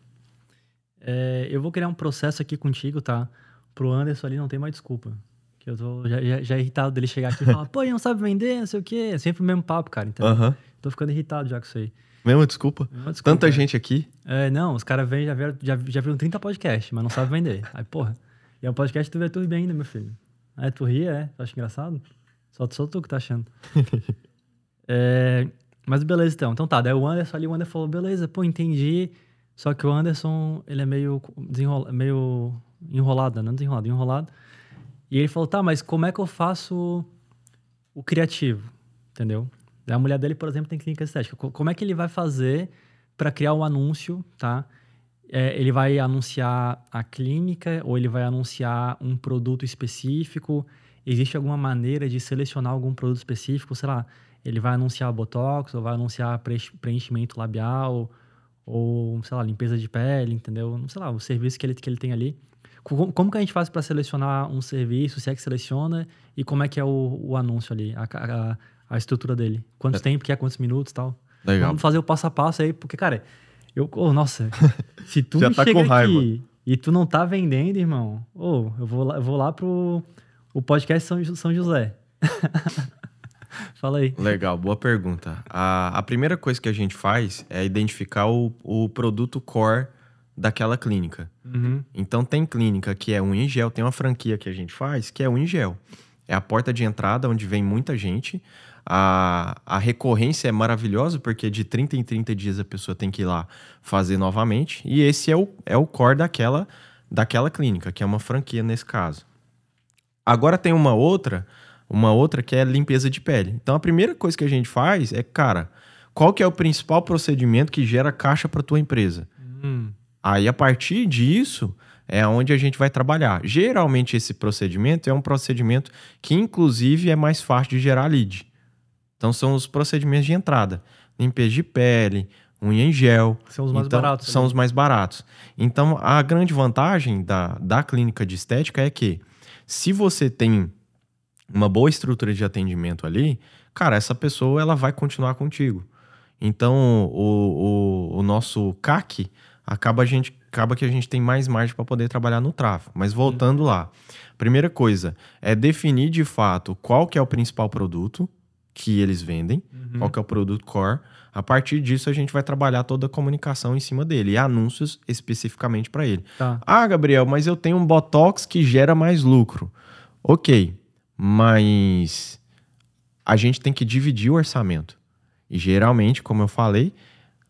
É, eu vou criar um processo aqui contigo, tá? Pro Anderson ali não tem mais desculpa. Que eu tô já, já, já irritado dele chegar aqui e falar, (laughs) pô, ele não sabe vender, não sei o quê. É sempre o mesmo papo, cara. Então, uh -huh. tô ficando irritado já com isso aí. Mesma desculpa? Mesma desculpa Tanta cara. É. gente aqui. É, não, os caras vêm, já viram, já, já viram 30 podcasts, mas não sabe vender. Aí, porra. E é um podcast tu vê tudo bem ainda, meu filho. Aí é, tu ri, é? Tu acha engraçado? Só, só tu que tá achando. (laughs) é, mas beleza, então. Então tá, daí o Anderson ali, o Anderson falou, beleza, pô, entendi. Só que o Anderson, ele é meio, desenrola, meio enrolado, né? não desenrolado, enrolado. E ele falou, tá, mas como é que eu faço o criativo, entendeu? A mulher dele, por exemplo, tem clínica estética. Como é que ele vai fazer para criar um anúncio, tá? É, ele vai anunciar a clínica ou ele vai anunciar um produto específico? Existe alguma maneira de selecionar algum produto específico? Sei lá, ele vai anunciar botox, ou vai anunciar preenchimento labial, ou, sei lá, limpeza de pele, entendeu? Não sei lá, o serviço que ele, que ele tem ali. Como, como que a gente faz para selecionar um serviço, se é que seleciona, e como é que é o, o anúncio ali, a, a, a estrutura dele? Quanto é. tempo que é, quantos minutos e tal? Legal. Vamos fazer o passo a passo aí, porque, cara, eu, oh, nossa, (laughs) se tu Já me tá chega com raiva. aqui e tu não tá vendendo, irmão, ou oh, eu vou lá, eu vou lá pro o podcast São, São José. (laughs) Fala aí. Legal, boa pergunta. A, a primeira coisa que a gente faz é identificar o, o produto core daquela clínica. Uhum. Então tem clínica que é um em gel, tem uma franquia que a gente faz que é um em gel. É a porta de entrada onde vem muita gente. A, a recorrência é maravilhosa porque de 30 em 30 dias a pessoa tem que ir lá fazer novamente. E esse é o, é o core daquela, daquela clínica, que é uma franquia nesse caso. Agora tem uma outra uma outra que é limpeza de pele. Então a primeira coisa que a gente faz é, cara, qual que é o principal procedimento que gera caixa para tua empresa? Hum. Aí a partir disso é onde a gente vai trabalhar. Geralmente esse procedimento é um procedimento que inclusive é mais fácil de gerar lead. Então são os procedimentos de entrada, limpeza de pele, unha em gel. São os mais então, baratos. São né? os mais baratos. Então a grande vantagem da, da clínica de estética é que se você tem uma boa estrutura de atendimento ali, cara, essa pessoa ela vai continuar contigo. Então, o, o, o nosso CAC acaba a gente acaba que a gente tem mais margem para poder trabalhar no tráfego. Mas uhum. voltando uhum. lá, primeira coisa é definir de fato qual que é o principal produto que eles vendem, uhum. qual que é o produto core. A partir disso a gente vai trabalhar toda a comunicação em cima dele e anúncios especificamente para ele. Tá. Ah, Gabriel, mas eu tenho um botox que gera mais lucro. OK, mas a gente tem que dividir o orçamento. E geralmente, como eu falei,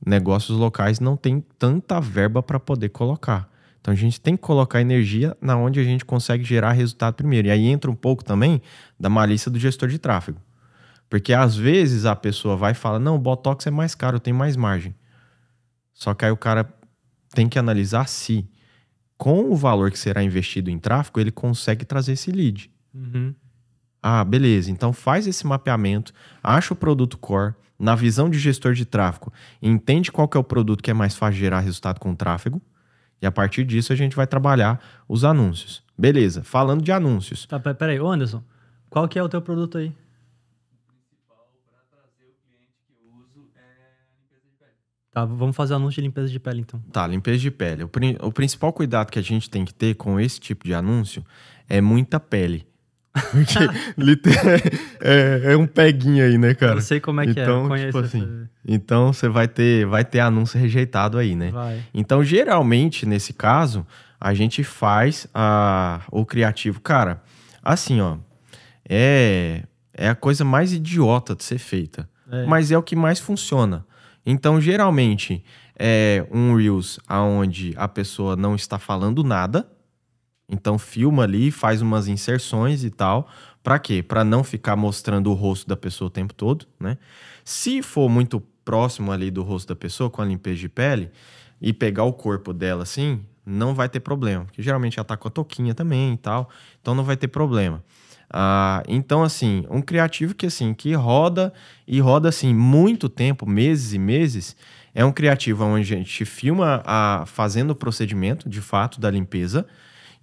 negócios locais não tem tanta verba para poder colocar. Então a gente tem que colocar energia na onde a gente consegue gerar resultado primeiro. E aí entra um pouco também da malícia do gestor de tráfego. Porque às vezes a pessoa vai e fala: "Não, o botox é mais caro, tem mais margem". Só que aí o cara tem que analisar se com o valor que será investido em tráfego, ele consegue trazer esse lead. Uhum. Ah, beleza, então faz esse mapeamento, acha o produto core, na visão de gestor de tráfego, entende qual que é o produto que é mais fácil gerar resultado com tráfego, e a partir disso a gente vai trabalhar os anúncios. Beleza, falando de anúncios. Tá, peraí, Ô Anderson, qual que é o teu produto aí? Tá, vamos fazer anúncio de limpeza de pele então. Tá, limpeza de pele. O, o principal cuidado que a gente tem que ter com esse tipo de anúncio é muita pele. Porque (laughs) é, é, um peguinho aí, né, cara? Eu sei como é que é, então, é. Tipo assim, Então, você vai ter, vai ter anúncio rejeitado aí, né? Vai. Então, geralmente, nesse caso, a gente faz a, o criativo. Cara, assim, ó. É, é a coisa mais idiota de ser feita. É. Mas é o que mais funciona. Então, geralmente, é um Reels aonde a pessoa não está falando nada então filma ali, faz umas inserções e tal. Para quê? Para não ficar mostrando o rosto da pessoa o tempo todo, né? Se for muito próximo ali do rosto da pessoa com a limpeza de pele e pegar o corpo dela assim, não vai ter problema, porque geralmente ela tá com a toquinha também e tal, então não vai ter problema. Ah, então, assim, um criativo que assim que roda e roda assim muito tempo, meses e meses, é um criativo onde a gente filma a, fazendo o procedimento de fato da limpeza,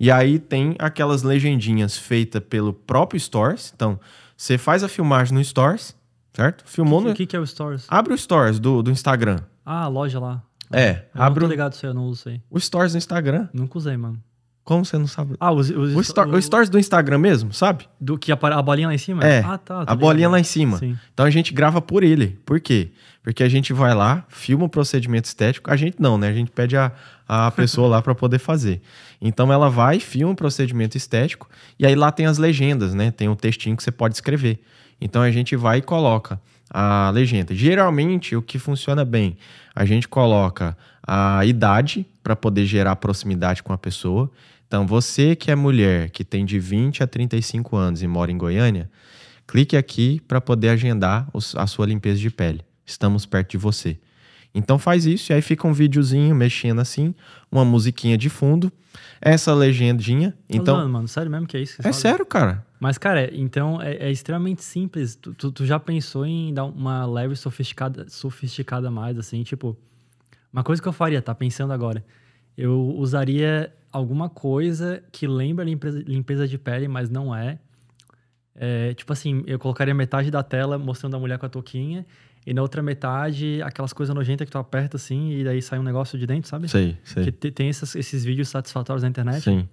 e aí tem aquelas legendinhas feitas pelo próprio stores Então, você faz a filmagem no stores certo? Filmou que, no. O que, que é o stores Abre o stores do, do Instagram. Ah, a loja lá. É, eu abre. Não tô ligado se eu não uso aí. O stores do Instagram. Nunca usei, mano. Como você não sabe? Ah, os, os, o, o, stories do Instagram mesmo, sabe? Do que a, a bolinha lá em cima? É. Ah, tá. A bolinha lá em cima. Sim. Então a gente grava por ele. Por quê? Porque a gente vai lá, filma o procedimento estético. A gente não, né? A gente pede a, a (laughs) pessoa lá para poder fazer. Então ela vai, filma o procedimento estético. E aí lá tem as legendas, né? Tem um textinho que você pode escrever. Então a gente vai e coloca a legenda. Geralmente, o que funciona bem, a gente coloca a idade para poder gerar proximidade com a pessoa. Então, você que é mulher, que tem de 20 a 35 anos e mora em Goiânia, clique aqui para poder agendar a sua limpeza de pele. Estamos perto de você. Então faz isso e aí fica um videozinho mexendo assim, uma musiquinha de fundo, essa legendinha. Então, mano, mano sério mesmo que é isso? Que é sério, cara. Mas cara, então é, é extremamente simples. Tu, tu, tu, já pensou em dar uma leve sofisticada, sofisticada mais assim, tipo, uma coisa que eu faria, tá pensando agora, eu usaria alguma coisa que lembra limpeza, limpeza de pele, mas não é. é. Tipo assim, eu colocaria metade da tela mostrando a mulher com a touquinha e na outra metade aquelas coisas nojentas que tu aperta assim e daí sai um negócio de dentro, sabe? Sim, sim. Que tem esses vídeos satisfatórios na internet. Sim.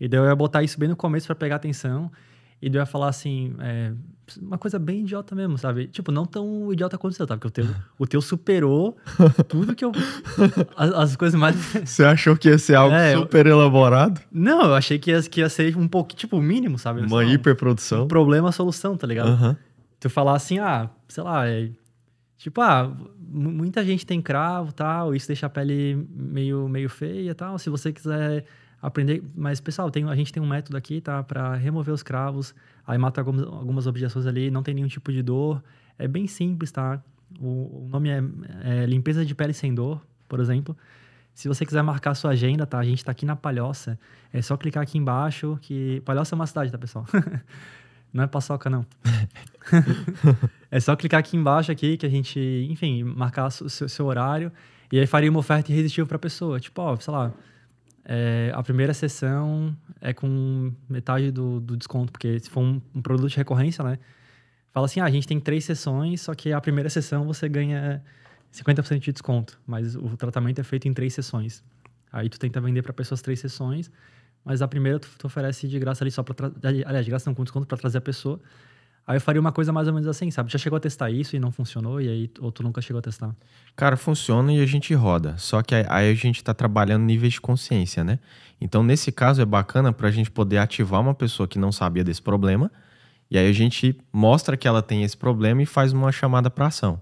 E daí eu ia botar isso bem no começo para pegar atenção e eu ia falar assim, é, uma coisa bem idiota mesmo, sabe? Tipo, não tão idiota quanto o seu, tá? Porque o teu, o teu superou (laughs) tudo que eu. As, as coisas mais. (laughs) Você achou que ia ser algo é, super elaborado? Não, eu achei que ia, que ia ser um pouco, tipo, o mínimo, sabe? Uma hiperprodução. Um problema, solução, tá ligado? Uhum. Tu falar assim, ah, sei lá, é, tipo, ah, muita gente tem cravo tal, isso deixa a pele meio, meio feia tal. Se você quiser aprender. Mas, pessoal, tem, a gente tem um método aqui, tá? Para remover os cravos. Aí mata algumas, algumas objeções ali, não tem nenhum tipo de dor. É bem simples, tá? O, o nome é, é, Limpeza de Pele Sem Dor, por exemplo. Se você quiser marcar sua agenda, tá? A gente tá aqui na Palhoça. É só clicar aqui embaixo, que... Palhoça é uma cidade, tá, pessoal? (laughs) não é paçoca, não. (laughs) é só clicar aqui embaixo, aqui, que a gente... Enfim, marcar o seu, seu horário. E aí faria uma oferta irresistível pra pessoa. Tipo, ó, sei lá é, a primeira sessão é com metade do, do desconto, porque se for um, um, produto de recorrência, né? Fala assim, ah, a gente tem três sessões, só que a primeira sessão você ganha 50% de desconto, mas o tratamento é feito em três sessões. Aí tu tenta vender para pessoas três sessões, mas a primeira tu, tu oferece de graça ali só para aliás, de graça não com desconto para trazer a pessoa. Aí eu faria uma coisa mais ou menos assim, sabe? Já chegou a testar isso e não funcionou, e aí ou tu nunca chegou a testar? Cara, funciona e a gente roda. Só que aí a gente tá trabalhando níveis de consciência, né? Então, nesse caso, é bacana pra gente poder ativar uma pessoa que não sabia desse problema. E aí a gente mostra que ela tem esse problema e faz uma chamada para ação.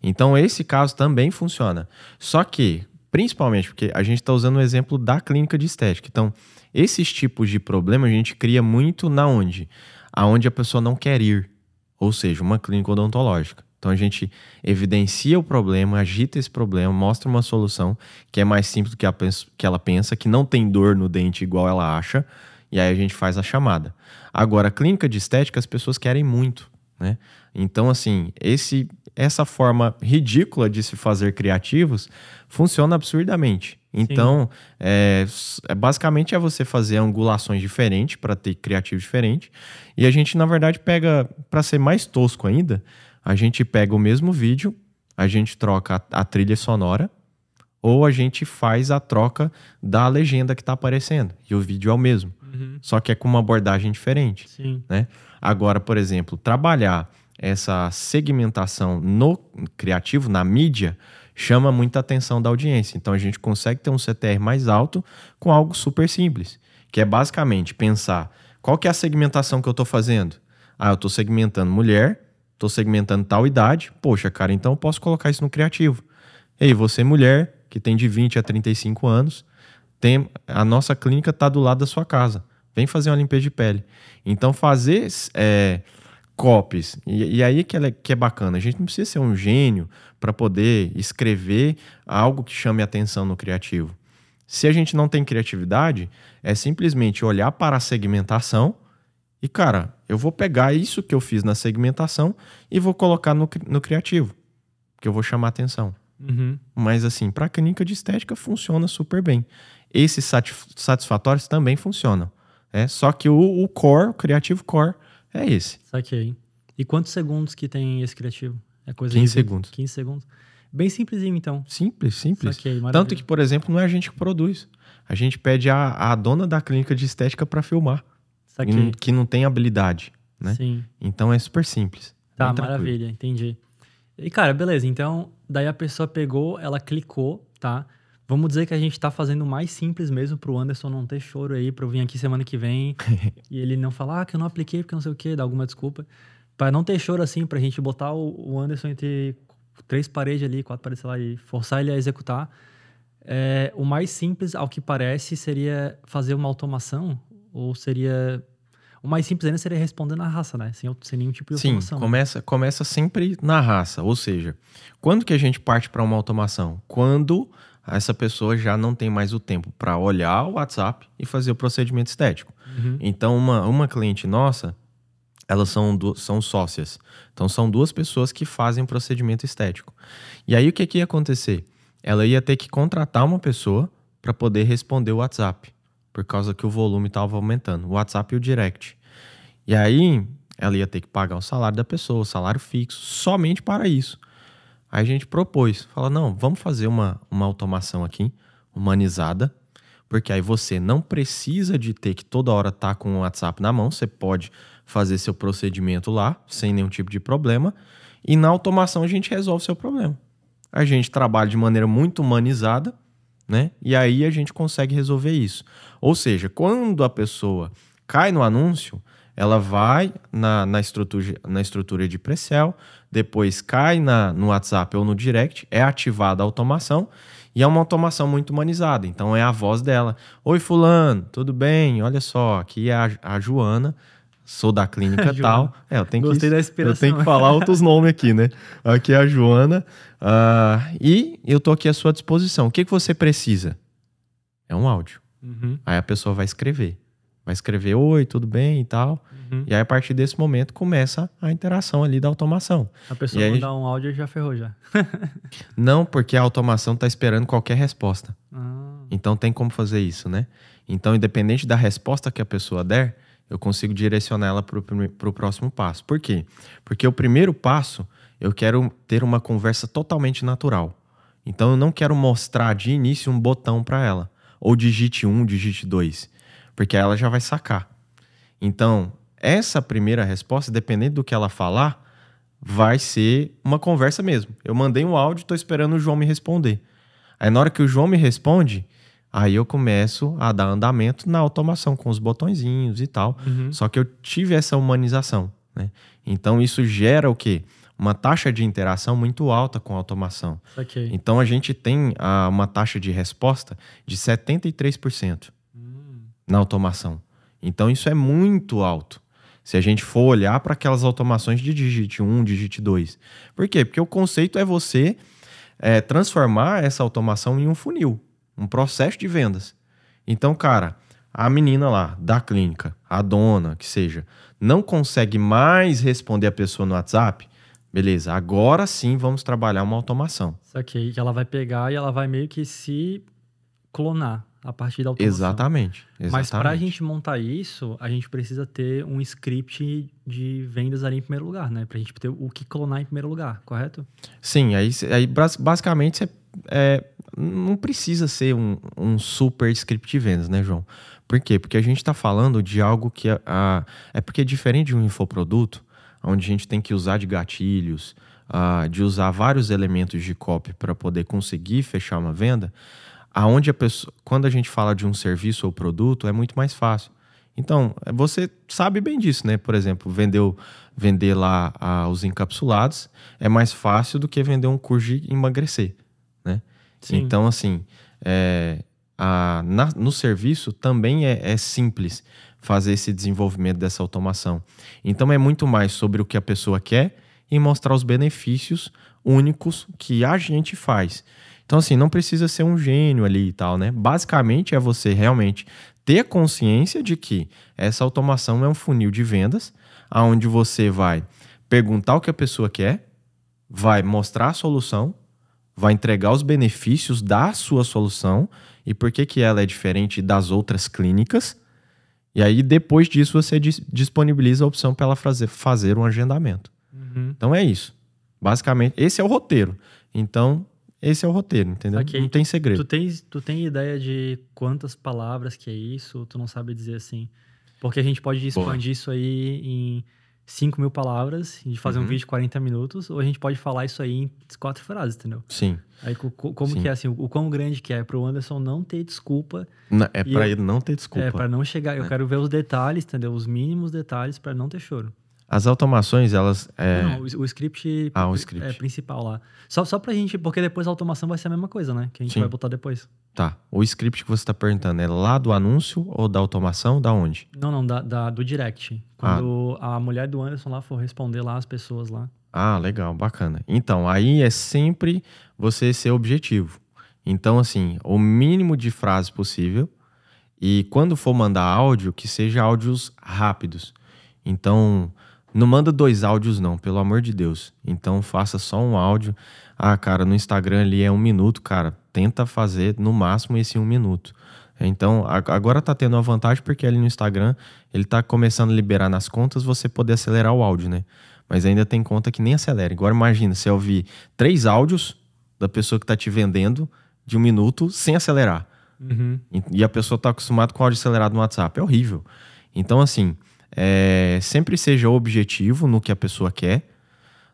Então, esse caso também funciona. Só que, principalmente, porque a gente está usando o exemplo da clínica de estética. Então, esses tipos de problema a gente cria muito na onde? aonde a pessoa não quer ir, ou seja, uma clínica odontológica. Então a gente evidencia o problema, agita esse problema, mostra uma solução que é mais simples do que, a, que ela pensa, que não tem dor no dente igual ela acha, e aí a gente faz a chamada. Agora, a clínica de estética as pessoas querem muito, né? Então assim, esse essa forma ridícula de se fazer criativos funciona absurdamente. Então, é, é, basicamente é você fazer angulações diferentes para ter criativo diferente. E a gente, na verdade, pega, para ser mais tosco ainda, a gente pega o mesmo vídeo, a gente troca a, a trilha sonora, ou a gente faz a troca da legenda que está aparecendo. E o vídeo é o mesmo. Uhum. Só que é com uma abordagem diferente. Sim. Né? Agora, por exemplo, trabalhar essa segmentação no criativo, na mídia, chama muita atenção da audiência. Então a gente consegue ter um CTR mais alto com algo super simples, que é basicamente pensar qual que é a segmentação que eu estou fazendo. Ah, eu estou segmentando mulher, estou segmentando tal idade. Poxa, cara, então eu posso colocar isso no criativo. Ei, você mulher que tem de 20 a 35 anos, tem a nossa clínica está do lado da sua casa. Vem fazer uma limpeza de pele. Então fazer é, copies. E, e aí que é, que é bacana. A gente não precisa ser um gênio para poder escrever algo que chame atenção no criativo. Se a gente não tem criatividade, é simplesmente olhar para a segmentação e, cara, eu vou pegar isso que eu fiz na segmentação e vou colocar no, no criativo, que eu vou chamar atenção. Uhum. Mas, assim, para a clínica de estética funciona super bem. Esses satisfatórios também funcionam. É, só que o, o core, o criativo core, é esse. Saquei. E quantos segundos que tem esse criativo? É coisa 15 de... segundos. 15 segundos. Bem simplesinho, então. Simples, simples. Saquei, Tanto que, por exemplo, não é a gente que produz. A gente pede a, a dona da clínica de estética para filmar. Saquei. Hum, que não tem habilidade, né? Sim. Então é super simples. Tá, maravilha, entendi. E, cara, beleza. Então, daí a pessoa pegou, ela clicou, tá? Vamos dizer que a gente tá fazendo mais simples mesmo pro Anderson não ter choro aí, pra eu vir aqui semana que vem (laughs) e ele não falar ah, que eu não apliquei porque não sei o que dar alguma desculpa. para não ter choro assim, pra gente botar o, Anderson entre três paredes ali, quatro paredes, sei lá, e forçar ele a executar. É, o mais simples, ao que parece, seria fazer uma automação, ou seria. O mais simples ainda seria responder na raça, né? Sem, sem nenhum tipo de automação. Sim, começa, começa sempre na raça. Ou seja, quando que a gente parte para uma automação? Quando essa pessoa já não tem mais o tempo para olhar o WhatsApp e fazer o procedimento estético. Uhum. Então, uma, uma cliente nossa, elas são, são sócias. Então, são duas pessoas que fazem procedimento estético. E aí, o que, que ia acontecer? Ela ia ter que contratar uma pessoa para poder responder o WhatsApp, por causa que o volume estava aumentando, o WhatsApp e o direct. E aí, ela ia ter que pagar o salário da pessoa, o salário fixo, somente para isso. Aí a gente propôs, fala, não, vamos fazer uma, uma automação aqui, humanizada, porque aí você não precisa de ter que toda hora estar tá com o WhatsApp na mão, você pode fazer seu procedimento lá, sem nenhum tipo de problema, e na automação a gente resolve seu problema. A gente trabalha de maneira muito humanizada, né? E aí a gente consegue resolver isso. Ou seja, quando a pessoa cai no anúncio, ela vai na, na, estrutura, na estrutura de Precel, depois cai na, no WhatsApp ou no Direct, é ativada a automação e é uma automação muito humanizada. Então é a voz dela. Oi, Fulano, tudo bem? Olha só, aqui é a, a Joana. Sou da clínica (laughs) tal. É, eu tenho Gostei que, da inspiração. Eu tenho que falar outros nomes aqui, né? Aqui é a Joana. Uh, e eu tô aqui à sua disposição. O que, que você precisa? É um áudio. Uhum. Aí a pessoa vai escrever vai escrever oi, tudo bem e tal. Uhum. E aí, a partir desse momento, começa a interação ali da automação. A pessoa e mandar aí... um áudio já ferrou já. (laughs) não, porque a automação está esperando qualquer resposta. Ah. Então tem como fazer isso, né? Então, independente da resposta que a pessoa der, eu consigo direcionar ela para o próximo passo. Por quê? Porque o primeiro passo, eu quero ter uma conversa totalmente natural. Então, eu não quero mostrar de início um botão para ela. Ou digite um, digite dois porque ela já vai sacar. Então, essa primeira resposta, dependendo do que ela falar, vai ser uma conversa mesmo. Eu mandei um áudio, estou esperando o João me responder. Aí na hora que o João me responde, aí eu começo a dar andamento na automação com os botõezinhos e tal. Uhum. Só que eu tive essa humanização, né? Então isso gera o quê? Uma taxa de interação muito alta com a automação. Okay. Então a gente tem a, ah, uma taxa de resposta de 73% na automação. Então isso é muito alto. Se a gente for olhar para aquelas automações de digit 1, digit 2. Por quê? Porque o conceito é você é, transformar essa automação em um funil, um processo de vendas. Então, cara, a menina lá da clínica, a dona, que seja, não consegue mais responder a pessoa no WhatsApp, beleza, agora sim vamos trabalhar uma automação. Isso aqui, que ela vai pegar e ela vai meio que se clonar a partir da automação. Exatamente. exatamente. Mas para a gente montar isso, a gente precisa ter um script de vendas ali em primeiro lugar, né? Para a gente ter o que clonar em primeiro lugar, correto? Sim, aí, aí basicamente você é, não precisa ser um, um, super script de vendas, né, João? Por quê? Porque a gente está falando de algo que a, é, a, é porque é diferente de um infoproduto, onde a gente tem que usar de gatilhos, a, ah, de usar vários elementos de copy para poder conseguir fechar uma venda aonde a pessoa, quando a gente fala de um serviço ou produto, é muito mais fácil. Então, é, você sabe bem disso, né? Por exemplo, vendeu, vender lá os encapsulados é mais fácil do que vender um curso de emagrecer, né? Sim. Então, assim, é, a, na, no serviço também é, é simples fazer esse desenvolvimento dessa automação. Então, é muito mais sobre o que a pessoa quer e mostrar os benefícios únicos que a gente faz. Então, assim, não precisa ser um gênio ali e tal, né? Basicamente é você realmente ter consciência de que essa automação é um funil de vendas, aonde você vai perguntar o que a pessoa quer, vai mostrar a solução, vai entregar os benefícios da sua solução e por que, que ela é diferente das outras clínicas. E aí, depois disso, você disponibiliza a opção para ela fazer, fazer um agendamento. Uhum. Então é isso. Basicamente, esse é o roteiro. Então, esse é o roteiro, entendeu? Okay. Não tem segredo. Tu tens, tu tem ideia de quantas palavras que é isso? Tu não sabe dizer assim? Porque a gente pode expandir Boa. isso aí em 5 mil palavras e fazer uhum. um vídeo de 40 minutos, ou a gente pode falar isso aí em quatro frases, entendeu? Sim. Aí como Sim. que é assim, o, quão grande que é para o Anderson não ter desculpa. Não, é para ele não ter desculpa. É para não chegar, é. eu quero ver os detalhes, entendeu? Os mínimos detalhes para não ter choro. As automações, elas. É... Não, o, script, ah, o script. É, principal lá. Só, só pra gente, porque depois a automação vai ser a mesma coisa, né? Que a gente Sim. vai botar depois. Tá. O script que você tá perguntando é lá do anúncio ou da automação? Da onde? Não, não, da, da do direct. Quando ah. a mulher do Anderson lá for responder lá as pessoas lá. Ah, legal, bacana. Então, aí é sempre você ser objetivo. Então, assim, o mínimo de frase possível. E quando for mandar áudio, que seja áudios rápidos. Então, não manda dois áudios, não, pelo amor de Deus. Então faça só um áudio. Ah, cara, no Instagram ali é um minuto, cara. Tenta fazer no máximo esse um minuto. Então, agora tá tendo uma vantagem porque ali no Instagram ele tá começando a liberar nas contas você poder acelerar o áudio, né? Mas ainda tem conta que nem acelera. Agora imagina, você ouvir três áudios da pessoa que tá te vendendo de um minuto sem acelerar. Uhum. E a pessoa tá acostumada com áudio acelerado no WhatsApp. É horrível. Então, assim, é, sempre seja objetivo no que a pessoa quer.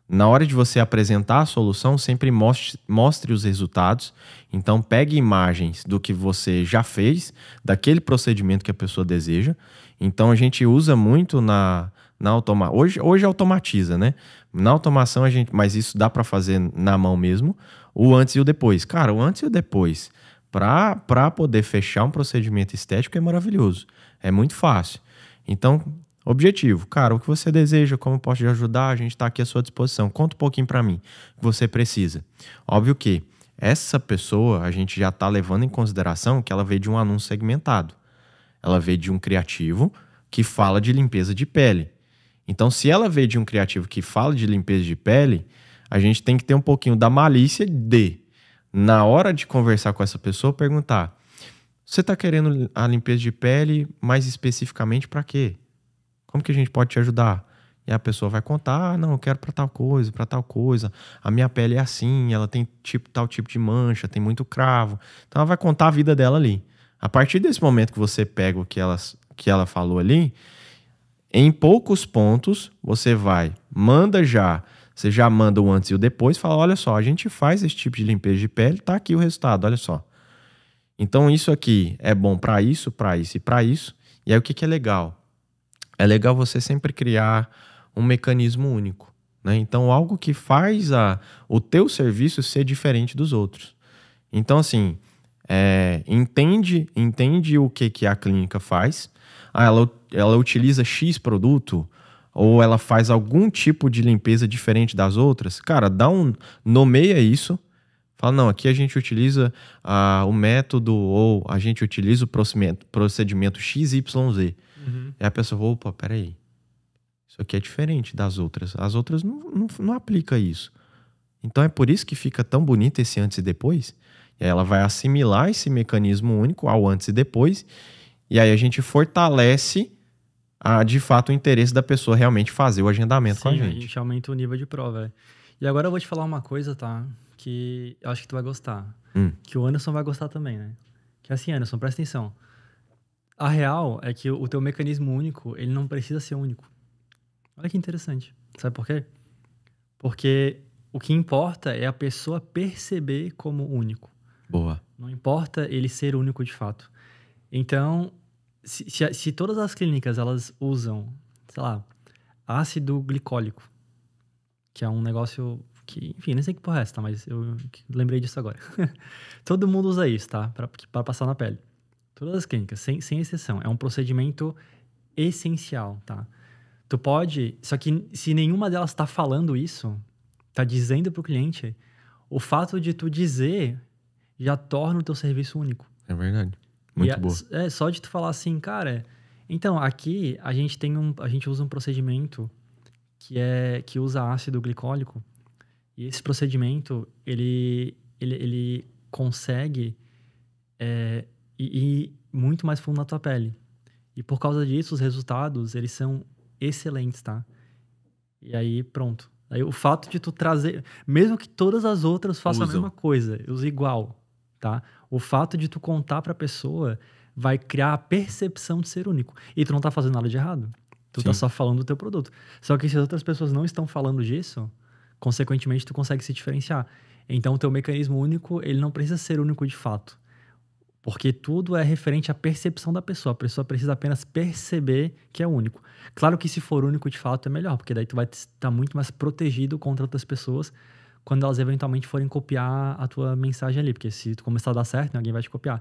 Na hora de você apresentar a solução, sempre mostre, mostre os resultados. Então, pegue imagens do que você já fez, daquele procedimento que a pessoa deseja. Então, a gente usa muito na, na automa hoje, hoje automatiza, né? Na automação a gente, mas isso dá para fazer na mão mesmo, o antes e o depois. Cara, o antes e o depois para poder fechar um procedimento estético é maravilhoso. É muito fácil. Então, Objetivo, cara, o que você deseja, como eu posso te ajudar, a gente está aqui à sua disposição. Conta um pouquinho para mim o que você precisa. Óbvio que essa pessoa a gente já está levando em consideração que ela veio de um anúncio segmentado. Ela veio de um criativo que fala de limpeza de pele. Então, se ela veio de um criativo que fala de limpeza de pele, a gente tem que ter um pouquinho da malícia de, na hora de conversar com essa pessoa, perguntar: você está querendo a limpeza de pele mais especificamente para quê? Como que a gente pode te ajudar? E a pessoa vai contar, ah, não, eu quero para tal coisa, para tal coisa. A minha pele é assim, ela tem tipo tal tipo de mancha, tem muito cravo. Então ela vai contar a vida dela ali. A partir desse momento que você pega o que ela, que ela falou ali, em poucos pontos você vai, manda já, você já manda o antes e o depois, fala, olha só, a gente faz esse tipo de limpeza de pele, tá aqui o resultado, olha só. Então isso aqui é bom para isso, para isso e para isso. E aí o que, que é legal? é legal você sempre criar um mecanismo único. Né? Então, algo que faz a, o teu serviço ser diferente dos outros. Então, assim, é, entende, entende o que, que a clínica faz. Ah, ela, ela utiliza X produto ou ela faz algum tipo de limpeza diferente das outras. Cara, dá um nomeia isso. Fala, não, aqui a gente utiliza ah, o método ou a gente utiliza o procedimento, procedimento XYZ. Uhum. E a pessoa, opa, peraí. Isso aqui é diferente das outras. As outras não, não, não aplica isso. Então é por isso que fica tão bonito esse antes e depois. E aí ela vai assimilar esse mecanismo único ao antes e depois. E aí a gente fortalece a, de fato o interesse da pessoa realmente fazer o agendamento Sim, com a gente. A gente aumenta o nível de prova. É. E agora eu vou te falar uma coisa, tá? Que eu acho que tu vai gostar. Hum. Que o Anderson vai gostar também, né? Que é assim, Anderson, presta atenção. A real é que o teu mecanismo único, ele não precisa ser único. Olha que interessante. Sabe por quê? Porque o que importa é a pessoa perceber como único. Boa. Não importa ele ser único de fato. Então, se, se, se todas as clínicas elas usam, sei lá, ácido glicólico, que é um negócio que, enfim, nem sei que porra é essa, tá? mas eu lembrei disso agora. (laughs) Todo mundo usa isso, tá? Para passar na pele. Todas as clínicas, sem, sem exceção. É um procedimento essencial, tá? Tu pode. Só que se nenhuma delas está falando isso, tá dizendo pro cliente, o fato de tu dizer já torna o teu serviço único. É verdade. Muito é, boa. É, só de tu falar assim, cara. Então, aqui a gente tem um. A gente usa um procedimento que é que usa ácido glicólico. E esse procedimento, ele, ele, ele consegue é, e, e muito mais fundo na tua pele. E por causa disso, os resultados, eles são excelentes, tá? E aí, pronto. Aí o fato de tu trazer, mesmo que todas as outras façam Usam. a mesma coisa, usa igual, tá? O fato de tu contar pra pessoa vai criar a percepção de ser único. E tu não tá fazendo nada de errado. Tu tá Sim. tá só falando do teu produto. Só que se as outras pessoas não estão falando disso, consequentemente tu consegue se diferenciar. Então o teu mecanismo único, ele não precisa ser único de fato. Porque tudo é referente à percepção da pessoa. A pessoa precisa apenas perceber que é único. Claro que se for único de fato é melhor, porque daí tu vai estar muito mais protegido contra outras pessoas quando elas eventualmente forem copiar a tua mensagem ali. Porque se tu começar a dar certo, né, alguém vai te copiar.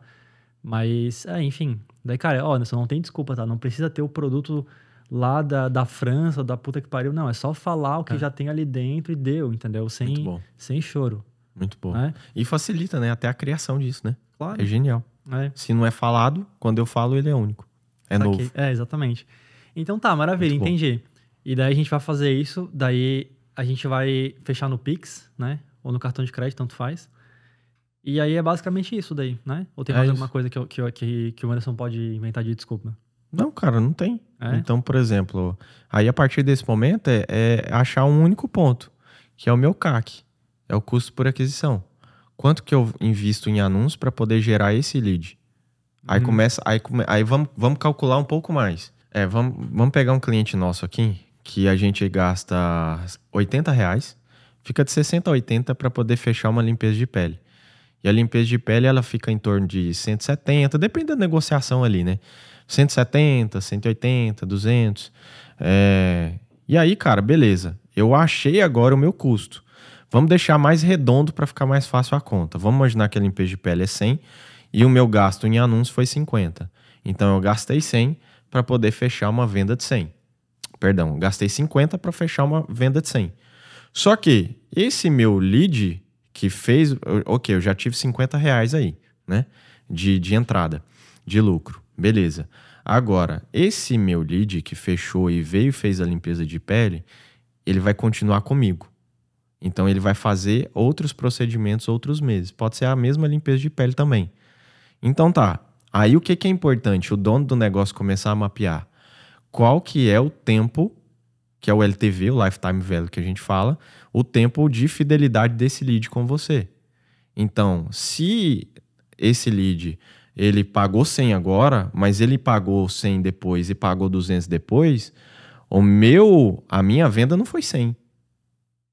Mas, é, enfim. Daí, cara, ó, Anderson, não tem desculpa, tá? Não precisa ter o produto lá da, da França, da puta que pariu. Não, é só falar o que é. já tem ali dentro e deu, entendeu? Sem, sem choro. Muito bom. É? E facilita, né? Até a criação disso, né? Claro. É genial. É. Se não é falado, quando eu falo, ele é único. É novo. É, exatamente. Então tá, maravilha, Muito entendi. Bom. E daí a gente vai fazer isso, daí a gente vai fechar no Pix, né? Ou no cartão de crédito, tanto faz. E aí é basicamente isso daí, né? Ou tem é mais alguma coisa que, que, que, que o Anderson pode inventar de desculpa? Não, cara, não tem. É? Então, por exemplo, aí a partir desse momento é, é, achar um único ponto, que é o meu CAC, é o custo por aquisição quanto que eu invisto em anúncios para poder gerar esse lead? Aí hum. começa, aí, aí vamos, vamos calcular um pouco mais. É, vamos, vamos pegar um cliente nosso aqui, que a gente gasta 80 reais, fica de 60 a 80 para poder fechar uma limpeza de pele. E a limpeza de pele ela fica em torno de 170, depende da negociação ali, né? 170, 180, 200. É... E aí, cara, beleza. Eu achei agora o meu custo. Vamos deixar mais redondo para ficar mais fácil a conta. Vamos imaginar que a limpeza de pele é 100 e o meu gasto em anúncio foi 50. Então eu gastei 100 para poder fechar uma venda de 100. Perdão, gastei 50 para fechar uma venda de 100. Só que esse meu lead que fez, ok, eu já tive 50 reais aí, né? De, de entrada, de lucro, beleza. Agora, esse meu lead que fechou e veio e fez a limpeza de pele, ele vai continuar comigo. Então ele vai fazer outros procedimentos outros meses. Pode ser a mesma limpeza de pele também. Então tá. Aí o que, que é importante? O dono do negócio começar a mapear qual que é o tempo, que é o LTV, o lifetime value que a gente fala, o tempo de fidelidade desse lead com você. Então, se esse lead ele pagou 100 agora, mas ele pagou 100 depois e pagou 200 depois, o meu, a minha venda não foi 100.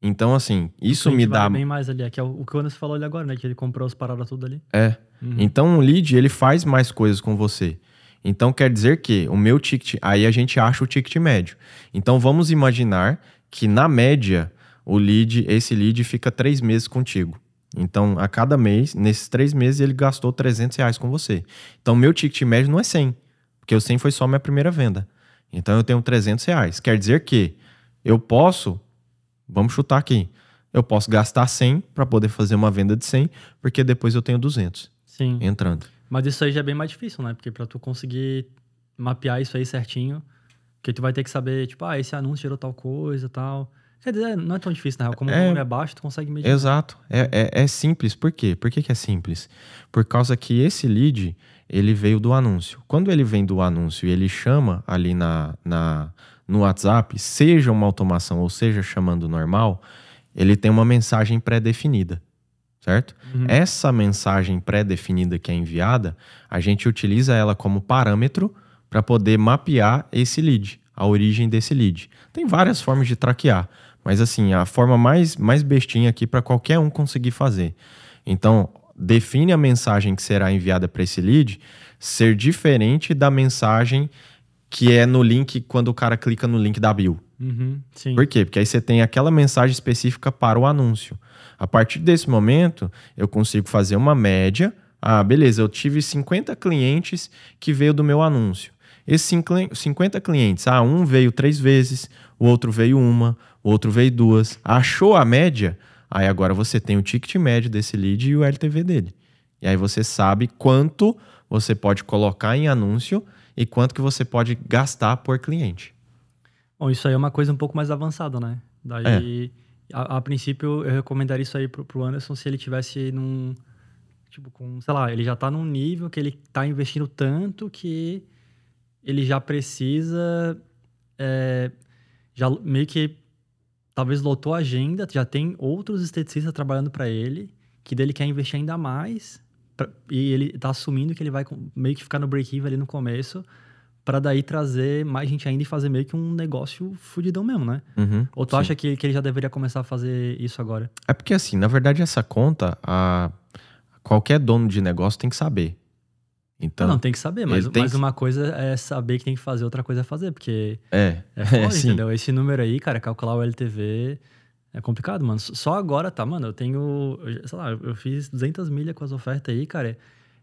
Então, assim, isso me dá. bem mais ali, é que é o que o Anderson falou ali agora, né? Que ele comprou as paradas tudo ali. É. Uhum. Então, o lead, ele faz mais coisas com você. Então, quer dizer que o meu ticket. Aí a gente acha o ticket médio. Então, vamos imaginar que, na média, o lead, esse lead fica três meses contigo. Então, a cada mês, nesses três meses, ele gastou 300 reais com você. Então, meu ticket médio não é 100, porque o 100 foi só minha primeira venda. Então, eu tenho 300 reais. Quer dizer que eu posso Vamos chutar aqui. Eu posso gastar 100 para poder fazer uma venda de 100, porque depois eu tenho 200 Sim. entrando. Mas isso aí já é bem mais difícil, né? Porque para tu conseguir mapear isso aí certinho, que tu vai ter que saber, tipo, ah, esse anúncio gerou tal coisa, tal. Quer dizer, não é tão difícil, na real. Como é, o volume é baixo, tu consegue medir. Exato. É, é, é, simples. Por quê? Por que, que é simples? Por causa que esse lead, ele veio do anúncio. Quando ele vem do anúncio e ele chama ali na, na, no WhatsApp, seja uma automação ou seja chamando normal, ele tem uma mensagem pré-definida, certo? Uhum. Essa mensagem pré-definida que é enviada, a gente utiliza ela como parâmetro para poder mapear esse lead, a origem desse lead. Tem várias formas de traquear, mas assim, a forma mais, mais bestinha aqui para qualquer um conseguir fazer. Então, define a mensagem que será enviada para esse lead ser diferente da mensagem que é no link quando o cara clica no link da bio. Uhum, Por quê? Porque aí você tem aquela mensagem específica para o anúncio. A partir desse momento, eu consigo fazer uma média. Ah, beleza, eu tive 50 clientes que veio do meu anúncio. Esses 50 clientes, ah, um veio três vezes, o outro veio uma, o outro veio duas. Achou a média? Aí agora você tem o ticket médio desse lead e o LTV dele. E aí você sabe quanto você pode colocar em anúncio e quanto que você pode gastar por cliente. Bom, isso aí é uma coisa um pouco mais avançada, né? Daí, é. a, a, princípio, eu recomendaria isso aí pro, pro Anderson se ele tivesse num... Tipo, com, sei lá, ele já tá num nível que ele tá investindo tanto que ele já precisa... É, já meio que talvez lotou a agenda, já tem outros esteticistas trabalhando para ele, que dele quer investir ainda mais e ele está assumindo que ele vai meio que ficar no break-even ali no começo, para daí trazer mais gente ainda e fazer meio que um negócio fudidão mesmo, né? Uhum, Ou tu sim. acha que, que ele já deveria começar a fazer isso agora? É porque, assim, na verdade, essa conta, a... qualquer dono de negócio tem que saber. Então, não, tem que saber, mas, mas que... uma coisa é saber que tem que fazer, outra coisa é fazer, porque é, é, foda, é (laughs) entendeu? Esse número aí, cara, calcular o LTV é complicado, mano. Só agora tá, mano. Eu tenho. Sei lá, eu fiz 200 milhas com as ofertas aí, cara.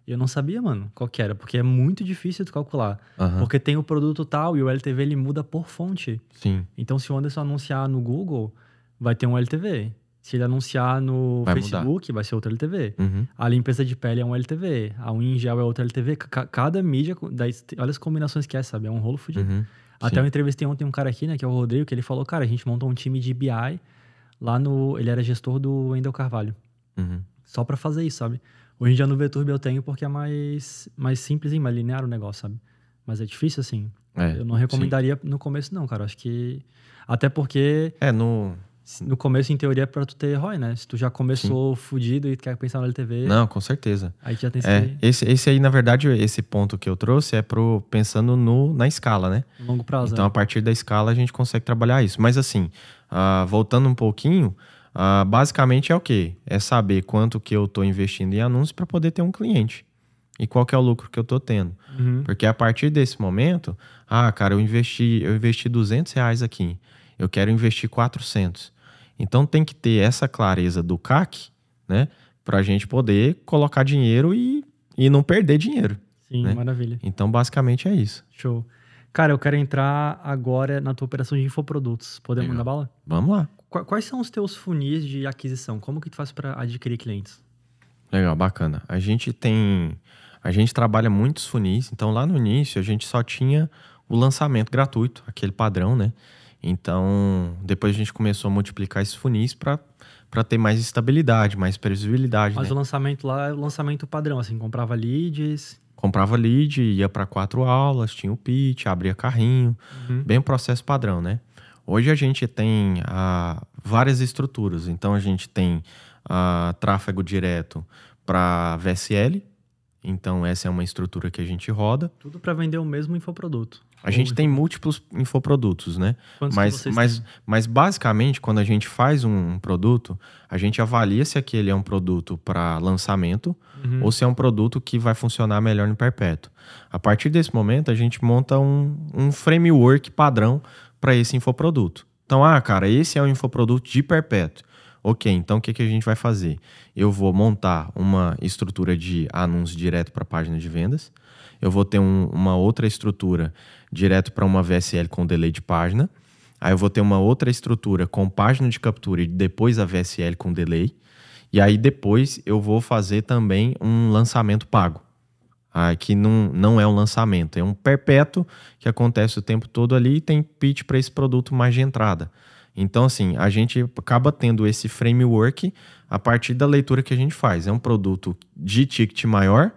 E eu não sabia, mano, qual que era, porque é muito difícil de calcular. Uhum. Porque tem o produto tal e o LTV ele muda por fonte. Sim. Então, se o Anderson anunciar no Google, vai ter um LTV. Se ele anunciar no vai Facebook, mudar. vai ser outro LTV. Uhum. A limpeza de pele é um LTV. A unha em gel é outro LTV. C cada mídia, das, olha as combinações que é, sabe? É um rolo fudido. Uhum. Até Sim. eu entrevistei ontem um cara aqui, né, que é o Rodrigo, que ele falou, cara, a gente montou um time de BI lá no. Ele era gestor do Wendel Carvalho. Uhum. Só para fazer isso, sabe? Hoje em dia no VTurbo eu tenho porque é mais, mais simples e mais linear o negócio, sabe? Mas é difícil assim. É, eu não recomendaria sim. no começo, não, cara. Acho que. Até porque. É, no no começo, em teoria, é pra tu ter herói, né? Se tu já começou Sim. fudido e quer pensar na LTV. Não, com certeza. Aí já tem é, esse, esse aí, na verdade, esse ponto que eu trouxe é pro pensando no, na escala, né? Longo prazo. Então, é. a partir da escala, a gente consegue trabalhar isso. Mas assim, uh, voltando um pouquinho, uh, basicamente é o quê? É saber quanto que eu tô investindo em anúncios para poder ter um cliente. E qual que é o lucro que eu tô tendo. Uhum. Porque a partir desse momento, ah, cara, eu investi, eu investi 200 reais aqui. Eu quero investir 400 então tem que ter essa clareza do CAC, né? Para a gente poder colocar dinheiro e, e não perder dinheiro. Sim, né? maravilha. Então basicamente é isso. Show. Cara, eu quero entrar agora na tua operação de infoprodutos. Podemos Legal. mandar bala? Vamos lá. Quais são os teus funis de aquisição? Como que tu faz para adquirir clientes? Legal, bacana. A gente tem. A gente trabalha muitos funis, então lá no início a gente só tinha o lançamento gratuito, aquele padrão, né? Então, depois a gente começou a multiplicar esses funis para ter mais estabilidade, mais previsibilidade. Mas né? o lançamento lá é o lançamento padrão, assim, comprava leads. Comprava lead, ia para quatro aulas, tinha o pitch, abria carrinho, uhum. bem o processo padrão, né? Hoje a gente tem ah, várias estruturas, então a gente tem ah, tráfego direto para VSL, então, essa é uma estrutura que a gente roda. Tudo para vender o mesmo infoproduto. A gente tem múltiplos infoprodutos, né? Quantos mas, mas, têm? mas basicamente, quando a gente faz um produto, a gente avalia se aquele é um produto para lançamento uhum. ou se é um produto que vai funcionar melhor no perpétuo. A partir desse momento, a gente monta um, um framework padrão para esse infoproduto. Então, ah, cara, esse é o um infoproduto de perpétuo. Ok, então o que, que a gente vai fazer? Eu vou montar uma estrutura de anúncio direto para a página de vendas. Eu vou ter um, uma outra estrutura direto para uma VSL com delay de página. Aí eu vou ter uma outra estrutura com página de captura e depois a VSL com delay. E aí depois eu vou fazer também um lançamento pago. Ah, que não, não é um lançamento, é um perpétuo que acontece o tempo todo ali e tem pitch para esse produto mais de entrada. Então, assim, a gente acaba tendo esse framework a partir da leitura que a gente faz. É um produto de ticket maior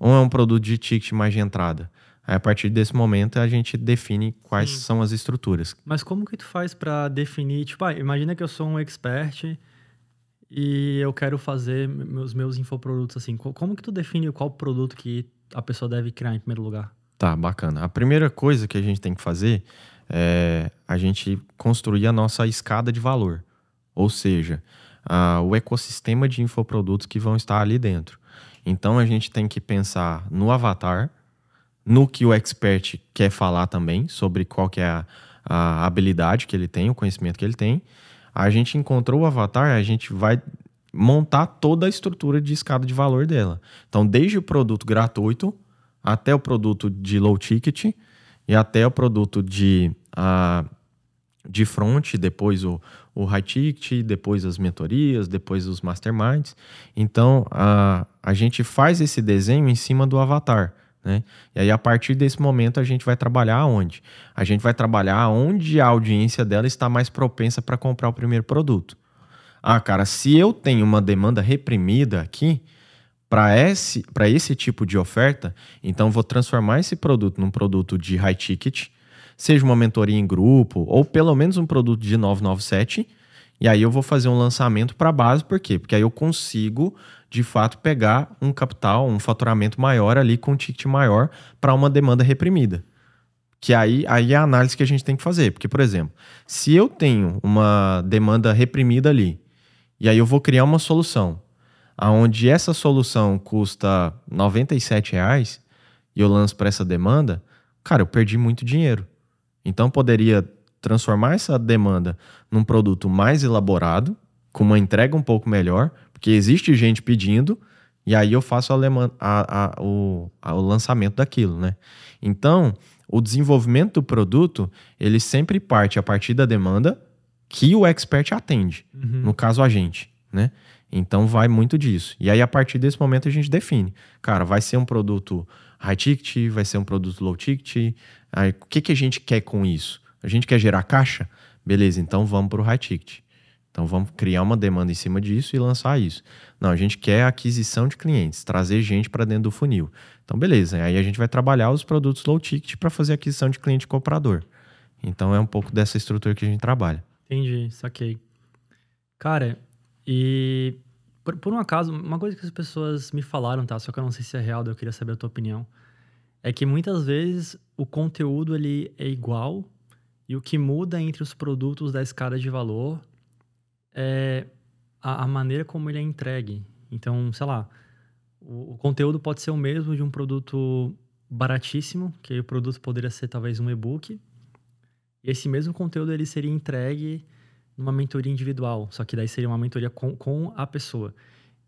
ou é um produto de ticket mais de entrada? Aí, a partir desse momento, a gente define quais Sim. são as estruturas. Mas como que tu faz para definir? Tipo, ah, imagina que eu sou um expert e eu quero fazer meus meus infoprodutos assim. Como que tu define qual produto que a pessoa deve criar em primeiro lugar? Tá, bacana. A primeira coisa que a gente tem que fazer é, a gente construir a nossa escada de valor, ou seja, a, o ecossistema de infoprodutos que vão estar ali dentro. Então a gente tem que pensar no avatar, no que o expert quer falar também, sobre qual que é a, a habilidade que ele tem, o conhecimento que ele tem. A gente encontrou o avatar, a gente vai montar toda a estrutura de escada de valor dela. Então, desde o produto gratuito até o produto de low ticket, e até o produto de, a, de front, depois o, o high ticket, depois as mentorias, depois os masterminds. Então, a, a gente faz esse desenho em cima do avatar. Né? E aí, a partir desse momento, a gente vai trabalhar onde? A gente vai trabalhar onde a audiência dela está mais propensa para comprar o primeiro produto. Ah, cara, se eu tenho uma demanda reprimida aqui, para esse, esse tipo de oferta, então vou transformar esse produto num produto de high ticket, seja uma mentoria em grupo ou pelo menos um produto de 997, e aí eu vou fazer um lançamento para base, por quê? Porque aí eu consigo, de fato, pegar um capital, um faturamento maior ali com um ticket maior para uma demanda reprimida. Que aí, aí é a análise que a gente tem que fazer. Porque, por exemplo, se eu tenho uma demanda reprimida ali, e aí eu vou criar uma solução aonde essa solução custa 97 reais e eu lanço para essa demanda, cara, eu perdi muito dinheiro. Então poderia transformar essa demanda num produto mais elaborado, com uma entrega um pouco melhor, porque existe gente pedindo, e aí eu faço a, a, a, o, o lançamento daquilo, né? Então, o desenvolvimento do produto, ele sempre parte a partir da demanda que o expert atende, uhum. no caso a gente, né? Então vai muito disso. E aí a partir desse momento a gente define. Cara, vai ser um produto high ticket, vai ser um produto low ticket. Aí, o que, que a gente quer com isso? A gente quer gerar caixa? Beleza, então vamos para o high ticket. Então vamos criar uma demanda em cima disso e lançar isso. Não, a gente quer aquisição de clientes, trazer gente para dentro do funil. Então beleza, aí a gente vai trabalhar os produtos low ticket para fazer aquisição de cliente comprador. Então é um pouco dessa estrutura que a gente trabalha. Entendi, saquei. Cara, e por, por, um acaso, uma coisa que as pessoas me falaram, tá? Só que eu não sei se é real, eu queria saber a tua opinião. É que muitas vezes o conteúdo ele é igual e o que muda entre os produtos da escada de valor é a, a maneira como ele é entregue. Então, sei lá, o, o conteúdo pode ser o mesmo de um produto baratíssimo, que o produto poderia ser talvez um e-book. esse mesmo conteúdo ele seria entregue numa mentoria individual, só que daí seria uma mentoria com, com a pessoa.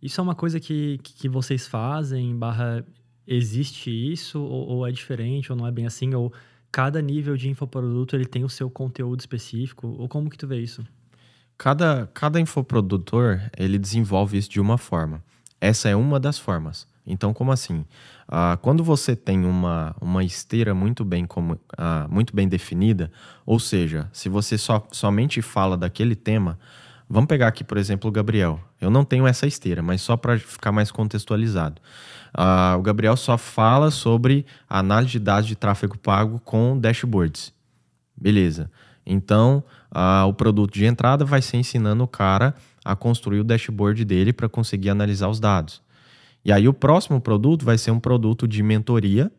Isso é uma coisa que, que vocês fazem, barra, existe isso, ou, ou é diferente, ou não é bem assim, ou cada nível de infoproduto ele tem o seu conteúdo específico, ou como que tu vê isso? Cada, cada infoprodutor, ele desenvolve isso de uma forma. Essa é uma das formas. Então, como assim? Ah, quando você tem uma, uma esteira muito bem, como, ah, muito bem definida, ou seja, se você só, somente fala daquele tema, vamos pegar aqui, por exemplo, o Gabriel. Eu não tenho essa esteira, mas só para ficar mais contextualizado. Ah, o Gabriel só fala sobre análise de dados de tráfego pago com dashboards. Beleza. Então, ah, o produto de entrada vai ser ensinando o cara a construir o dashboard dele para conseguir analisar os dados. E aí o próximo produto vai ser um produto de mentoria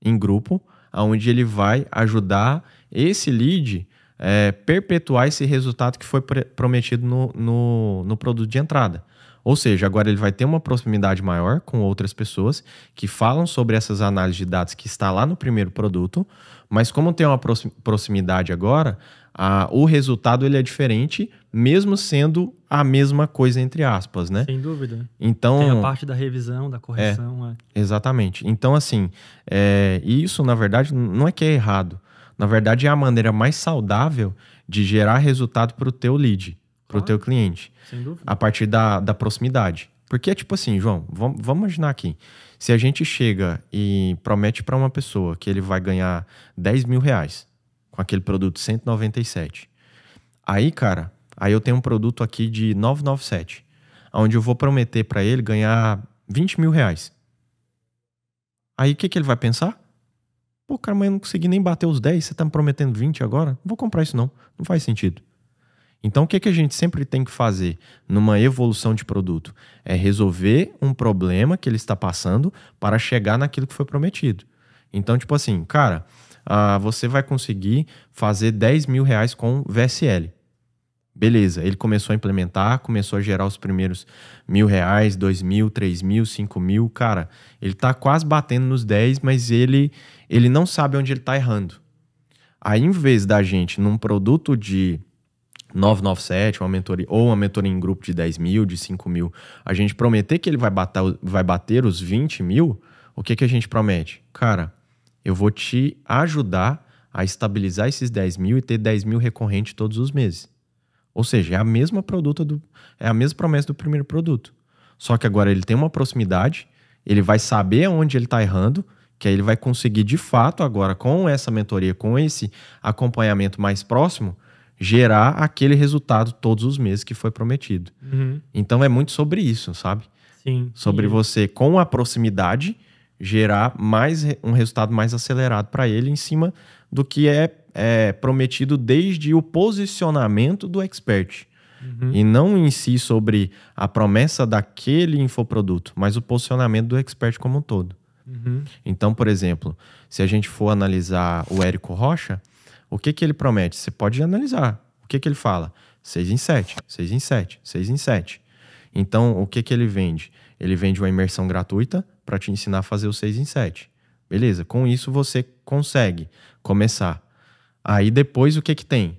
em grupo, onde ele vai ajudar esse lead é, perpetuar esse resultado que foi prometido no, no, no produto de entrada. Ou seja, agora ele vai ter uma proximidade maior com outras pessoas que falam sobre essas análises de dados que está lá no primeiro produto, mas como tem uma proximidade agora, a, o resultado ele é diferente mesmo sendo a mesma coisa, entre aspas, né? Sem dúvida. Então, Tem a parte da revisão, da correção. É, é. Exatamente. Então, assim, é, isso, na verdade, não é que é errado. Na verdade, é a maneira mais saudável de gerar resultado para o teu lead, para o teu cliente. Sem dúvida. A partir da, da proximidade. Porque é tipo assim, João, vamos, vamos imaginar aqui. Se a gente chega e promete para uma pessoa que ele vai ganhar 10 mil reais com aquele produto 197, aí, cara, Aí eu tenho um produto aqui de 997, onde eu vou prometer para ele ganhar 20 mil reais. Aí o que, que ele vai pensar? Pô, cara, mas eu não consegui nem bater os 10, você tá me prometendo 20 agora? Não vou comprar isso não, não faz sentido. Então o que, que a gente sempre tem que fazer numa evolução de produto? É resolver um problema que ele está passando para chegar naquilo que foi prometido. Então, tipo assim, cara, uh, você vai conseguir fazer 10 mil reais com VSL. Beleza, ele começou a implementar, começou a gerar os primeiros mil reais, dois mil, três mil, cinco mil. Cara, ele tá quase batendo nos 10, mas ele, ele não sabe onde ele tá errando. Aí, em vez da gente, num produto de 997, uma mentoria, ou uma mentoria em grupo de 10 mil, de 5 mil, a gente prometer que ele vai bater, vai bater os 20 mil, o que, que a gente promete? Cara, eu vou te ajudar a estabilizar esses 10 mil e ter 10 mil recorrente todos os meses. Ou seja, é a mesma produto do, é a mesma promessa do primeiro produto. Só que agora ele tem uma proximidade, ele vai saber onde ele está errando, que aí ele vai conseguir de fato agora com essa mentoria, com esse acompanhamento mais próximo, gerar aquele resultado todos os meses que foi prometido. Uhum. Então é muito sobre isso, sabe? Sim. Sobre você com a proximidade gerar mais um resultado mais acelerado para ele em cima do que é é, prometido desde o posicionamento do expert. Uhum. E não em si sobre a promessa daquele infoproduto, mas o posicionamento do expert como um todo. Uhum. Então, por exemplo, se a gente for analisar o Érico Rocha, o que, que ele promete? Você pode analisar. O que, que ele fala? 6 em 7, 6 em 7, 6 em 7. Então, o que, que ele vende? Ele vende uma imersão gratuita para te ensinar a fazer o 6 em 7. Beleza, com isso você consegue começar. Aí depois o que que tem?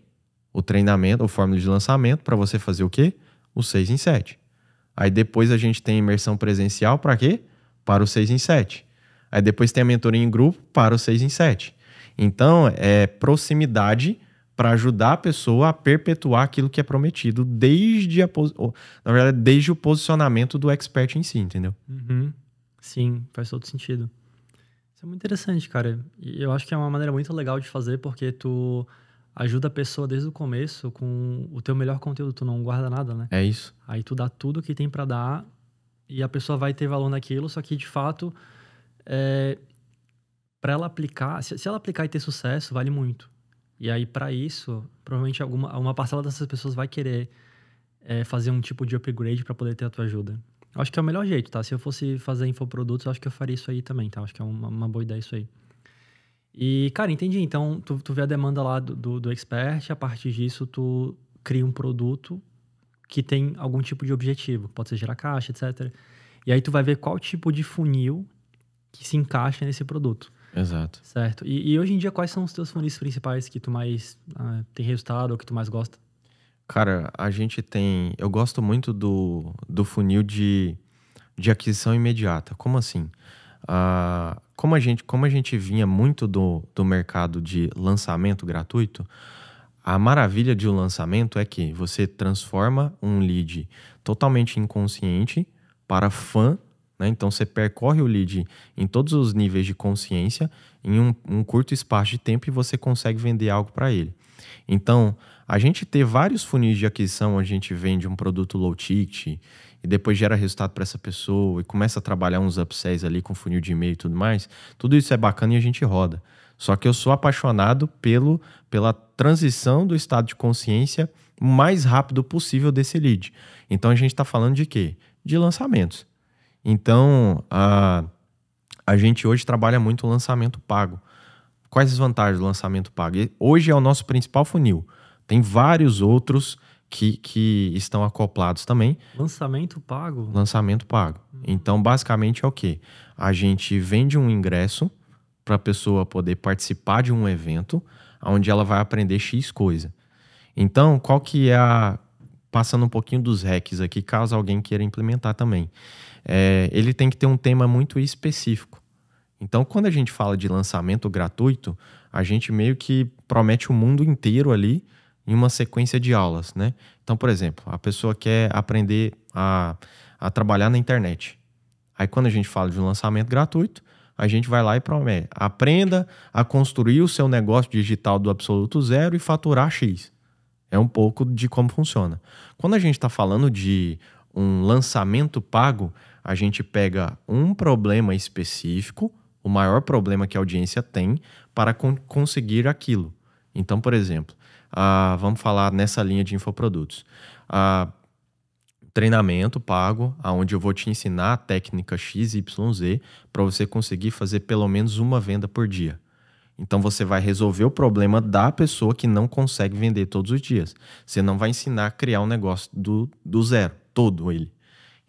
O treinamento, o fórmula de lançamento para você fazer o quê? O 6 em 7. Aí depois a gente tem a imersão presencial para quê? Para o 6 em 7. Aí depois tem a mentoria em grupo para o 6 em 7. Então, é proximidade para ajudar a pessoa a perpetuar aquilo que é prometido desde a na verdade desde o posicionamento do expert em si, entendeu? Uhum. Sim, faz todo sentido é muito interessante, cara. E eu acho que é uma maneira muito legal de fazer, porque tu ajuda a pessoa desde o começo com o teu melhor conteúdo, tu não guarda nada, né? É isso. Aí tu dá tudo que tem para dar e a pessoa vai ter valor naquilo, só que de fato, é, para ela aplicar, se, ela aplicar e ter sucesso, vale muito. E aí para isso, provavelmente alguma uma parcela dessas pessoas vai querer é, fazer um tipo de upgrade para poder ter a tua ajuda. Acho que é o melhor jeito, tá? Se eu fosse fazer infoprodutos, eu acho que eu faria isso aí também, tá? Acho que é uma, uma boa ideia isso aí. E, cara, entendi. Então, tu, tu vê a demanda lá do, do, do expert, a partir disso, tu cria um produto que tem algum tipo de objetivo, pode ser gerar caixa, etc. E aí tu vai ver qual tipo de funil que se encaixa nesse produto. Exato. Certo. E, e hoje em dia, quais são os teus funis principais que tu mais ah, tem resultado ou que tu mais gosta? Cara, a gente tem. Eu gosto muito do, do funil de, de aquisição imediata. Como assim? Uh, como, a gente, como a gente vinha muito do, do mercado de lançamento gratuito, a maravilha de um lançamento é que você transforma um lead totalmente inconsciente para fã. Né? Então você percorre o lead em todos os níveis de consciência em um, um curto espaço de tempo e você consegue vender algo para ele. Então a gente ter vários funis de aquisição, a gente vende um produto low ticket e depois gera resultado para essa pessoa e começa a trabalhar uns upsells ali com funil de e-mail e tudo mais, tudo isso é bacana e a gente roda. Só que eu sou apaixonado pelo, pela transição do estado de consciência o mais rápido possível desse lead. Então a gente está falando de quê? De lançamentos. Então a, a gente hoje trabalha muito o lançamento pago. Quais as vantagens do lançamento pago? Hoje é o nosso principal funil. Tem vários outros que, que estão acoplados também. Lançamento pago? Lançamento pago. Hum. Então, basicamente é o quê? A gente vende um ingresso para a pessoa poder participar de um evento onde ela vai aprender X coisa. Então, qual que é a. Passando um pouquinho dos hacks aqui, caso alguém queira implementar também. É, ele tem que ter um tema muito específico. Então, quando a gente fala de lançamento gratuito, a gente meio que promete o mundo inteiro ali em uma sequência de aulas, né? Então, por exemplo, a pessoa quer aprender a, a trabalhar na internet. Aí, quando a gente fala de um lançamento gratuito, a gente vai lá e promete: aprenda a construir o seu negócio digital do absoluto zero e faturar X. É um pouco de como funciona. Quando a gente está falando de um lançamento pago, a gente pega um problema específico, o maior problema que a audiência tem, para con conseguir aquilo. Então, por exemplo, ah, vamos falar nessa linha de infoprodutos. Ah, treinamento pago, aonde eu vou te ensinar a técnica XYZ para você conseguir fazer pelo menos uma venda por dia. Então você vai resolver o problema da pessoa que não consegue vender todos os dias. Você não vai ensinar a criar um negócio do, do zero, todo ele.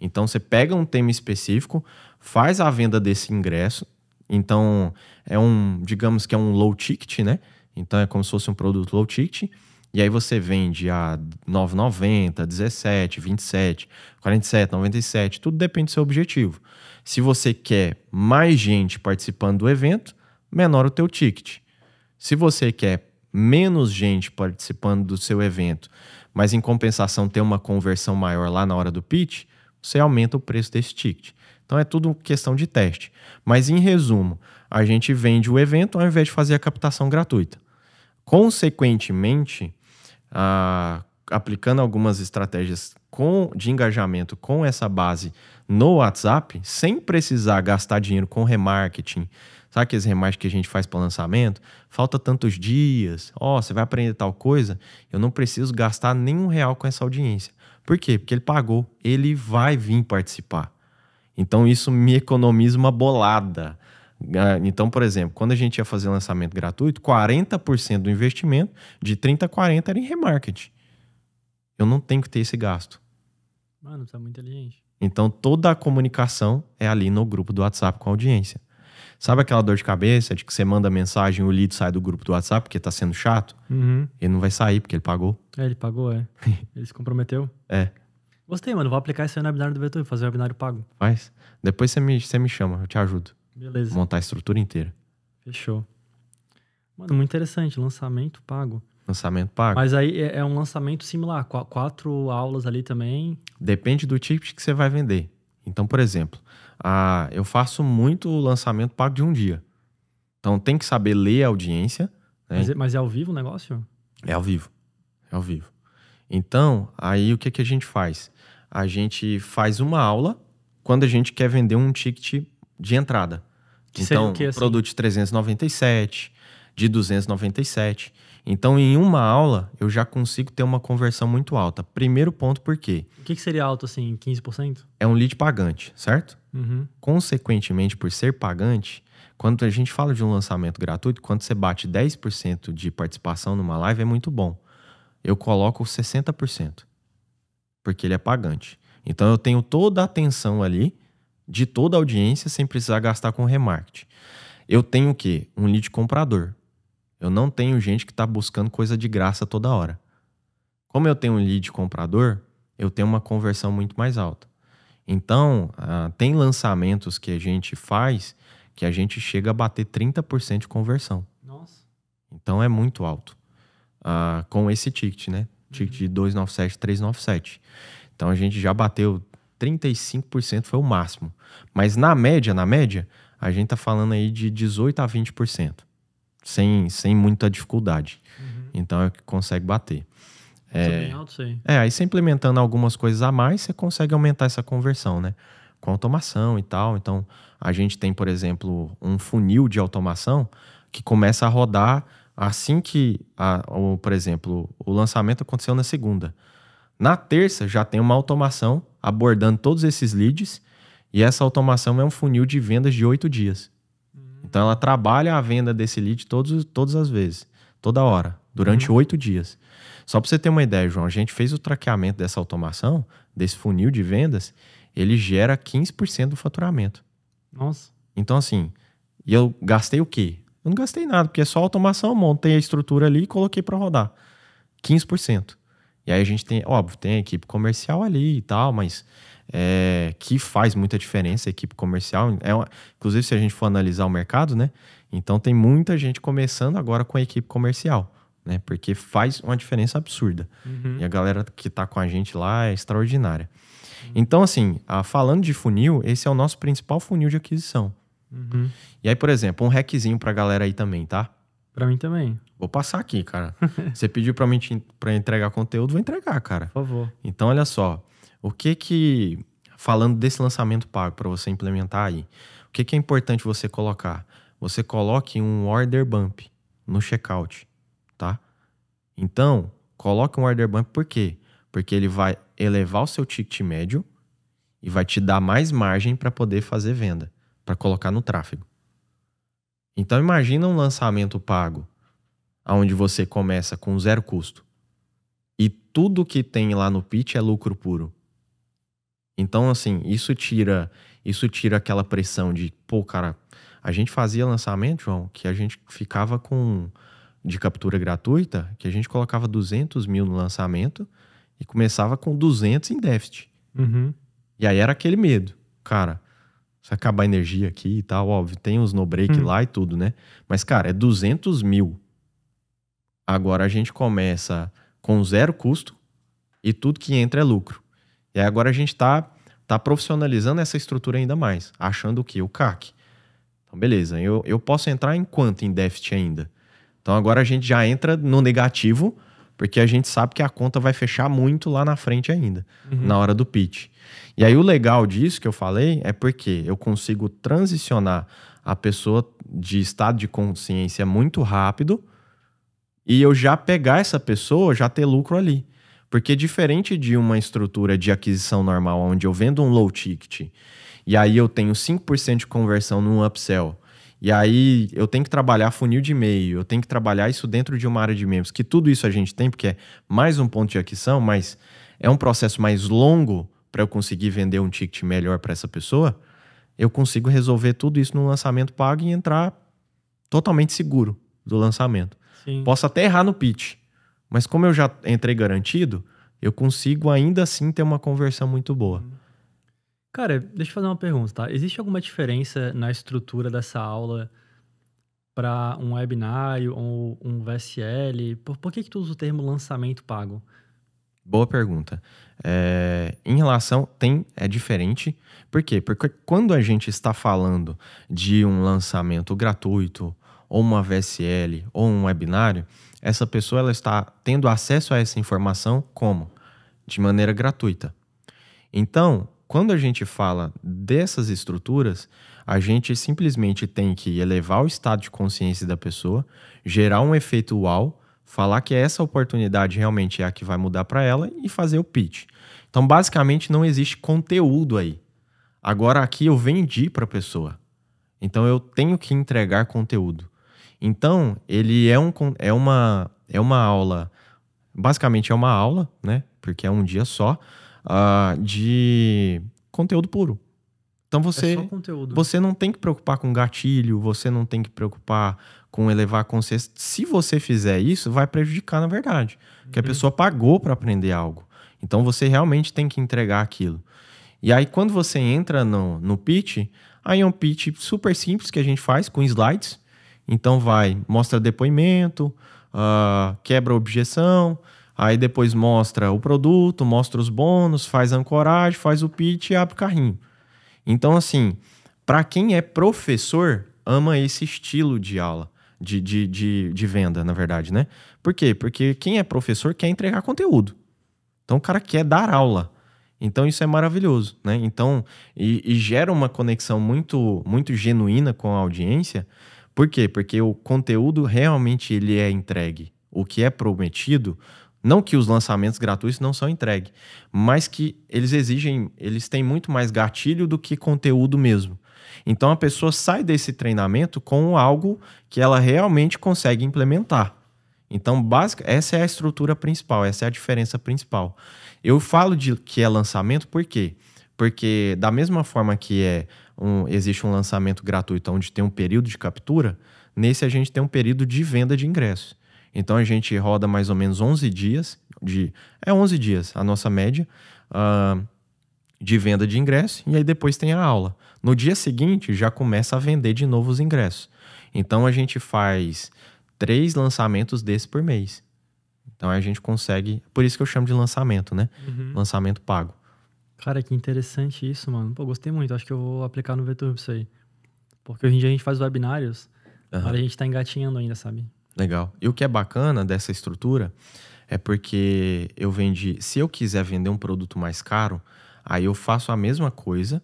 Então você pega um tema específico, faz a venda desse ingresso. Então é um, digamos que é um low ticket, né? Então é como se fosse um produto low ticket. E aí você vende a 9,90, 17, 27, 47, 97, tudo depende do seu objetivo. Se você quer mais gente participando do evento, menor o teu ticket. Se você quer menos gente participando do seu evento, mas em compensação ter uma conversão maior lá na hora do pitch, você aumenta o preço desse ticket. Então é tudo questão de teste. Mas em resumo, a gente vende o evento ao invés de fazer a captação gratuita. Consequentemente, aplicando algumas estratégias com, de engajamento com essa base no WhatsApp, sem precisar gastar dinheiro com remarketing, Sabe aqueles remarketing que a gente faz para lançamento? Falta tantos dias, ó, oh, você vai aprender tal coisa. Eu não preciso gastar nenhum real com essa audiência. Por quê? Porque ele pagou, ele vai vir participar. Então isso me economiza uma bolada. Ah, então, por exemplo, quando a gente ia fazer lançamento gratuito, 40% do investimento, de 30% a 40% era em remarketing. Eu não tenho que ter esse gasto. Mano, tá muito inteligente. Então, toda a comunicação é ali no grupo do WhatsApp com a audiência. Sabe aquela dor de cabeça de que você manda mensagem o lead sai do grupo do WhatsApp porque tá sendo chato? Uhum. Ele não vai sair porque ele pagou. É, ele pagou, é. (laughs) ele se comprometeu. É. Gostei, mano. Vou aplicar isso aí no webinário do Vetor, fazer um webinário pago. Faz. Depois você me, você me chama, eu te ajudo. Beleza. Montar a estrutura inteira. Fechou. Mano, muito interessante. Lançamento pago. Lançamento pago. Mas aí é, é um lançamento similar, quatro aulas ali também. Depende do ticket tipo que você vai vender. Então, por exemplo, a, eu faço muito lançamento pago de um dia. Então tem que saber ler a audiência. Né? Mas, é, mas, é ao vivo o negócio? É ao vivo. É ao vivo. Então, aí o que, que a gente faz? A gente faz uma aula quando a gente quer vender um ticket de entrada. Que então, que, assim? produto de 397, de 297. Então, em uma aula, eu já consigo ter uma conversão muito alta. Primeiro ponto, por quê? O que, que seria alto, assim, 15%? É um lead pagante, certo? Uhum. Consequentemente, por ser pagante, quando a gente fala de um lançamento gratuito, quando você bate 10% de participação numa live, é muito bom. Eu coloco 60%, porque ele é pagante. Então, eu tenho toda a atenção ali de toda a audiência sem precisar gastar com remarketing. Eu tenho o quê? Um lead comprador. Eu não tenho gente que está buscando coisa de graça toda hora. Como eu tenho um lead comprador, eu tenho uma conversão muito mais alta. Então, ah, tem lançamentos que a gente faz que a gente chega a bater 30% de conversão. Nossa. Então é muito alto. Ah, com esse ticket, né? Ticket uhum. de 297, 397. Então a gente já bateu 35% foi o máximo. Mas na média, na média, a gente tá falando aí de 18 a 20%, sem, sem muita dificuldade. Uhum. Então é que consegue bater. Tá é, alto, é, aí você implementando algumas coisas a mais, você consegue aumentar essa conversão, né? Com automação e tal. Então, a gente tem, por exemplo, um funil de automação que começa a rodar assim que, a, ou, por exemplo, o lançamento aconteceu na segunda. Na terça já tem uma automação abordando todos esses leads e essa automação é um funil de vendas de oito dias. Então ela trabalha a venda desse lead todos, todas as vezes, toda hora, durante uhum. oito uhum. dias. Só para você ter uma ideia, João, a gente fez o traqueamento dessa automação, desse funil de vendas, ele gera 15% do faturamento. Nossa. Então, assim, e eu gastei o quê? Eu não gastei nada, porque é só automação, montei a estrutura ali e coloquei para rodar. 15%. E aí a gente tem, óbvio, tem a equipe comercial ali e tal, mas é, que faz muita diferença a equipe comercial. É uma, inclusive, se a gente for analisar o mercado, né? Então tem muita gente começando agora com a equipe comercial, né? Porque faz uma diferença absurda. Uhum. E a galera que está com a gente lá é extraordinária. Então, assim, a, ah, falando de funil, esse é o nosso principal funil de aquisição. Uhum. E aí, por exemplo, um hackzinho para a galera aí também, tá? Para mim também. Vou passar aqui, cara. (laughs) Você pediu para mim para entregar conteúdo, vou entregar, cara. Por favor. Então, olha só. O que que, falando desse lançamento pago para você implementar aí, o que que é importante você colocar? Você coloque um order bump no checkout, tá? Então, coloque um order bump por quê? Porque ele vai elevar o seu ticket médio e vai te dar mais margem para poder fazer venda, para colocar no tráfego. Então imagina um lançamento pago, onde você começa com zero custo. E tudo que tem lá no pitch é lucro puro. Então, assim, isso tira isso tira aquela pressão de, pô, cara, a gente fazia lançamento, João, que a gente ficava com de captura gratuita, que a gente colocava 200 mil no lançamento e começava com 200 em déficit. Uhum. E aí era aquele medo. Cara, se acabar a energia aqui e tal, óbvio, tem uns no break hum. lá e tudo, né? Mas, cara, é 200 mil. Agora a gente começa com zero custo e tudo que entra é lucro. E agora a gente tá, tá profissionalizando essa estrutura ainda mais, achando o que? O CAC. Então, beleza, eu, eu posso entrar em quanto em déficit ainda? Então agora a gente já entra no negativo porque a gente sabe que a conta vai fechar muito lá na frente ainda, uhum. na hora do pitch. E aí o legal disso que eu falei é porque eu consigo transicionar a pessoa de estado de consciência muito rápido e eu já pegar essa pessoa, já ter lucro ali. Porque diferente de uma estrutura de aquisição normal, onde eu vendo um low ticket e aí eu tenho 5% de conversão num upsell e aí eu tenho que trabalhar funil de e-mail, eu tenho que trabalhar isso dentro de uma área de membros, que tudo isso a gente tem, porque é mais um ponto de aquisição, mas é um processo mais longo para eu conseguir vender um ticket melhor para essa pessoa. Eu consigo resolver tudo isso no lançamento pago e entrar totalmente seguro do lançamento. Sim. Posso até errar no pitch, mas como eu já entrei garantido, eu consigo ainda assim ter uma conversão muito boa. Hum. Cara, deixa eu fazer uma pergunta, tá? Existe alguma diferença na estrutura dessa aula para um webinário ou um VSL? Por, por que, que tu usa o termo lançamento pago? Boa pergunta. É, em relação, tem, é diferente. Por quê? Porque quando a gente está falando de um lançamento gratuito, ou uma VSL, ou um webinário, essa pessoa ela está tendo acesso a essa informação como? De maneira gratuita. Então, quando a gente fala dessas estruturas, a gente simplesmente tem que elevar o estado de consciência da pessoa, gerar um efeito uau, falar que essa oportunidade realmente é a que vai mudar para ela e fazer o pitch. Então, basicamente, não existe conteúdo aí. Agora, aqui eu vendi para a pessoa. Então, eu tenho que entregar conteúdo. Então, ele é, um, é, uma, é uma aula. Basicamente, é uma aula, né? Porque é um dia só uh, de conteúdo puro. Então é você, é você não tem que preocupar com gatilho, você não tem que preocupar com elevar a consciência. Se você fizer isso, vai prejudicar na verdade, uhum. porque a uhum. pessoa pagou para aprender algo. Então você realmente tem que entregar aquilo. E aí quando você entra no, no pitch, aí é um pitch super simples que a gente faz com slides. Então vai, mostra depoimento, uh, quebra objeção, Aí depois mostra o produto, mostra os bônus, faz a ancoragem, faz o pitch e abre o carrinho. Então, assim, para quem é professor, ama esse estilo de aula, de, de, de, de, venda, na verdade, né? Por quê? Porque quem é professor quer entregar conteúdo. Então, o cara quer dar aula. Então, isso é maravilhoso, né? Então, e, e gera uma conexão muito, muito genuína com a audiência. Por quê? Porque o conteúdo realmente ele é entregue. O que é prometido, não que os lançamentos gratuitos não são entregues, mas que eles exigem, eles têm muito mais gatilho do que conteúdo mesmo. Então a pessoa sai desse treinamento com algo que ela realmente consegue implementar. Então, básica, essa é a estrutura principal, essa é a diferença principal. Eu falo de que é lançamento por quê? Porque da mesma forma que é um, existe um lançamento gratuito onde tem um período de captura, nesse a gente tem um período de venda de ingressos. Então a gente roda mais ou menos 11 dias, de é 11 dias a nossa média uh, de venda de ingresso, e aí depois tem a aula. No dia seguinte já começa a vender de novo os ingressos. Então a gente faz três lançamentos desses por mês. Então a gente consegue. Por isso que eu chamo de lançamento, né? Uhum. Lançamento pago. Cara, que interessante isso, mano. Pô, gostei muito. Acho que eu vou aplicar no VTurbo isso aí. Porque hoje em dia a gente faz webinários, uhum. a gente tá engatinhando ainda, sabe? Legal. E o que é bacana dessa estrutura é porque eu vendi. Se eu quiser vender um produto mais caro, aí eu faço a mesma coisa,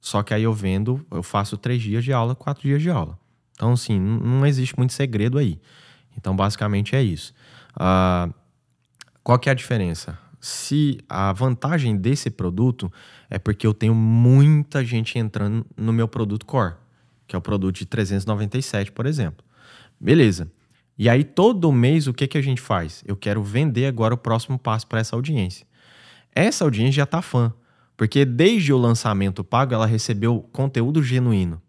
só que aí eu vendo, eu faço três dias de aula, quatro dias de aula. Então, assim, não existe muito segredo aí. Então, basicamente é isso. Uh, qual que é a diferença? Se a vantagem desse produto é porque eu tenho muita gente entrando no meu produto core, que é o produto de 397, por exemplo. Beleza. E aí, todo mês, o que, que a gente faz? Eu quero vender agora o próximo passo para essa audiência. Essa audiência já está fã, porque desde o lançamento pago, ela recebeu conteúdo genuíno.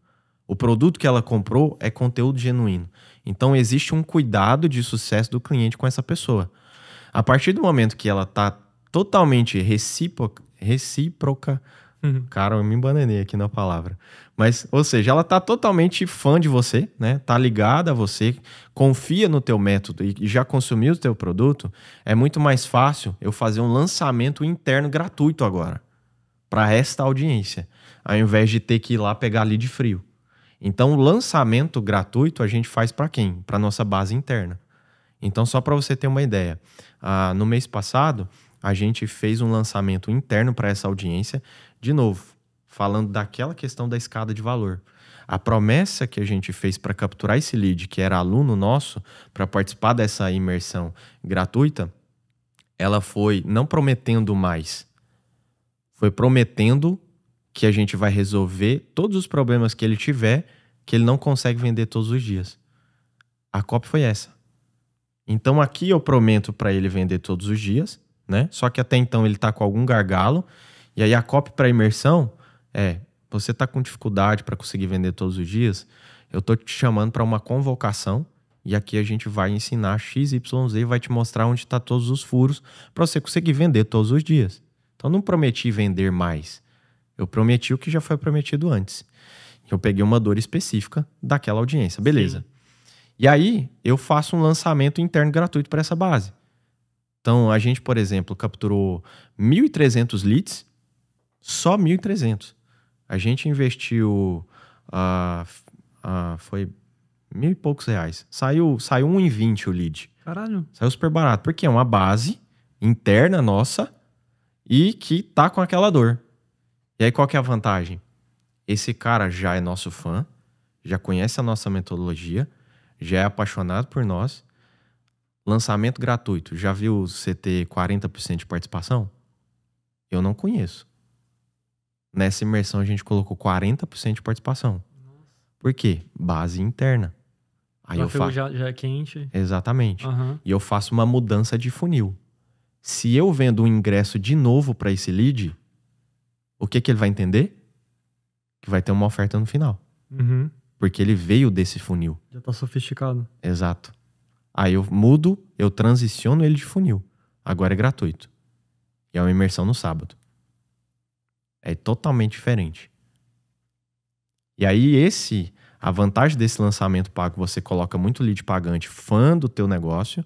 O produto que ela comprou é conteúdo genuíno. Então, existe um cuidado de sucesso do cliente com essa pessoa. A partir do momento que ela está totalmente recíproca, recíproca Uhum. Cara, eu me embananei aqui na palavra. Mas, ou seja, ela tá totalmente fã de você, né? Tá ligada a você, confia no teu método e já consumiu o teu produto. É muito mais fácil eu fazer um lançamento interno gratuito agora para esta audiência, ao invés de ter que ir lá pegar ali de frio. Então, o lançamento gratuito a gente faz para quem? Para nossa base interna. Então, só para você ter uma ideia, ah, no mês passado a gente fez um lançamento interno para essa audiência de novo, falando daquela questão da escada de valor. A promessa que a gente fez para capturar esse lead, que era aluno nosso, para participar dessa imersão gratuita, ela foi não prometendo mais, foi prometendo que a gente vai resolver todos os problemas que ele tiver, que ele não consegue vender todos os dias. A COP foi essa. Então aqui eu prometo para ele vender todos os dias, né? Só que até então ele está com algum gargalo e aí a copy para imersão é, você está com dificuldade para conseguir vender todos os dias, eu estou te chamando para uma convocação e aqui a gente vai ensinar XYZ e vai te mostrar onde está todos os furos para você conseguir vender todos os dias. Então não prometi vender mais, eu prometi o que já foi prometido antes. Eu peguei uma dor específica daquela audiência, beleza. Sim. E aí eu faço um lançamento interno gratuito para essa base. Então a gente, por exemplo, capturou 1.300 leads só 1.300. A gente investiu. Uh, uh, foi mil e poucos reais. Saiu, saiu 1,20 o lead. Caralho. Saiu super barato. Porque é uma base interna nossa e que tá com aquela dor. E aí qual que é a vantagem? Esse cara já é nosso fã, já conhece a nossa metodologia, já é apaixonado por nós. Lançamento gratuito. Já viu você ter 40% de participação? Eu não conheço. Nessa imersão a gente colocou 40% de participação. Nossa. Por quê? Base interna. Aí o eu faço. Já, já, é quente. Exatamente. Uhum. E eu faço uma mudança de funil. Se eu vendo um ingresso de novo para esse lead, o que, que ele vai entender? Que vai ter uma oferta no final. Uhum. Porque ele veio desse funil. Já tá sofisticado. Exato. Aí eu mudo, eu transiciono ele de funil. Agora é gratuito. E é uma imersão no sábado. É totalmente diferente. E aí esse, a vantagem desse lançamento pago, você coloca muito lead pagante fã do teu negócio.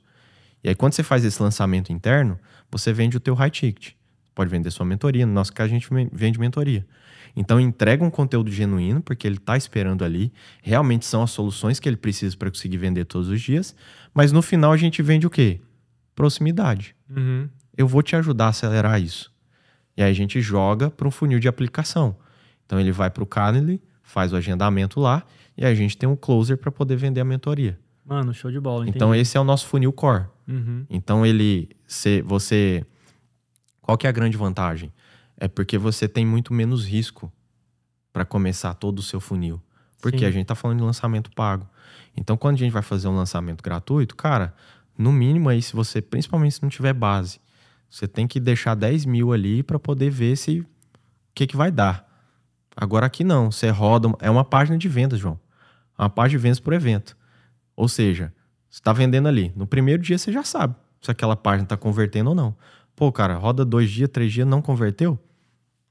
E aí quando você faz esse lançamento interno, você vende o teu high ticket. Pode vender sua mentoria, no nosso caso a gente vende mentoria. Então entrega um conteúdo genuíno, porque ele está esperando ali. Realmente são as soluções que ele precisa para conseguir vender todos os dias. Mas no final a gente vende o quê? Proximidade. Uhum. Eu vou te ajudar a acelerar isso. E aí a gente joga para um funil de aplicação. Então ele vai para o Calendly, faz o agendamento lá e a gente tem um closer para poder vender a mentoria. Mano, show de bola. Entendi. Então esse é o nosso funil core. Uhum. Então ele, se você, qual que é a grande vantagem? É porque você tem muito menos risco para começar todo o seu funil, porque Sim. a gente está falando de lançamento pago. Então quando a gente vai fazer um lançamento gratuito, cara, no mínimo aí se você, principalmente se não tiver base, você tem que deixar 10 mil ali para poder ver se o que, que vai dar. Agora aqui não, você roda. É uma página de vendas, João. Uma página de vendas por evento. Ou seja, você está vendendo ali. No primeiro dia você já sabe se aquela página está convertendo ou não. Pô, cara, roda dois dias, três dias, não converteu?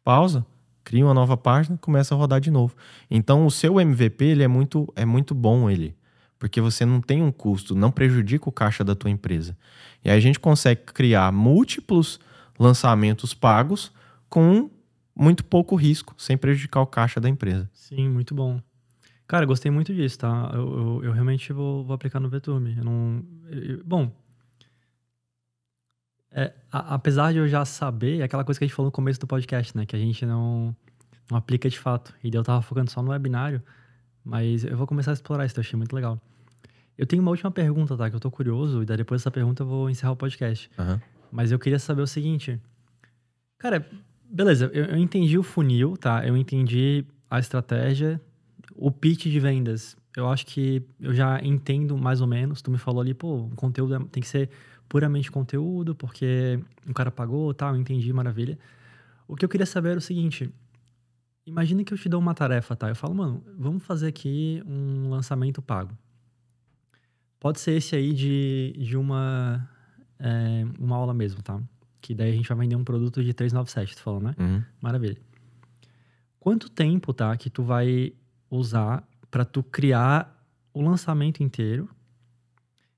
Pausa, cria uma nova página, começa a rodar de novo. Então o seu MVP ele é muito, é muito bom ele porque você não tem um custo, não prejudica o caixa da tua empresa. E aí a gente consegue criar múltiplos lançamentos pagos com muito pouco risco, sem prejudicar o caixa da empresa. Sim, muito bom. Cara, gostei muito disso, tá? Eu, eu, eu realmente vou, vou, aplicar no Veturme. Eu não, eu, bom, é, a, apesar de eu já saber, é aquela coisa que a gente falou no começo do podcast, né? Que a gente não, não aplica de fato. E eu tava focando só no webinário, mas eu vou começar a explorar isso, eu achei muito legal. Eu tenho uma última pergunta, tá? Que eu tô curioso, e daí depois dessa pergunta eu vou encerrar o podcast. Uhum. Mas eu queria saber o seguinte. Cara, beleza, eu, eu entendi o funil, tá? Eu entendi a estratégia, o pitch de vendas. Eu acho que eu já entendo mais ou menos. Tu me falou ali, pô, o conteúdo é, tem que ser puramente conteúdo, porque o cara pagou, tal, tá, eu entendi, maravilha. O que eu queria saber era o seguinte: imagina que eu te dou uma tarefa, tá? Eu falo, mano, vamos fazer aqui um lançamento pago. Pode ser esse aí de, de uma, é, uma aula mesmo, tá? Que daí a gente vai vender um produto de 397, tu falou, né? Uhum. Maravilha. Quanto tempo, tá, que tu vai usar para tu criar o lançamento inteiro?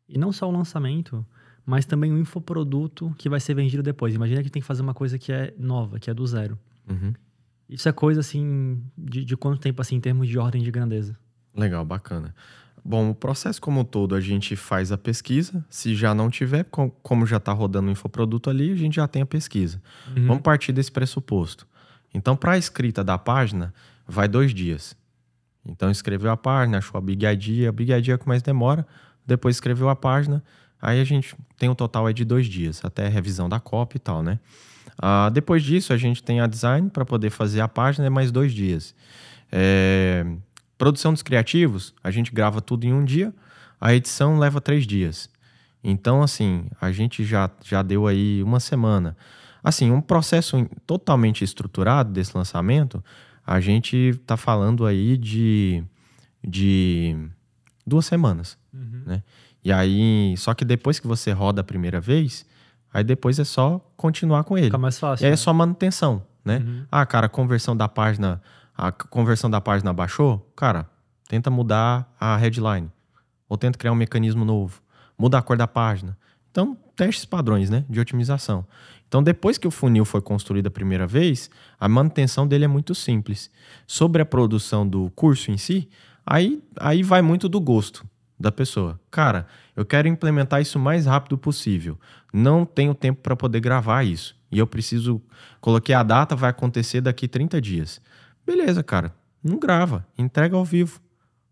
E não só o lançamento, mas também o infoproduto que vai ser vendido depois. Imagina que tem que fazer uma coisa que é nova, que é do zero. Uhum. Isso é coisa assim de, de, quanto tempo assim em termos de ordem de grandeza? Legal, bacana. Bom, o processo como um todo, a gente faz a pesquisa. Se já não tiver, como já está rodando o infoproduto ali, a gente já tem a pesquisa. Uhum. Vamos partir desse pressuposto. Então, para a escrita da página, vai dois dias. Então, escreveu a página, achou a big idea. A big idea é que mais demora. Depois, escreveu a página. Aí, a gente tem um total é de dois dias, até revisão da copy e tal, né? Ah, depois disso, a gente tem a design para poder fazer a página, é mais dois dias. É, Produção dos criativos, a gente grava tudo em um dia, a edição leva três dias. Então, assim, a gente já, já deu aí uma semana. Assim, um processo totalmente estruturado desse lançamento, a gente está falando aí de, de duas semanas, uhum. né? E aí, só que depois que você roda a primeira vez, aí depois é só continuar com ele. Fica mais fácil. E aí é né? é só manutenção, né? Uhum. Ah, cara, conversão da página a conversão da página baixou, cara, tenta mudar a headline. Ou tenta criar um mecanismo novo. Muda a cor da página. Então, esses padrões né, de otimização. Então, depois que o funil foi construído a primeira vez, a manutenção dele é muito simples. Sobre a produção do curso em si, aí, aí vai muito do gosto da pessoa. Cara, eu quero implementar isso o mais rápido possível. Não tenho tempo para poder gravar isso. E eu preciso. Coloquei a data, vai acontecer daqui 30 dias. Beleza, cara. Não grava, entrega ao vivo.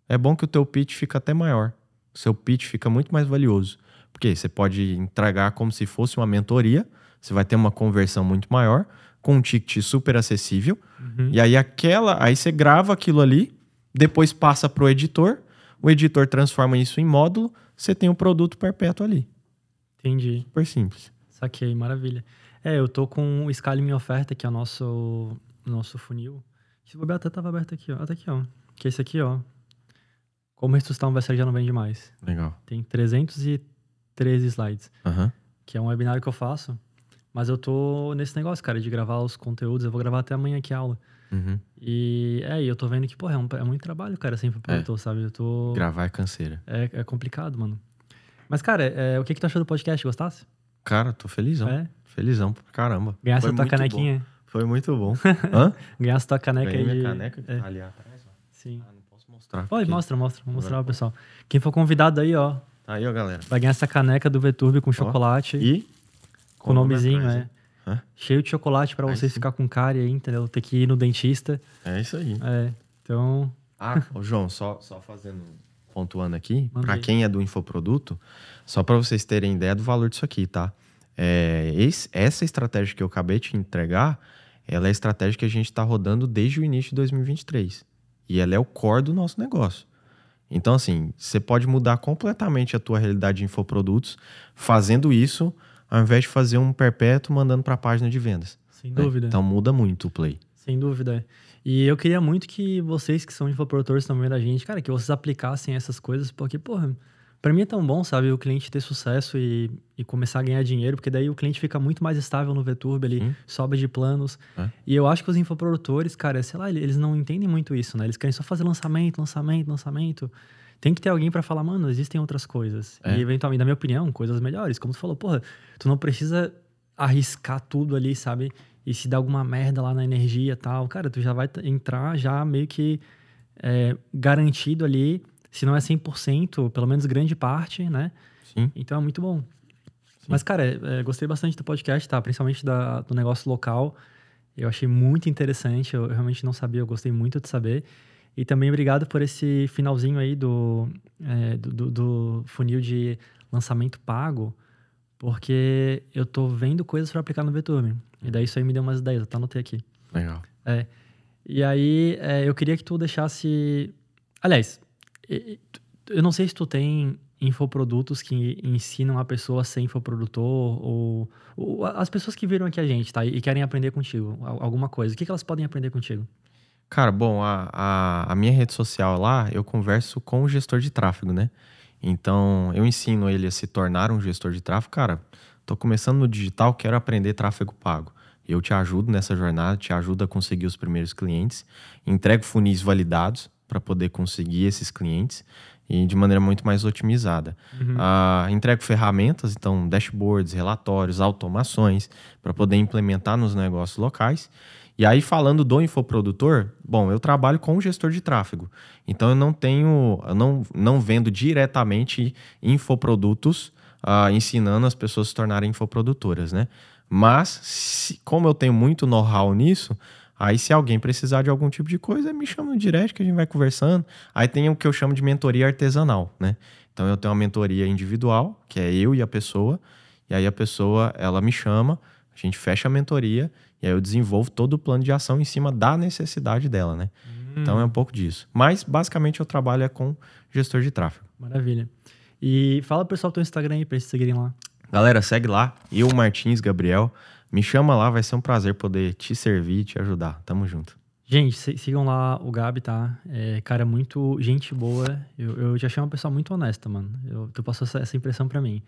É bom que o teu pitch fica até maior. O seu pitch fica muito mais valioso. Porque você pode entregar como se fosse uma mentoria, você vai ter uma conversão muito maior, com um ticket super acessível. Uhum. E aí aquela, aí você grava aquilo ali, depois passa para o editor, o editor transforma isso em módulo, você tem o um produto perpétuo ali. Entendi. Super simples. Saquei, maravilha. É, eu tô com o Scale Minha Oferta, que é o nosso, nosso funil, se bobear até tava aberto aqui, ó. Até aqui, ó. Que esse aqui, ó. Como ressuscitar um VSL já não vende mais. Legal. Tem 313 slides. Uhum. Que é um webinário que eu faço. Mas eu tô nesse negócio, cara, de gravar os conteúdos. Eu vou gravar até amanhã aqui a aula. Uhum. E é, e eu tô vendo que, porra, é, um, é muito trabalho, cara, sempre perguntou, é. sabe? Eu tô. Gravar é canseira. É, é complicado, mano. Mas, cara, é, o que, que tu achou do podcast? Gostasse? Cara, tô felizão. É? Felizão pra caramba. Ganhasse a tua canequinha. Bom. Foi muito bom. (laughs) Hã? Ganhasse tua caneca Ganhei aí. Minha caneca é. ali atrás, ó. Sim. Ah, não posso mostrar. Pode, mostra, mostra. Vou mostrar pro pessoal. Quem for convidado aí, ó. Tá aí, ó, galera. Vai ganhar essa caneca do Veturbe com ó. chocolate. E? Com o nomezinho, é. Hã? Cheio de chocolate para você ficar com cara aí, entendeu? Ter que ir no dentista. É isso aí. É. Então. Ah, ô João, só, só fazendo. Pontuando aqui, para quem é do infoproduto, só para vocês terem ideia do valor disso aqui, tá? É, esse, essa estratégia que eu acabei de entregar, ela é a estratégia que a gente está rodando desde o início de 2023. E ela é o core do nosso negócio. Então, assim, você pode mudar completamente a tua realidade de infoprodutos fazendo isso, ao invés de fazer um perpétuo mandando para a página de vendas. Sem né? dúvida. É. Então muda muito o play. Sem dúvida. E eu queria muito que vocês que são infoprodutores também da gente, cara, que vocês aplicassem essas coisas, porque, porra, para mim é tão bom, sabe, o cliente ter sucesso e, e, começar a ganhar dinheiro, porque daí o cliente fica muito mais estável no VTurbo, ele sobe de planos. É. E eu acho que os infoprodutores, cara, sei lá, eles não entendem muito isso, né? Eles querem só fazer lançamento, lançamento, lançamento. Tem que ter alguém para falar, mano, existem outras coisas. É. E eventualmente, na minha opinião, coisas melhores. Como tu falou, porra, tu não precisa arriscar tudo ali, sabe? E se dá alguma merda lá na energia tal, cara, tu já vai entrar já meio que é, garantido ali se não é 100%, pelo menos grande parte, né? Sim. Então é muito bom. Sim. Mas, cara, é, é, gostei bastante do podcast, tá? Principalmente da, do negócio local. Eu achei muito interessante, eu, realmente não sabia, eu gostei muito de saber. E também obrigado por esse finalzinho aí do, é, do, do, funil de lançamento pago, porque eu tô vendo coisas para aplicar no VTube. E daí isso aí me deu umas ideias, eu até anotei aqui. Legal. É, e aí é, eu queria que tu deixasse. Aliás, eu não sei se tu tem infoprodutos que ensinam a pessoa a ser infoprodutor ou, ou as pessoas que viram aqui a gente, tá? E querem aprender contigo alguma coisa. O que, que elas podem aprender contigo? Cara, bom, a, a, a, minha rede social lá, eu converso com o gestor de tráfego, né? Então, eu ensino ele a se tornar um gestor de tráfego. Cara, tô começando no digital, quero aprender tráfego pago. Eu te ajudo nessa jornada, te ajudo a conseguir os primeiros clientes, entrego funis validados para poder conseguir esses clientes e de maneira muito mais otimizada. Uhum. Uh, entrego ferramentas, então dashboards, relatórios, automações para poder implementar nos negócios locais. E aí, falando do infoprodutor, bom, eu trabalho com gestor de tráfego. Então, eu não tenho, eu não, não vendo diretamente infoprodutos uh, ensinando as pessoas a se tornarem infoprodutoras, né? Mas, se, como eu tenho muito know-how nisso, Aí, se alguém precisar de algum tipo de coisa, me chama no direct que a gente vai conversando. Aí tem o que eu chamo de mentoria artesanal, né? Então, eu tenho uma mentoria individual, que é eu e a pessoa. E aí, a pessoa, ela me chama, a gente fecha a mentoria. E aí, eu desenvolvo todo o plano de ação em cima da necessidade dela, né? Hum. Então, é um hum. pouco disso. Mas, basicamente, eu trabalho é com gestor de tráfego. Maravilha. E fala, pessoal, teu Instagram aí, pra eles seguirem lá. Galera, segue lá. Eu, Martins Gabriel. Me chama lá, vai ser um prazer poder te servir, te ajudar. Tamo junto. Gente, sigam lá o Gabi, tá? É, cara, muito gente boa. Eu, eu já achei uma pessoa muito honesta, mano. Eu, tu passou essa, essa impressão para mim.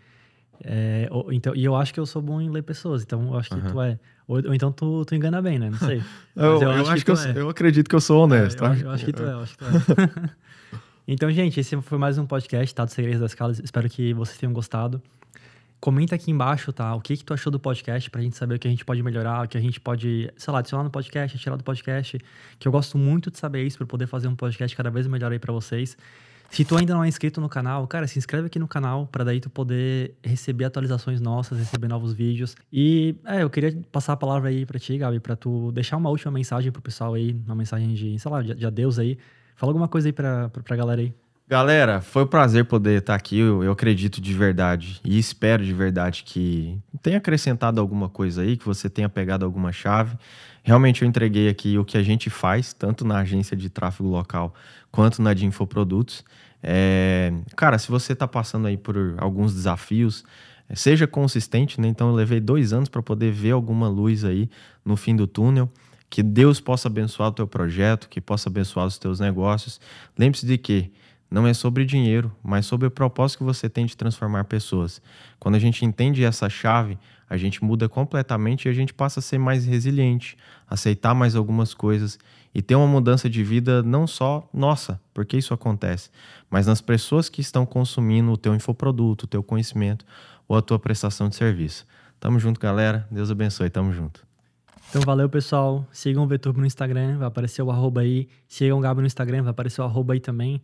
É, ou, então, e eu acho que eu sou bom em ler pessoas, então eu acho que uhum. tu é. Ou, ou então tu, tu, engana bem, né? Não sei. (laughs) eu, eu, acho, acho que, que eu, é. eu, acredito que eu sou honesto. É, tá? eu, acho que tu é, eu acho que tu é. (laughs) (laughs) então, gente, esse foi mais um podcast, tá? Do Segredos das Escalas. Espero que vocês tenham gostado. Comenta aqui embaixo, tá? O que, que tu achou do podcast pra gente saber o que a gente pode melhorar, o que a gente pode, sei lá, adicionar no podcast, tirar do podcast. Que eu gosto muito de saber isso pra poder fazer um podcast cada vez melhor aí pra vocês. Se tu ainda não é inscrito no canal, cara, se inscreve aqui no canal para daí tu poder receber atualizações nossas, receber novos vídeos. E é, eu queria passar a palavra aí para ti, Gabi, para tu deixar uma última mensagem pro pessoal aí, uma mensagem de, sei lá, de, de adeus aí. Fala alguma coisa aí para pra galera aí. Galera, foi um prazer poder estar aqui. Eu, eu, acredito de verdade e espero de verdade que tenha acrescentado alguma coisa aí, que você tenha pegado alguma chave. Realmente eu entreguei aqui o que a gente faz, tanto na agência de tráfego local quanto na de infoprodutos. É, cara, se você está passando aí por alguns desafios, é, seja consistente, né? Então eu levei dois anos para poder ver alguma luz aí no fim do túnel. Que Deus possa abençoar o teu projeto, que possa abençoar os teus negócios. Lembre-se de que não é sobre dinheiro, mas sobre o propósito que você tem de transformar pessoas. Quando a gente entende essa chave, a gente muda completamente e a gente passa a ser mais resiliente, aceitar mais algumas coisas e ter uma mudança de vida não só nossa, porque isso acontece, mas nas pessoas que estão consumindo o teu infoproduto, o teu conhecimento ou a tua prestação de serviço. Tamo junto, galera. Deus abençoe. Tamo junto. Então valeu, pessoal. Sigam o Veturbo no Instagram, vai aparecer o arroba aí. Sigam o Gabo no Instagram, vai aparecer o arroba aí também.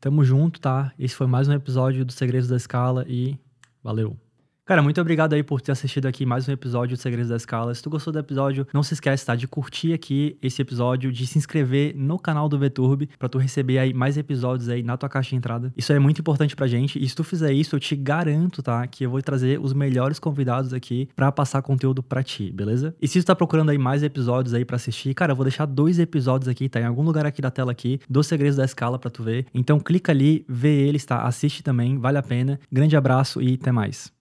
Tamo junto, tá? Esse foi mais um episódio do Segredos da Escala e valeu! Cara, muito obrigado aí por ter assistido aqui mais um episódio do Segredos da Escala. Se tu gostou do episódio, não se esquece, tá, de curtir aqui esse episódio, de se inscrever no canal do VTurb para tu receber aí mais episódios aí na tua caixa de entrada. Isso é muito importante pra gente. E se tu fizer isso, eu te garanto, tá, que eu vou trazer os melhores convidados aqui para passar conteúdo para ti, beleza? E se tu tá procurando aí mais episódios aí para assistir, cara, eu vou deixar dois episódios aqui, tá em algum lugar aqui da tela aqui, dos Segredos da Escala para tu ver. Então clica ali, vê eles, tá? Assiste também, vale a pena. Grande abraço e até mais.